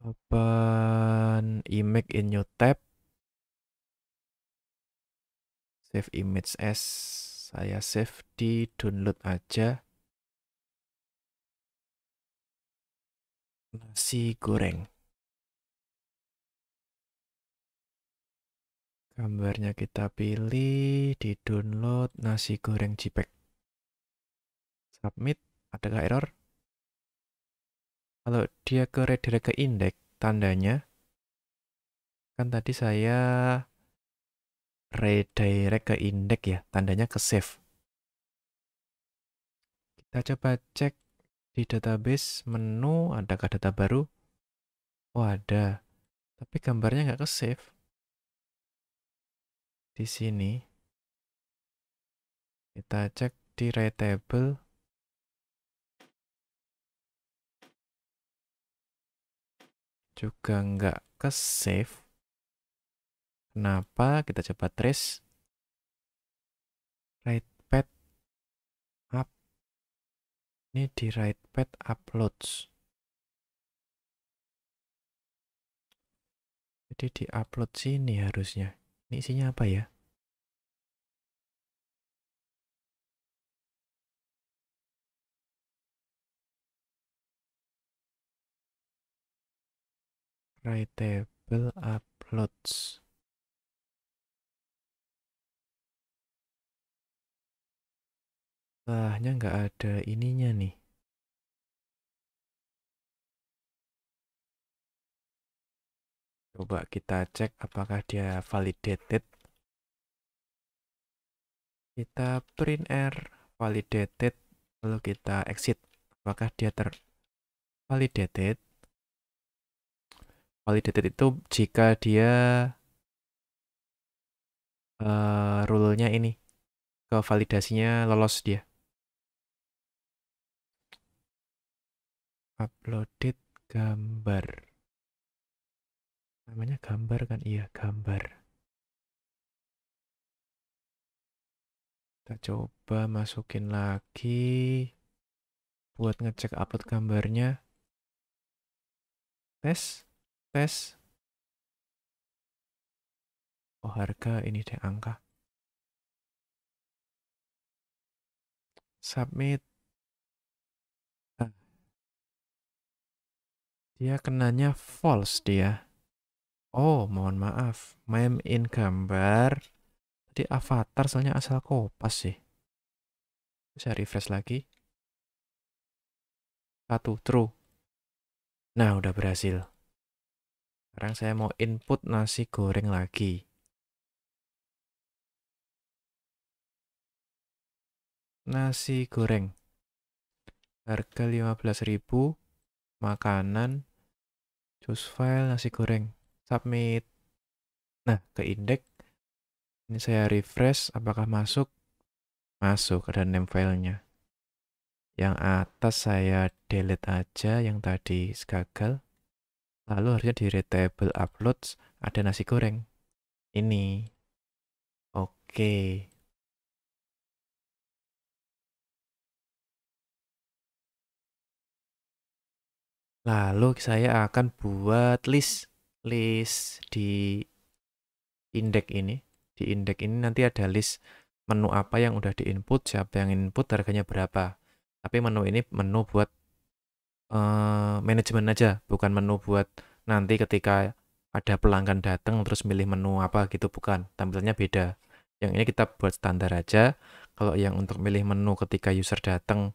Open image in new tab. Save image as. Saya save di download aja. Nasi goreng. Gambarnya kita pilih di download nasi goreng JPEG. Submit, adakah error? Kalau dia ke redirect ke indeks, tandanya kan tadi saya redirect ke indeks ya, tandanya ke save. Kita coba cek di database menu, adakah data baru? Oh ada, tapi gambarnya nggak ke save. Di sini kita cek di table juga nggak ke save kenapa kita coba trace right pad up ini di right pad uploads jadi di upload sini harusnya ini isinya apa ya writable uploads Setelahnya nggak ada ininya nih. Coba kita cek apakah dia validated. Kita print R validated, lalu kita exit. Apakah dia ter validated? validated itu jika dia uh, rule-nya ini ke validasinya lolos dia uploaded gambar namanya gambar kan iya gambar kita coba masukin lagi buat ngecek upload gambarnya tes tes oh harga ini deh angka submit ah. dia kenanya false dia oh mohon maaf Mem in gambar tadi avatar soalnya asal kopas sih Bisa refresh lagi satu true nah udah berhasil sekarang saya mau input nasi goreng lagi. Nasi goreng. Harga 15.000. Makanan. Choose file nasi goreng. Submit. Nah, ke indeks. Ini saya refresh apakah masuk? Masuk, ada name filenya. Yang atas saya delete aja yang tadi gagal lalu harusnya di retable uploads ada nasi goreng ini oke lalu saya akan buat list list di indeks ini di indeks ini nanti ada list menu apa yang udah diinput siapa yang input harganya berapa tapi menu ini menu buat Eh, manajemen aja, bukan menu buat nanti ketika ada pelanggan datang terus milih menu apa gitu bukan. Tampilannya beda. Yang ini kita buat standar aja. Kalau yang untuk milih menu ketika user datang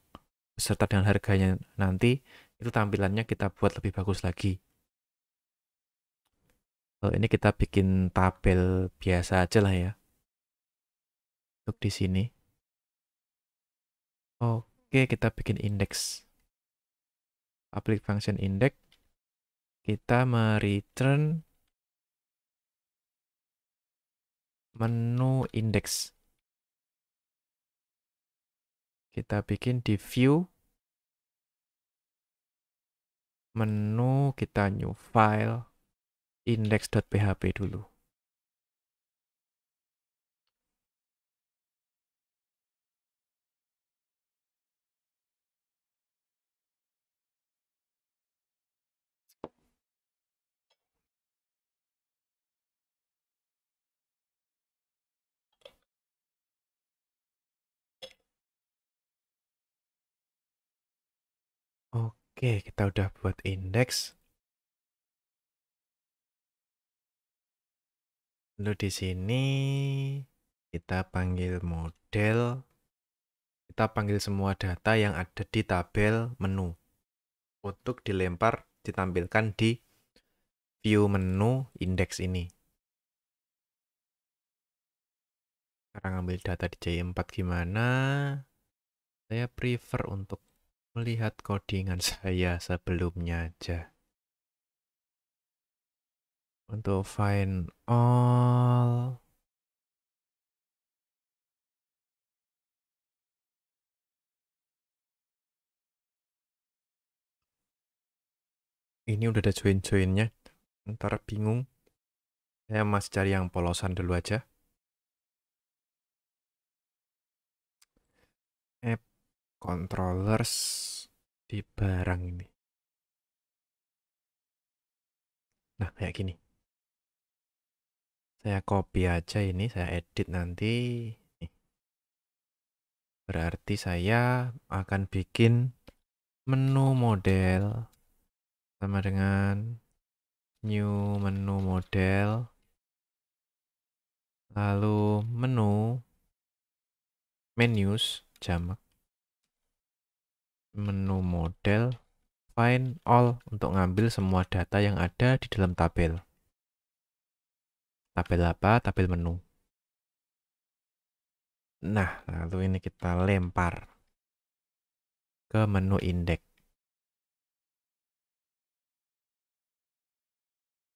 beserta dengan harganya nanti itu tampilannya kita buat lebih bagus lagi. Kalau ini kita bikin tabel biasa aja lah ya. Untuk di sini. Oke, kita bikin indeks public function index kita mereturn menu index kita bikin di view menu kita new file index.php dulu Oke, kita udah buat indeks. Lalu di sini kita panggil model. Kita panggil semua data yang ada di tabel menu. Untuk dilempar ditampilkan di view menu indeks ini. Sekarang ambil data di J4 gimana? Saya prefer untuk melihat codingan saya sebelumnya aja. Untuk find all ini udah ada join-joinnya ntar bingung saya masih cari yang polosan dulu aja controllers di barang ini. Nah, kayak gini. Saya copy aja ini, saya edit nanti. Berarti saya akan bikin menu model sama dengan new menu model lalu menu menus jamak menu model find all untuk ngambil semua data yang ada di dalam tabel. Tabel apa? Tabel menu. Nah, lalu ini kita lempar ke menu indeks.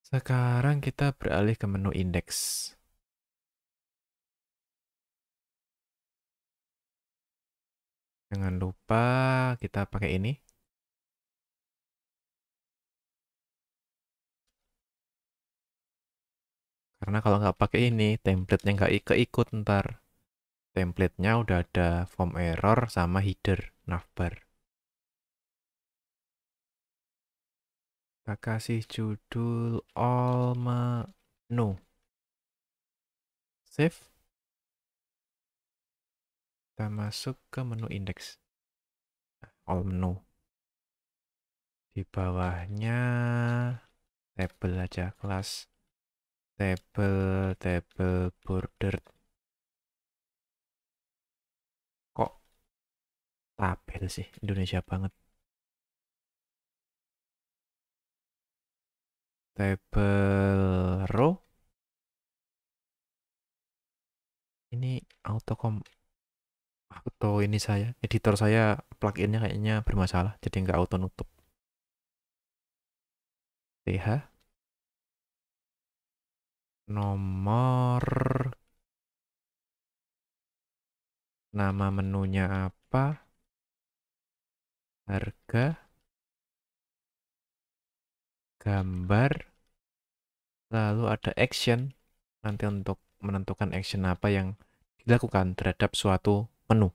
Sekarang kita beralih ke menu indeks. Jangan lupa kita pakai ini. Karena kalau nggak pakai ini, template nya nggak keikut ntar. template nya udah ada form error sama header navbar. Kita kasih judul all menu. Save kita masuk ke menu indeks nah, all menu di bawahnya table aja kelas table table border kok tabel sih Indonesia banget table row ini autocom auto ini saya editor saya pluginnya kayaknya bermasalah jadi nggak auto nutup th nomor nama menunya apa harga gambar lalu ada action nanti untuk menentukan action apa yang dilakukan terhadap suatu menu.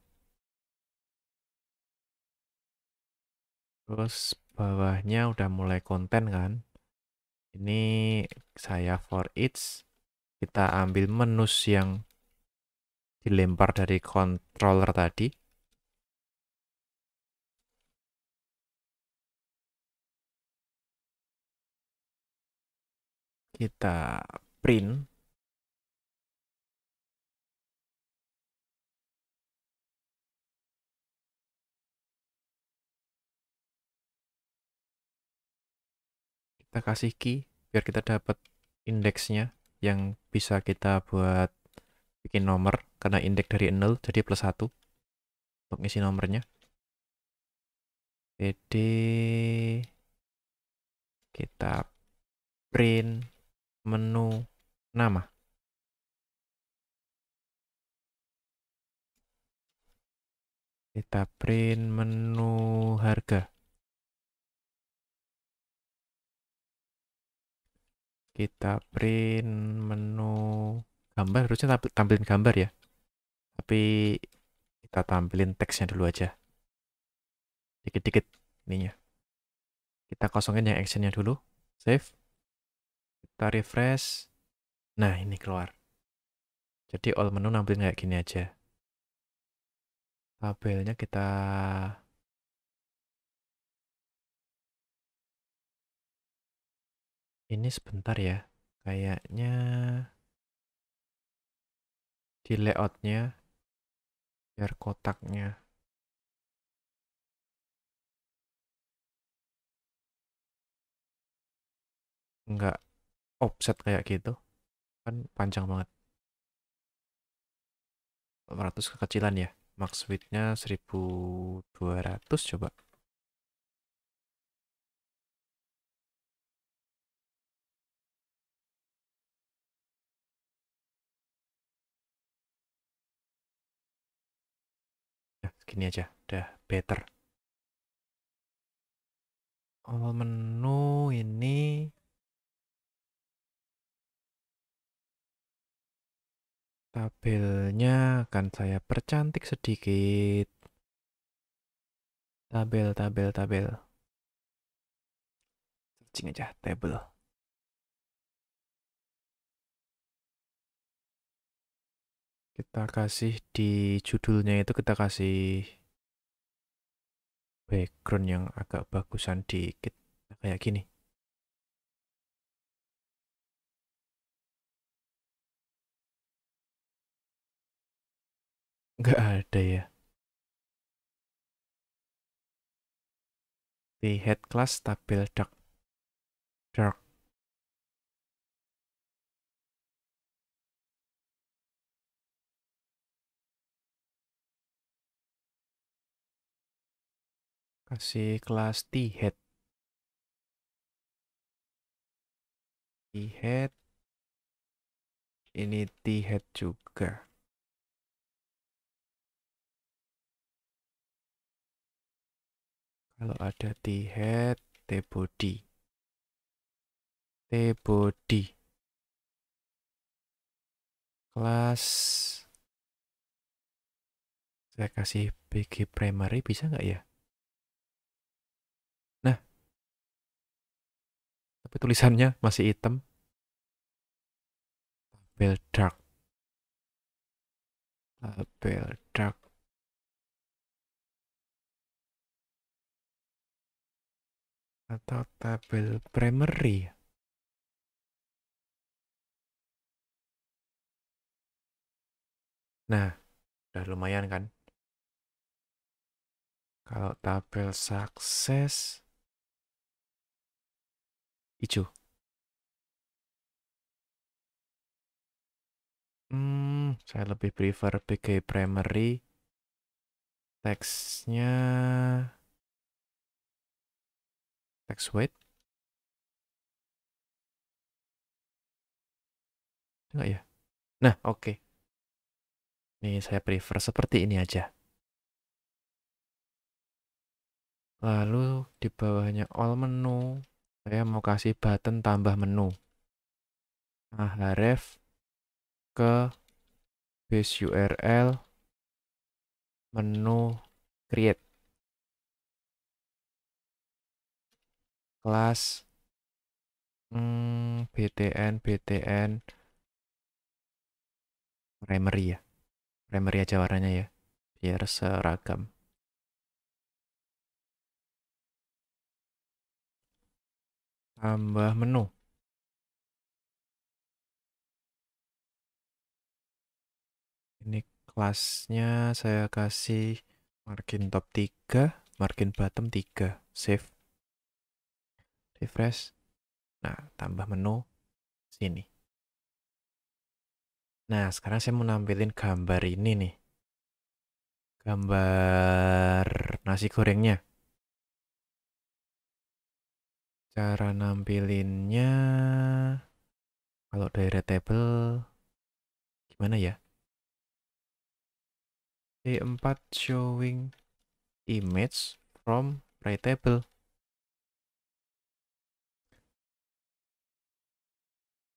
Terus bawahnya udah mulai konten kan. Ini saya for each. Kita ambil menu yang dilempar dari controller tadi. Kita print kita kasih key biar kita dapat indeksnya yang bisa kita buat bikin nomor karena indeks dari 0 jadi plus 1 untuk ngisi nomornya jadi kita print menu nama kita print menu harga kita print menu gambar harusnya tampilin gambar ya tapi kita tampilin teksnya dulu aja dikit-dikit ininya kita kosongin yang actionnya dulu save kita refresh nah ini keluar jadi all menu nampilin kayak gini aja tabelnya kita Ini sebentar ya. Kayaknya di layoutnya biar kotaknya nggak offset kayak gitu kan panjang banget 400 kekecilan ya max width-nya 1200 coba gini aja udah better awal menu ini tabelnya akan saya percantik sedikit tabel tabel tabel searching aja table kita kasih di judulnya itu kita kasih background yang agak bagusan dikit kayak gini nggak ada ya di head class tabel dark dark kasih kelas T-head. T-head. Ini T-head juga. Kalau ada T-head, T-body. T-body. Kelas saya kasih bg primary bisa nggak ya? tapi tulisannya masih hitam label dark label dark atau tabel primary nah udah lumayan kan kalau tabel sukses Ijo. Hmm, saya lebih prefer PG Primary. Teksnya... Text weight? Enggak ya? Nah, oke. Okay. Ini saya prefer seperti ini aja. Lalu di bawahnya all menu saya mau kasih button tambah menu nah ref ke base url menu create kelas hmm, btn btn primary ya primary aja warnanya ya biar seragam tambah menu ini kelasnya saya kasih margin top 3 margin bottom 3 save refresh nah tambah menu sini nah sekarang saya mau nampilin gambar ini nih gambar nasi gorengnya cara nampilinnya kalau dari table gimana ya di 4 showing image from right table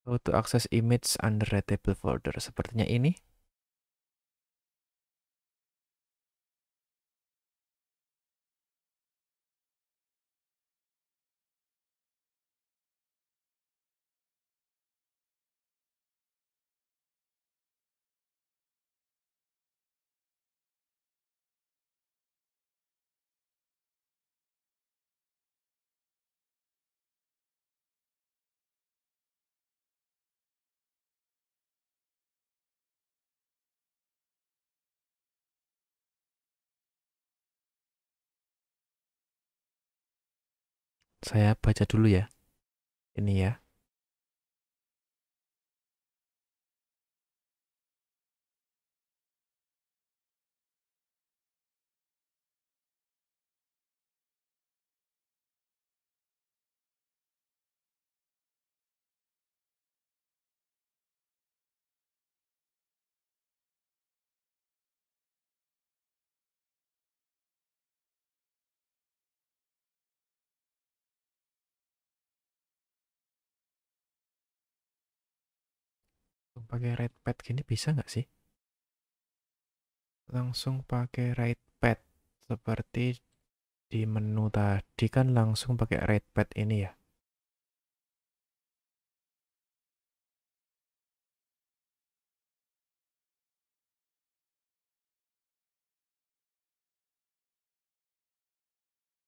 How to access image under right table folder sepertinya ini Saya baca dulu ya. Ini ya. pakai red pad gini bisa nggak sih? Langsung pakai red pad seperti di menu tadi kan langsung pakai red pad ini ya.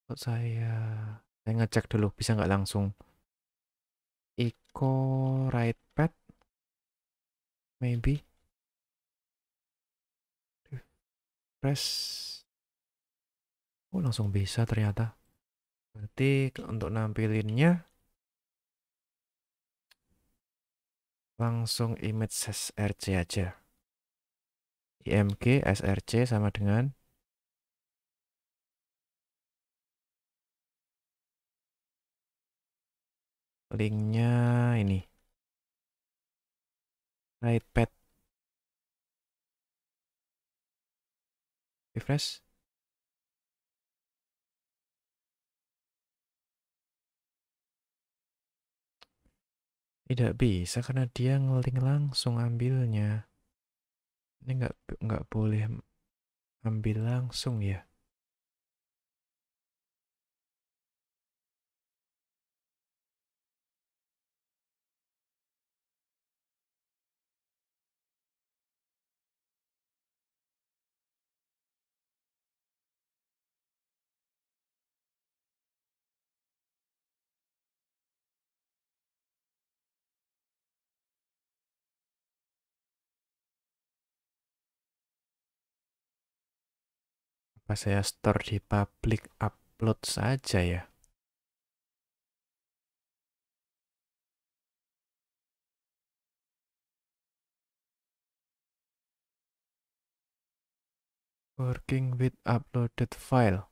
Kok saya saya ngecek dulu bisa nggak langsung Iko right maybe press. oh langsung bisa ternyata berarti untuk nampilinnya langsung image src aja img src sama dengan linknya ini iPad. Refresh. Tidak bisa karena dia ngeling langsung ambilnya. Ini nggak nggak boleh ambil langsung ya. apa saya store di public upload saja ya working with uploaded file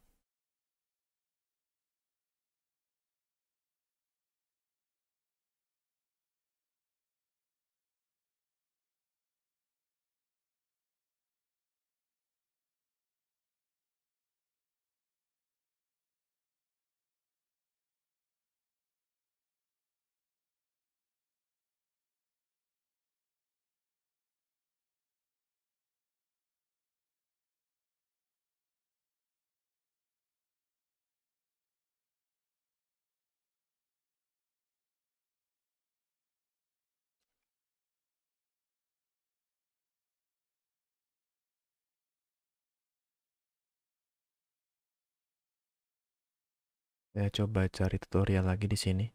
Saya coba cari tutorial lagi di sini.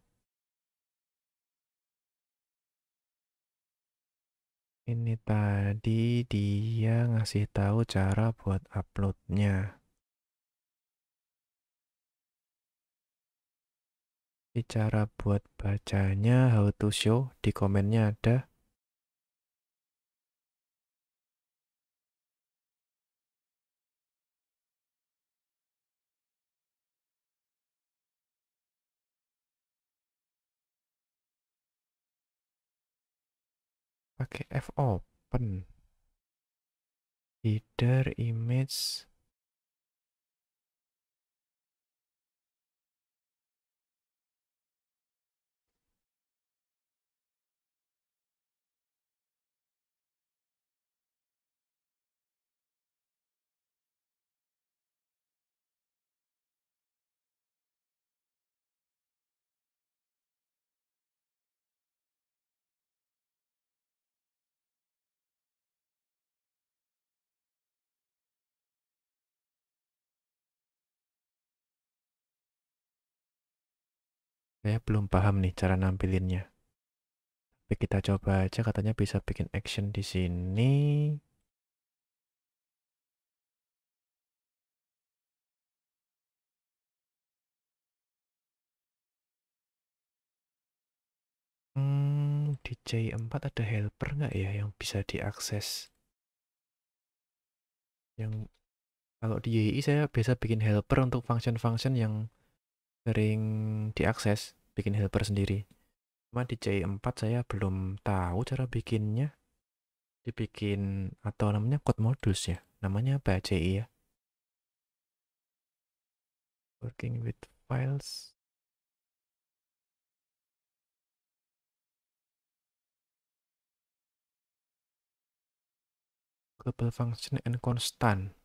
Ini tadi dia ngasih tahu cara buat uploadnya. Ini cara buat bacanya how to show di komennya ada pakai f open header image Saya belum paham nih cara nampilinnya. Tapi kita coba aja katanya bisa bikin action di sini. Hmm, di C4 ada helper nggak ya yang bisa diakses? Yang kalau di YI saya biasa bikin helper untuk function-function yang sering diakses bikin helper sendiri cuma di C4 saya belum tahu cara bikinnya dibikin atau namanya code modus ya namanya apa CI ya, ya working with files global function and constant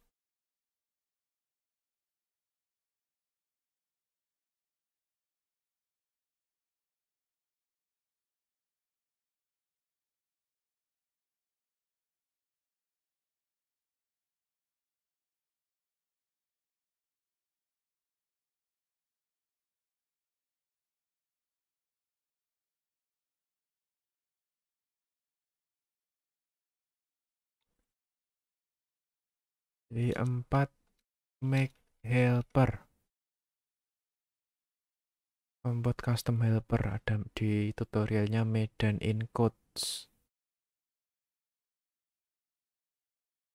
jadi 4 make helper membuat custom helper ada di tutorialnya Medan in Codes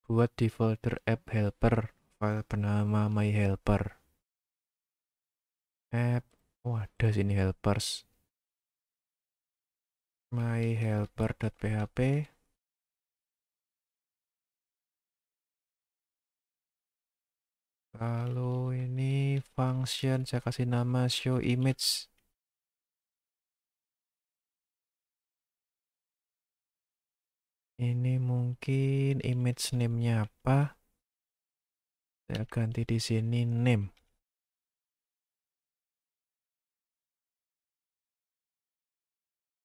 buat di folder app helper file bernama my helper app oh ada sini helpers my .php Kalau ini function saya kasih nama show image. Ini mungkin image name-nya apa? Saya ganti di sini name.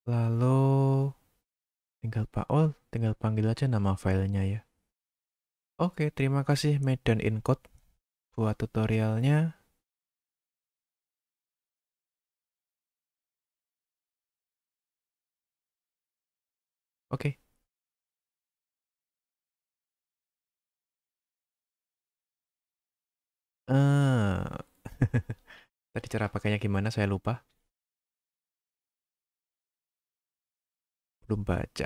Lalu tinggal Pak tinggal panggil aja nama filenya ya. Oke, terima kasih Medan Encode buat tutorialnya. Oke. Okay. Ah. Eh. Tadi cara pakainya gimana saya lupa. Belum baca.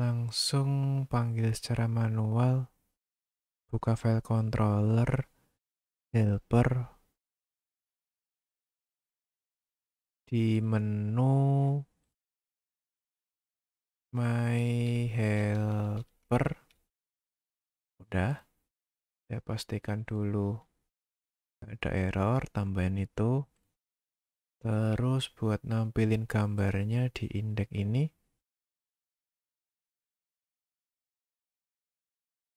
Langsung panggil secara manual buka file controller helper di menu my helper udah saya pastikan dulu ada error tambahan itu terus buat nampilin gambarnya di indeks ini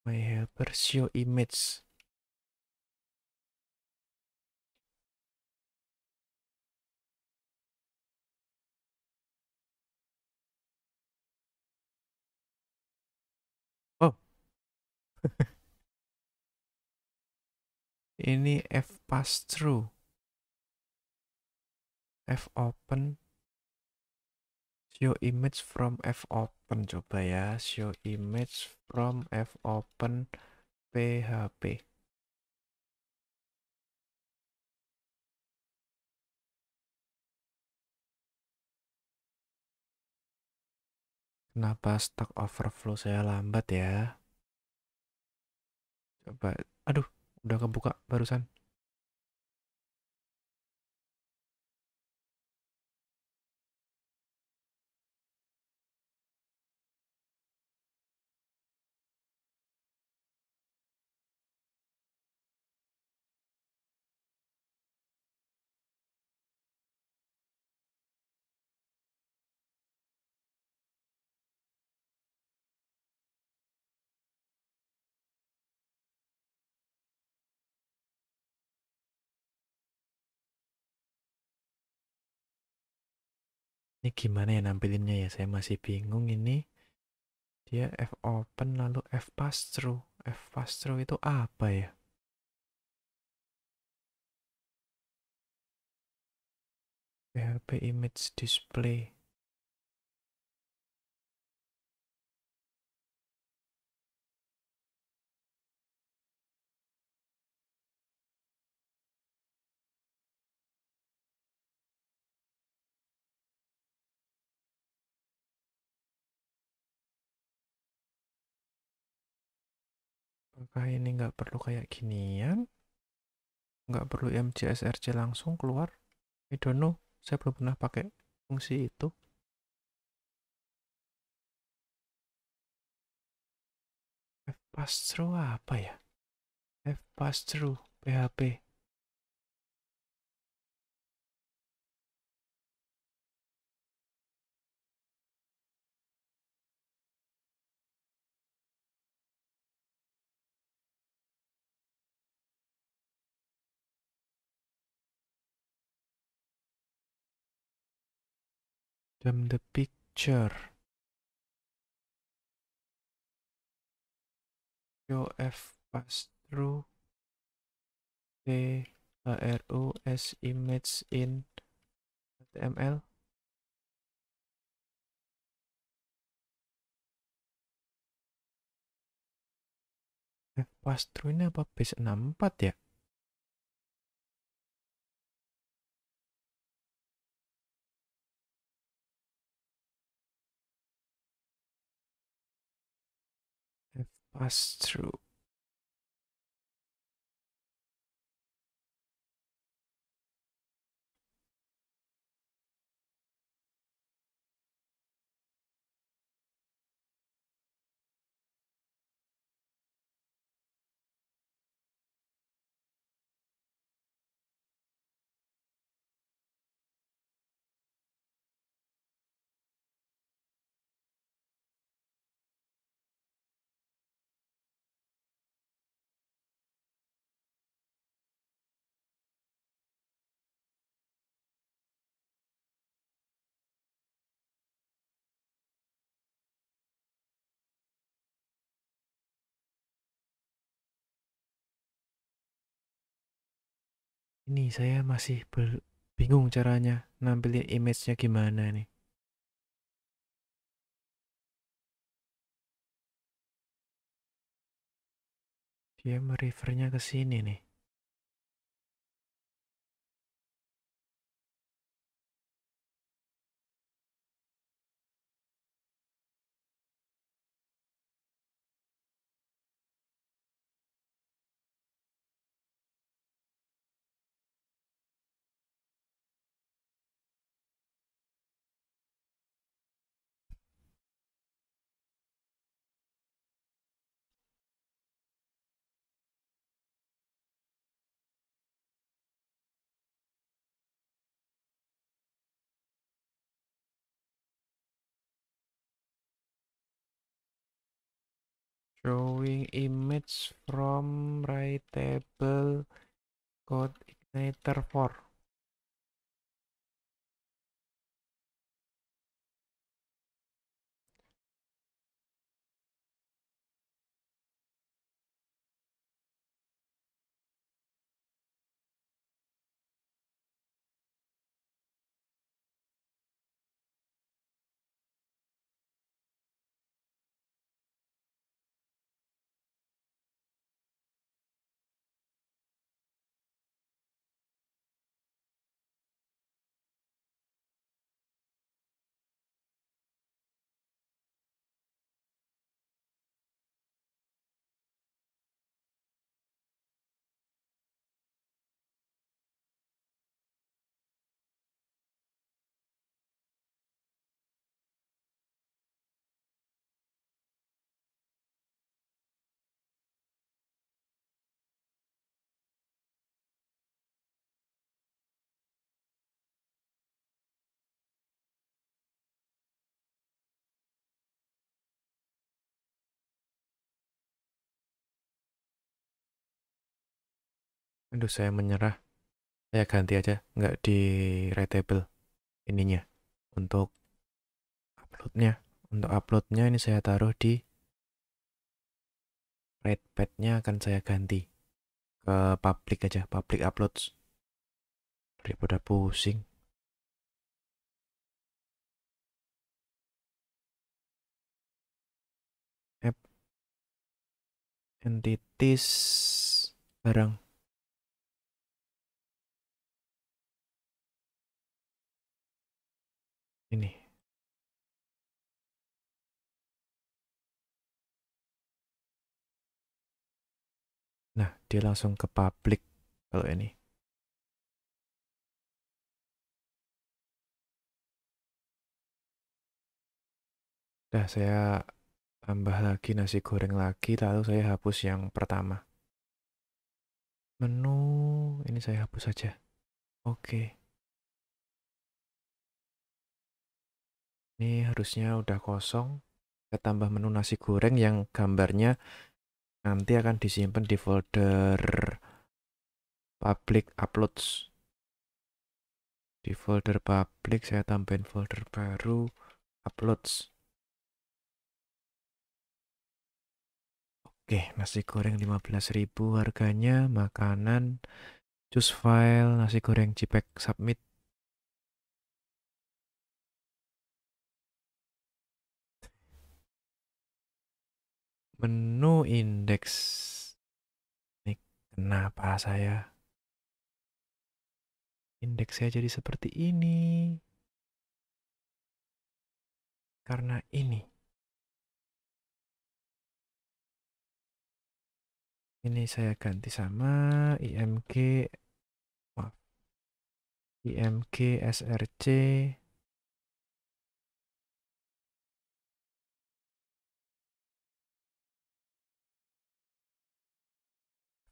My helper show image. Oh. Ini F pass through. F open show image from F open coba ya show image F Open php Kenapa stack overflow saya lambat ya? Coba, aduh, udah kebuka barusan. ini gimana ya nampilinnya ya saya masih bingung ini dia F open lalu F pass through F pass through itu apa ya PHP image display apakah ini nggak perlu kayak ginian nggak perlu MJSRC langsung keluar I don't know saya belum pernah pakai fungsi itu F pass through apa ya F pass through PHP them the picture. f pass through o s image in HTML. F pass through ini apa base 64 ya? That's true. ini saya masih bingung caranya nampilin image-nya gimana nih. Dia merefernya ke sini nih. drawing image from writable code igniter 4 Aduh, saya menyerah. Saya ganti aja, nggak di retable ininya. Untuk uploadnya. Untuk uploadnya ini saya taruh di red padnya akan saya ganti ke public aja, public uploads. Daripada pusing. App entities barang ini nah dia langsung ke public kalau ini Dah saya tambah lagi nasi goreng lagi, lalu saya hapus yang pertama. Menu ini saya hapus saja. Oke. Okay. ini harusnya udah kosong kita tambah menu nasi goreng yang gambarnya nanti akan disimpan di folder public uploads di folder public saya tambahin folder baru uploads Oke, nasi goreng 15.000 harganya, makanan, choose file, nasi goreng cipek submit menu indeks ini kenapa saya indeks saya jadi seperti ini karena ini ini saya ganti sama IMG maaf IMG SRC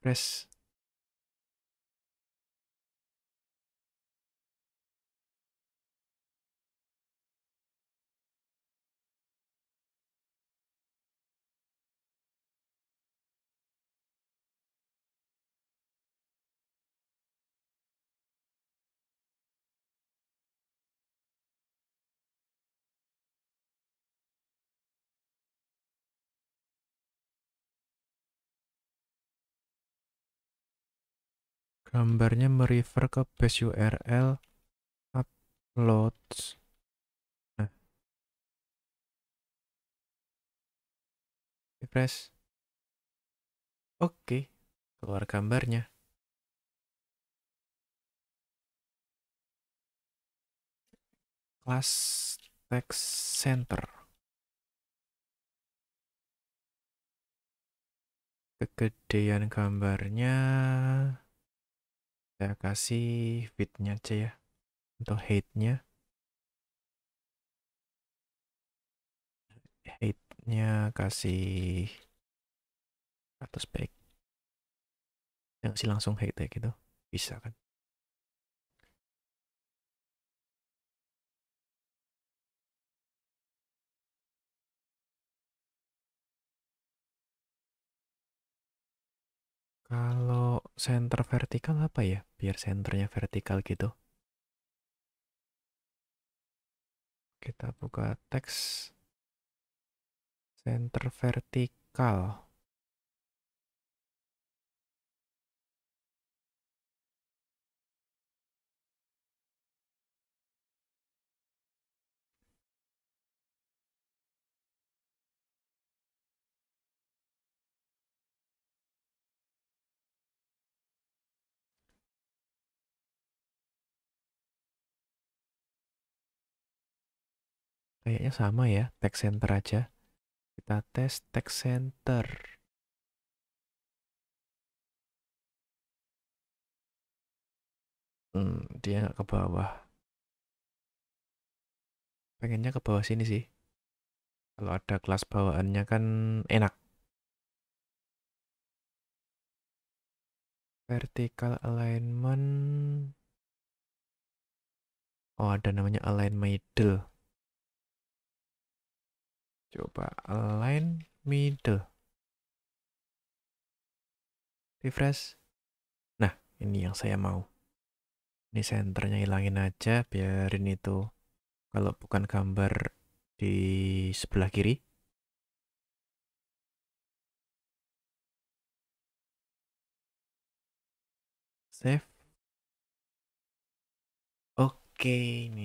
Press. gambarnya merefer ke base URL upload. nah refresh oke keluar gambarnya Class text center kegedean gambarnya saya kasih fitnya aja ya. Untuk hate-nya. Hate-nya kasih 100 back. yang sih langsung hate ya gitu. Bisa kan? Kalau center vertikal apa ya? Biar senternya vertikal gitu. Kita buka teks. Center vertikal. Kayaknya sama ya, text center aja. Kita tes text center. Hmm, dia nggak ke bawah. Pengennya ke bawah sini sih. Kalau ada kelas bawaannya kan enak. Vertical alignment. Oh, ada namanya align middle. Coba align middle. Refresh. Nah, ini yang saya mau. Ini senternya hilangin aja, biarin itu. Kalau bukan gambar di sebelah kiri. Save. Oke, ini.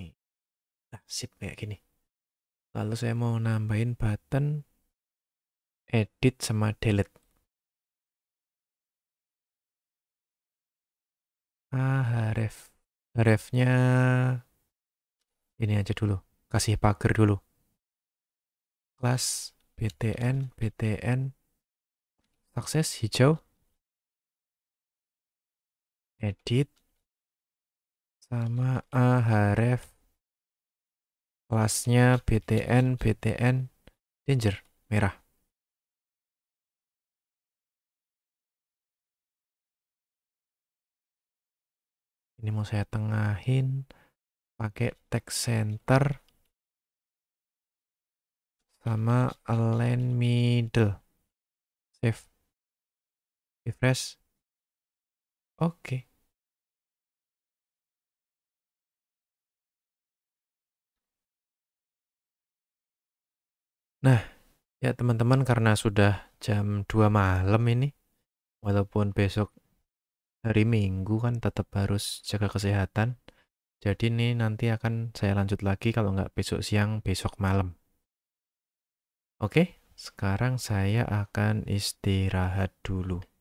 Nah, sip kayak gini lalu saya mau nambahin button edit sama delete ah ref refnya ini aja dulu kasih pagar dulu class btn btn sukses hijau edit sama ahref kelasnya BTN BTN danger merah ini mau saya tengahin pakai text center sama align middle save refresh oke okay. Nah, ya teman-teman karena sudah jam 2 malam ini, walaupun besok hari Minggu kan tetap harus jaga kesehatan. Jadi ini nanti akan saya lanjut lagi kalau nggak besok siang, besok malam. Oke, sekarang saya akan istirahat dulu.